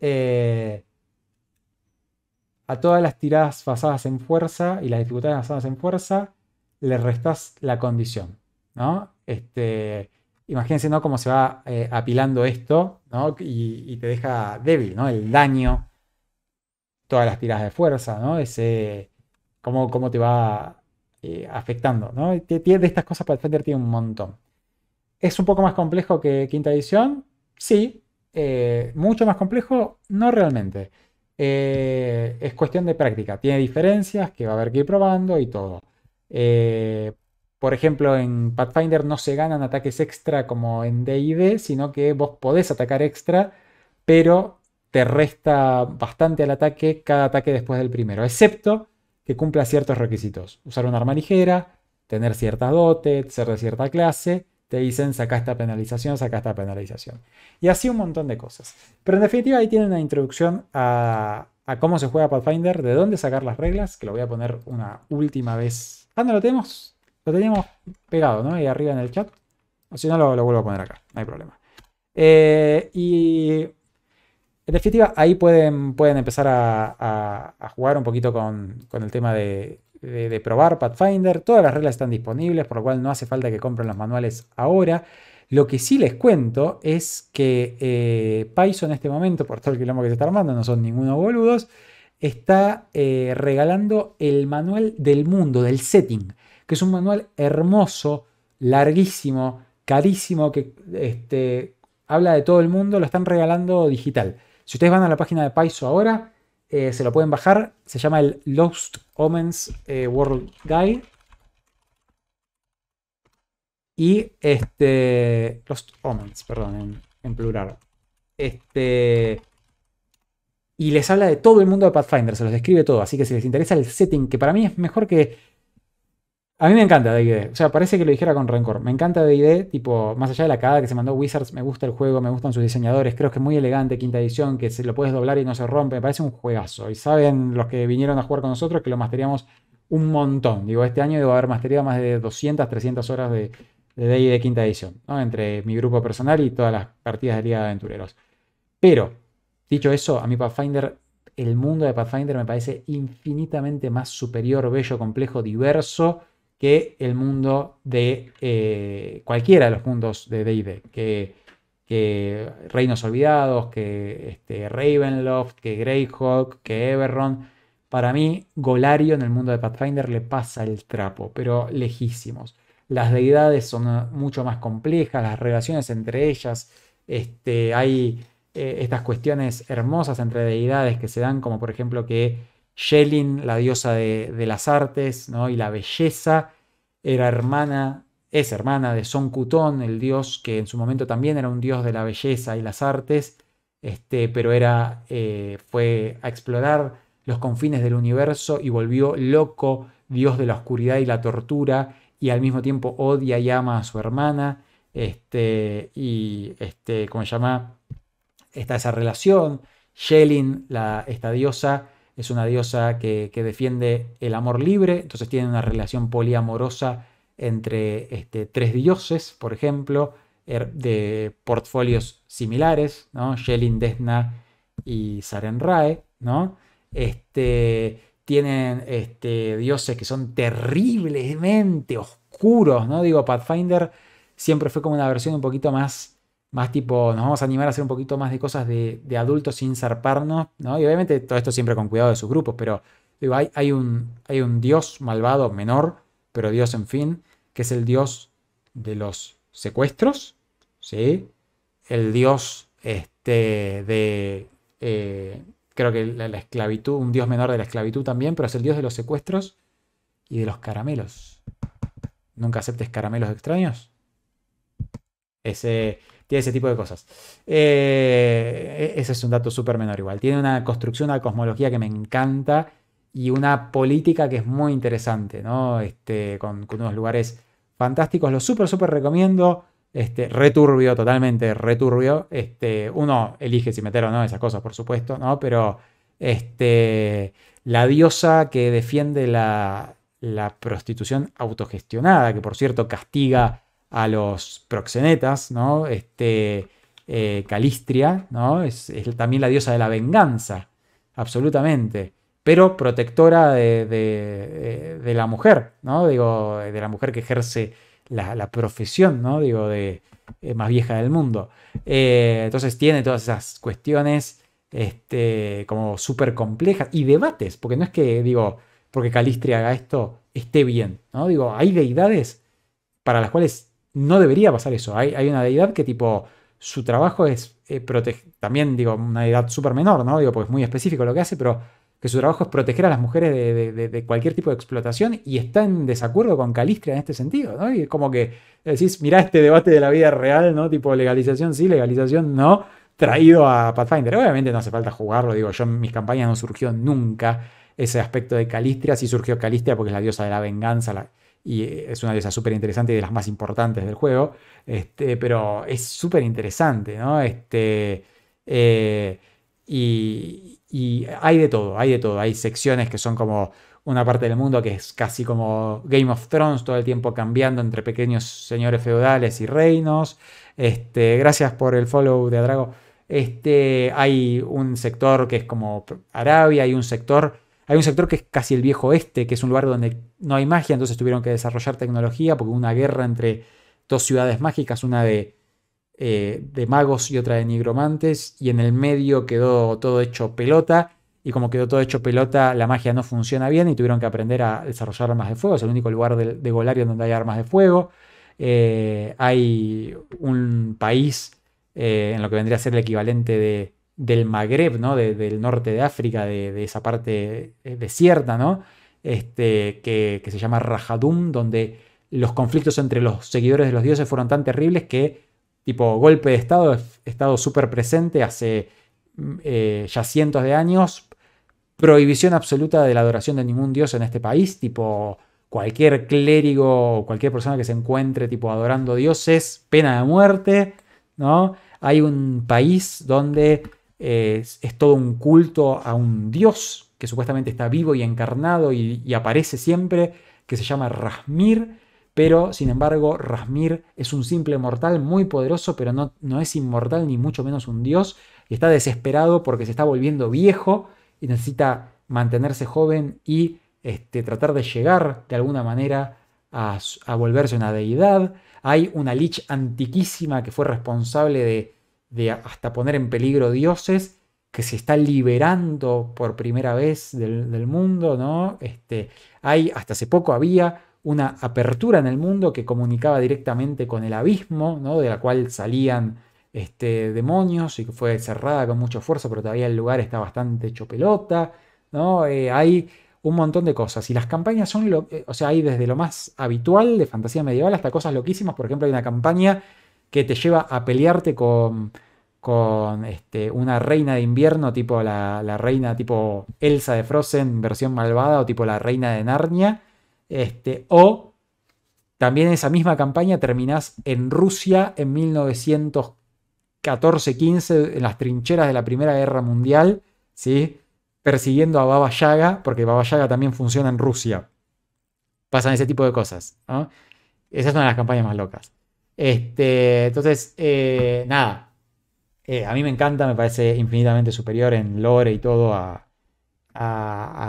Eh, a todas las tiradas basadas en fuerza y las dificultades basadas en fuerza le restas la condición, ¿no? Este, imagínense, Cómo se va eh, apilando esto, Y, te deja débil, ¿no? El daño, todas las tiradas de fuerza, ¿no? Ese, cómo, cómo te va eh, afectando, ¿no? De estas cosas para defender tiene un montón. ¿Es un poco más complejo que quinta edición? Sí. Eh, ¿Mucho más complejo? No realmente. Eh, es cuestión de práctica. Tiene diferencias que va a haber que ir probando y todo. Eh, por ejemplo, en Pathfinder no se ganan ataques extra como en DD, sino que vos podés atacar extra, pero te resta bastante al ataque cada ataque después del primero, excepto que cumpla ciertos requisitos. Usar un arma ligera, tener cierta dote, ser de cierta clase te dicen saca esta penalización, saca esta penalización. Y así un montón de cosas. Pero en definitiva ahí tiene una introducción a, cómo se juega Pathfinder, de dónde sacar las reglas, que lo voy a poner una última vez. Ah, no lo tenemos. Lo teníamos pegado, ¿no? Ahí arriba en el chat. O si no, lo, vuelvo a poner acá, no hay problema. Eh, y en definitiva, ahí pueden, pueden empezar a, jugar un poquito con el tema de, de probar Pathfinder. Todas las reglas están disponibles, por lo cual no hace falta que compren los manuales ahora. Lo que sí les cuento es que eh, en este momento, por todo el quilombo que se está armando, no son ninguno boludos, está eh, regalando el manual del mundo, del setting, que es un manual hermoso, larguísimo, carísimo, que este, habla de todo el mundo, lo están regalando digital. Si ustedes van a la página de Paiso ahora, eh, se lo pueden bajar. Se llama el Lost Omens eh, World Guide. Y este. Lost Omens, perdón, en, plural. Este. Y les habla de todo el mundo de Pathfinder, se los describe todo. Así que si les interesa el setting, que para mí es mejor que a mí me encanta DD. O sea, parece que lo dijera con rencor. Me encanta DD, tipo, más allá de la cagada que se mandó Wizards, me gusta el juego, me gustan sus diseñadores. Creo que es muy elegante, quinta edición, que se lo puedes doblar y no se rompe. Me parece un juegazo. Y saben los que vinieron a jugar con nosotros que lo masteríamos un montón. Digo, este año debo haber masterado más de 200, 300 horas de DD de quinta edición, ¿no? entre mi grupo personal y todas las partidas de Liga de Aventureros. Pero, dicho eso, a mí Pathfinder el mundo de Pathfinder me parece infinitamente más superior, bello, complejo, diverso que el mundo de eh, cualquiera de los mundos de D&D, que, Reinos Olvidados, que este, Ravenloft, que Greyhawk, que Everron. Para mí, Golario en el mundo de Pathfinder le pasa el trapo, pero lejísimos. Las deidades son eh, mucho más complejas, las relaciones entre ellas, este, hay eh, estas cuestiones hermosas entre deidades que se dan, como por ejemplo que Shelin, la diosa de, las artes y la belleza, era hermana, es hermana de Son cutón el dios que en su momento también era un dios de la belleza y las artes, este, pero era, eh, fue a explorar los confines del universo y volvió loco, dios de la oscuridad y la tortura, y al mismo tiempo odia y ama a su hermana, este, y este, llama, está esa relación. Shelin, la, esta diosa, es una diosa que, defiende el amor libre, entonces tiene una relación poliamorosa entre este, tres dioses, por ejemplo, er, de portfolios similares, ¿no? Yelin, Desna y Sarenrae, ¿no? Este, tienen este, dioses que son terriblemente oscuros, ¿no? Digo, Pathfinder siempre fue como una versión un poquito más más tipo, nos vamos a animar a hacer un poquito más de cosas de, de adultos sin zarparnos, ¿no? Y obviamente todo esto siempre con cuidado de sus grupos, pero digo, hay, un, hay un dios malvado menor, pero dios en fin, que es el dios de los secuestros, ¿sí? El dios este, de, eh, creo que la esclavitud, un dios menor de la esclavitud también, pero es el dios de los secuestros y de los caramelos. ¿Nunca aceptes caramelos extraños? Ese tiene ese tipo de cosas. Eh, e-, ese es un dato súper menor igual. Tiene una construcción, una cosmología que me encanta y una política que es muy interesante, ¿no? Este, con, unos lugares fantásticos. Lo súper, súper recomiendo. Este, returbio, totalmente returbio. Este, uno elige si meter o no esas cosas, por supuesto, ¿no? Pero este, la diosa que defiende la, la prostitución autogestionada, que por cierto castiga a los proxenetas, ¿no? Este, eh, Calistria, ¿no? Es, también la diosa de la venganza, absolutamente, pero protectora de, eh, la mujer, ¿no? Digo, de la mujer que ejerce la, profesión, ¿no? Digo, de eh, más vieja del mundo. entonces tiene todas esas cuestiones este, como súper complejas y debates, porque no es que, digo, porque Calistria haga esto, esté bien, ¿no? Digo, hay deidades para las cuales no debería pasar eso. Hay, hay una deidad que tipo, su trabajo es eh, también digo, una deidad súper menor, ¿no? Digo, pues es muy específico lo que hace, pero que su trabajo es proteger a las mujeres de, cualquier tipo de explotación y está en desacuerdo con Calistria en este sentido, ¿no? Y como que decís, mirá este debate de la vida real, ¿no? Tipo legalización sí, legalización no, traído a Pathfinder. Obviamente no hace falta jugarlo, digo, yo en mis campañas no surgió nunca ese aspecto de Calistria, sí surgió Calistria porque es la diosa de la venganza, la, y eh, es una diosa súper interesante y de las más importantes del juego, este, pero es súper interesante, ¿no? Este, eh, y, hay de todo, hay de todo, hay secciones que son como una parte del mundo que es casi como Game of Thrones, todo el tiempo cambiando entre pequeños señores feudales y reinos. Este, gracias por el follow de Adrago. Este, hay un sector que es como Arabia, hay un sector hay un sector que es casi el viejo oeste, que es un lugar donde no hay magia, entonces tuvieron que desarrollar tecnología porque hubo una guerra entre dos ciudades mágicas, una de, eh, de magos y otra de nigromantes, y en el medio quedó todo hecho pelota, y como quedó todo hecho pelota, la magia no funciona bien y tuvieron que aprender a desarrollar armas de fuego, es el único lugar de, de donde hay armas de fuego. Eh, hay un país eh, en lo que vendría a ser el equivalente de del Magreb, ¿no? del norte de África, de, esa parte eh, desierta, ¿no? Este, que, se llama Rajadum, donde los conflictos entre los seguidores de los dioses fueron tan terribles que, tipo, golpe de Estado, Estado súper presente hace mm, eh, ya cientos de años, prohibición absoluta de la adoración de ningún dios en este país, tipo, cualquier clérigo cualquier persona que se encuentre, tipo, adorando dioses, pena de muerte, ¿no? Hay un país donde es, todo un culto a un dios que supuestamente está vivo y encarnado y, aparece siempre, que se llama Rasmir, pero sin embargo Rasmir es un simple mortal muy poderoso, pero no, no es inmortal ni mucho menos un dios, y está desesperado porque se está volviendo viejo y necesita mantenerse joven y este, tratar de llegar de alguna manera a, a, volverse una deidad. Hay una lich antiquísima que fue responsable de de hasta poner en peligro dioses, que se está liberando por primera vez del, mundo, ¿no? Este, hay, hasta hace poco había una apertura en el mundo que comunicaba directamente con el abismo, ¿no? De la cual salían este, demonios y que fue cerrada con mucho esfuerzo, pero todavía el lugar está bastante chopelota. ¿no? Eh, hay un montón de cosas. Y las campañas son, lo, eh, o sea, hay desde lo más habitual de fantasía medieval hasta cosas loquísimas. Por ejemplo, hay una campaña que te lleva a pelearte con, este, una reina de invierno, tipo la, reina tipo Elsa de Frozen, versión malvada, o tipo la reina de Narnia. Este, o también esa misma campaña terminás en Rusia en 1914-15, en las trincheras de la Primera Guerra Mundial, ¿sí? persiguiendo a Baba Yaga, porque Baba Yaga también funciona en Rusia. Pasan ese tipo de cosas. esas Esa es una de las campañas más locas. Este, entonces, eh, nada, eh, a mí me encanta, me parece infinitamente superior en lore y todo a,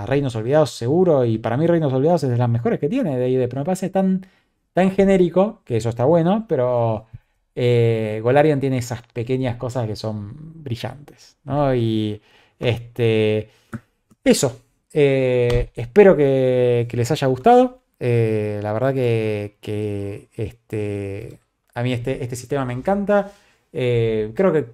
Reinos Olvidados, seguro, y para mí Reinos Olvidados es de las mejores que tiene de ahí pero me parece tan, tan genérico, que eso está bueno, pero eh, tiene esas pequeñas cosas que son brillantes, ¿no? Y este, eso, eh, espero que, les haya gustado, la verdad que, que este, a mí este, este sistema me encanta. Eh, creo que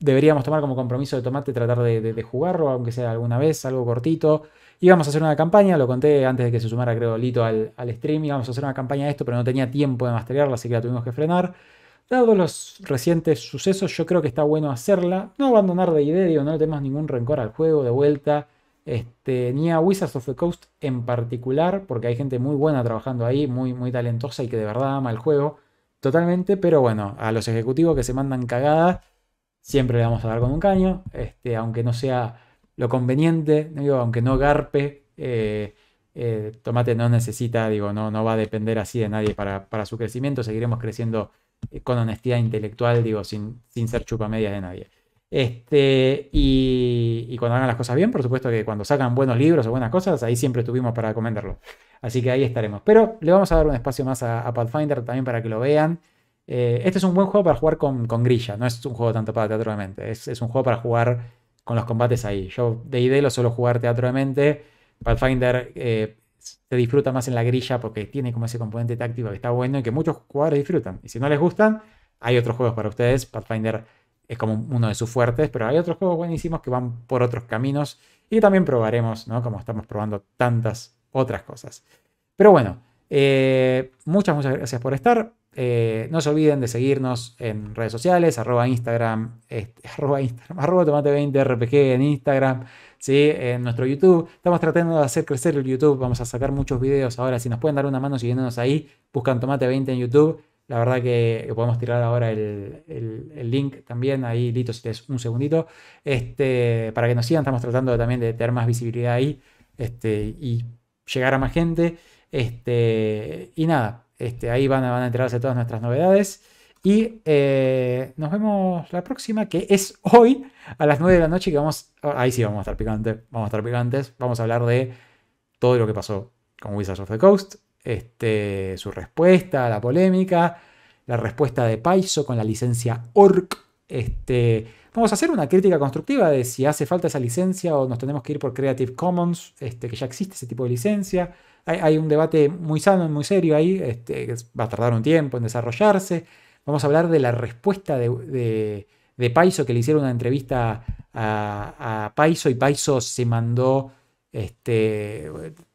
deberíamos tomar como compromiso de Tomate tratar de, jugarlo, aunque sea alguna vez, algo cortito. Íbamos a hacer una campaña, lo conté antes de que se sumara, creo, Lito al, al stream. Íbamos a hacer una campaña de esto, pero no tenía tiempo de masterearla, así que la tuvimos que frenar. Dados los recientes sucesos, yo creo que está bueno hacerla. No abandonar de idea, no le tenemos ningún rencor al juego de vuelta. Este, ni a Wizards of the Coast en particular, porque hay gente muy buena trabajando ahí, muy, muy talentosa y que de verdad ama el juego totalmente, pero bueno, a los ejecutivos que se mandan cagadas, siempre le vamos a dar con un caño, este, aunque no sea lo conveniente, digo, aunque no garpe, eh, eh, Tomate no necesita, digo, no, no va a depender así de nadie para, su crecimiento, seguiremos creciendo eh, con honestidad intelectual, digo, sin, sin ser chupamedias de nadie. Este, y, cuando hagan las cosas bien, por supuesto que cuando sacan buenos libros o buenas cosas, ahí siempre estuvimos para recomendarlo. Así que ahí estaremos. Pero le vamos a dar un espacio más a, Pathfinder también para que lo vean. Eh, este es un buen juego para jugar con, grilla, no es un juego tanto para teatro de mente, es, un juego para jugar con los combates ahí. Yo de ID lo suelo jugar teatro de mente, Pathfinder eh, se disfruta más en la grilla porque tiene como ese componente táctico que está bueno y que muchos jugadores disfrutan. Y si no les gustan, hay otros juegos para ustedes, Pathfinder es como uno de sus fuertes, pero hay otros juegos buenísimos que van por otros caminos y también probaremos, ¿no? Como estamos probando tantas otras cosas. Pero bueno, eh, muchas, muchas gracias por estar. Eh, no se olviden de seguirnos en redes sociales, Instagram, arroba Instagram, arroba tomate20rpg en Instagram, ¿sí? en nuestro YouTube. Estamos tratando de hacer crecer el YouTube, vamos a sacar muchos videos ahora. Si nos pueden dar una mano siguiéndonos ahí, buscan tomate20 en YouTube la verdad que, podemos tirar ahora el, link también, ahí Lito, si un segundito, este, para que nos sigan, estamos tratando también de tener más visibilidad ahí este, y llegar a más gente. Este, y nada, este, ahí van, van a enterarse todas nuestras novedades. Y eh, nos vemos la próxima, que es hoy a las 9 de la noche, que vamos, ahí sí vamos a estar picantes, vamos a estar picantes, vamos a hablar de todo lo que pasó con Wizards of the Coast, este, su respuesta a la polémica, la respuesta de Paiso con la licencia ORC. Este, vamos a hacer una crítica constructiva de si hace falta esa licencia o nos tenemos que ir por Creative Commons, este, que ya existe ese tipo de licencia. Hay, un debate muy sano, y muy serio ahí, este, va a tardar un tiempo en desarrollarse. Vamos a hablar de la respuesta de, Paiso, que le hicieron una entrevista a, a Paiso y Paiso se mandó este,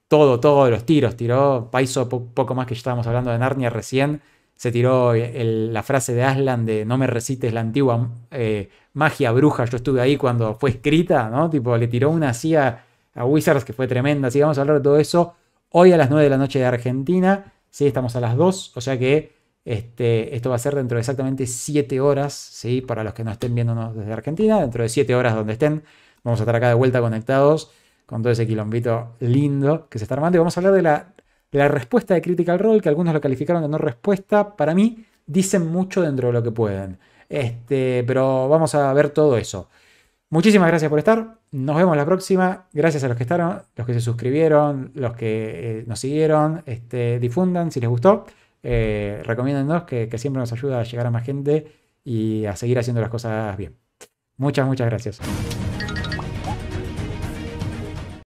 todo, todos los tiros. Tiró Paiso, poco más que ya estábamos hablando de Narnia recién. Se tiró eh, la frase de Aslan de no me recites la antigua eh, magia bruja. Yo estuve ahí cuando fue escrita, ¿no? Tipo, le tiró una así a, Wizards que fue tremenda. Así vamos a hablar de todo eso hoy a las 9 de la noche de Argentina. Sí, estamos a las 2, o sea que este, esto va a ser dentro de exactamente 7 horas, ¿sí? Para los que no estén viéndonos desde Argentina, dentro de 7 horas donde estén, vamos a estar acá de vuelta conectados con todo ese quilombito lindo que se está armando. Y vamos a hablar de la, respuesta de Critical Role, que algunos lo calificaron de no respuesta. Para mí, dicen mucho dentro de lo que pueden. Este, pero vamos a ver todo eso. Muchísimas gracias por estar. Nos vemos la próxima. Gracias a los que estaron, los que se suscribieron, los que eh, nos siguieron. Este, difundan si les gustó. Eh, que siempre nos ayuda a llegar a más gente y a seguir haciendo las cosas bien. Muchas, muchas gracias.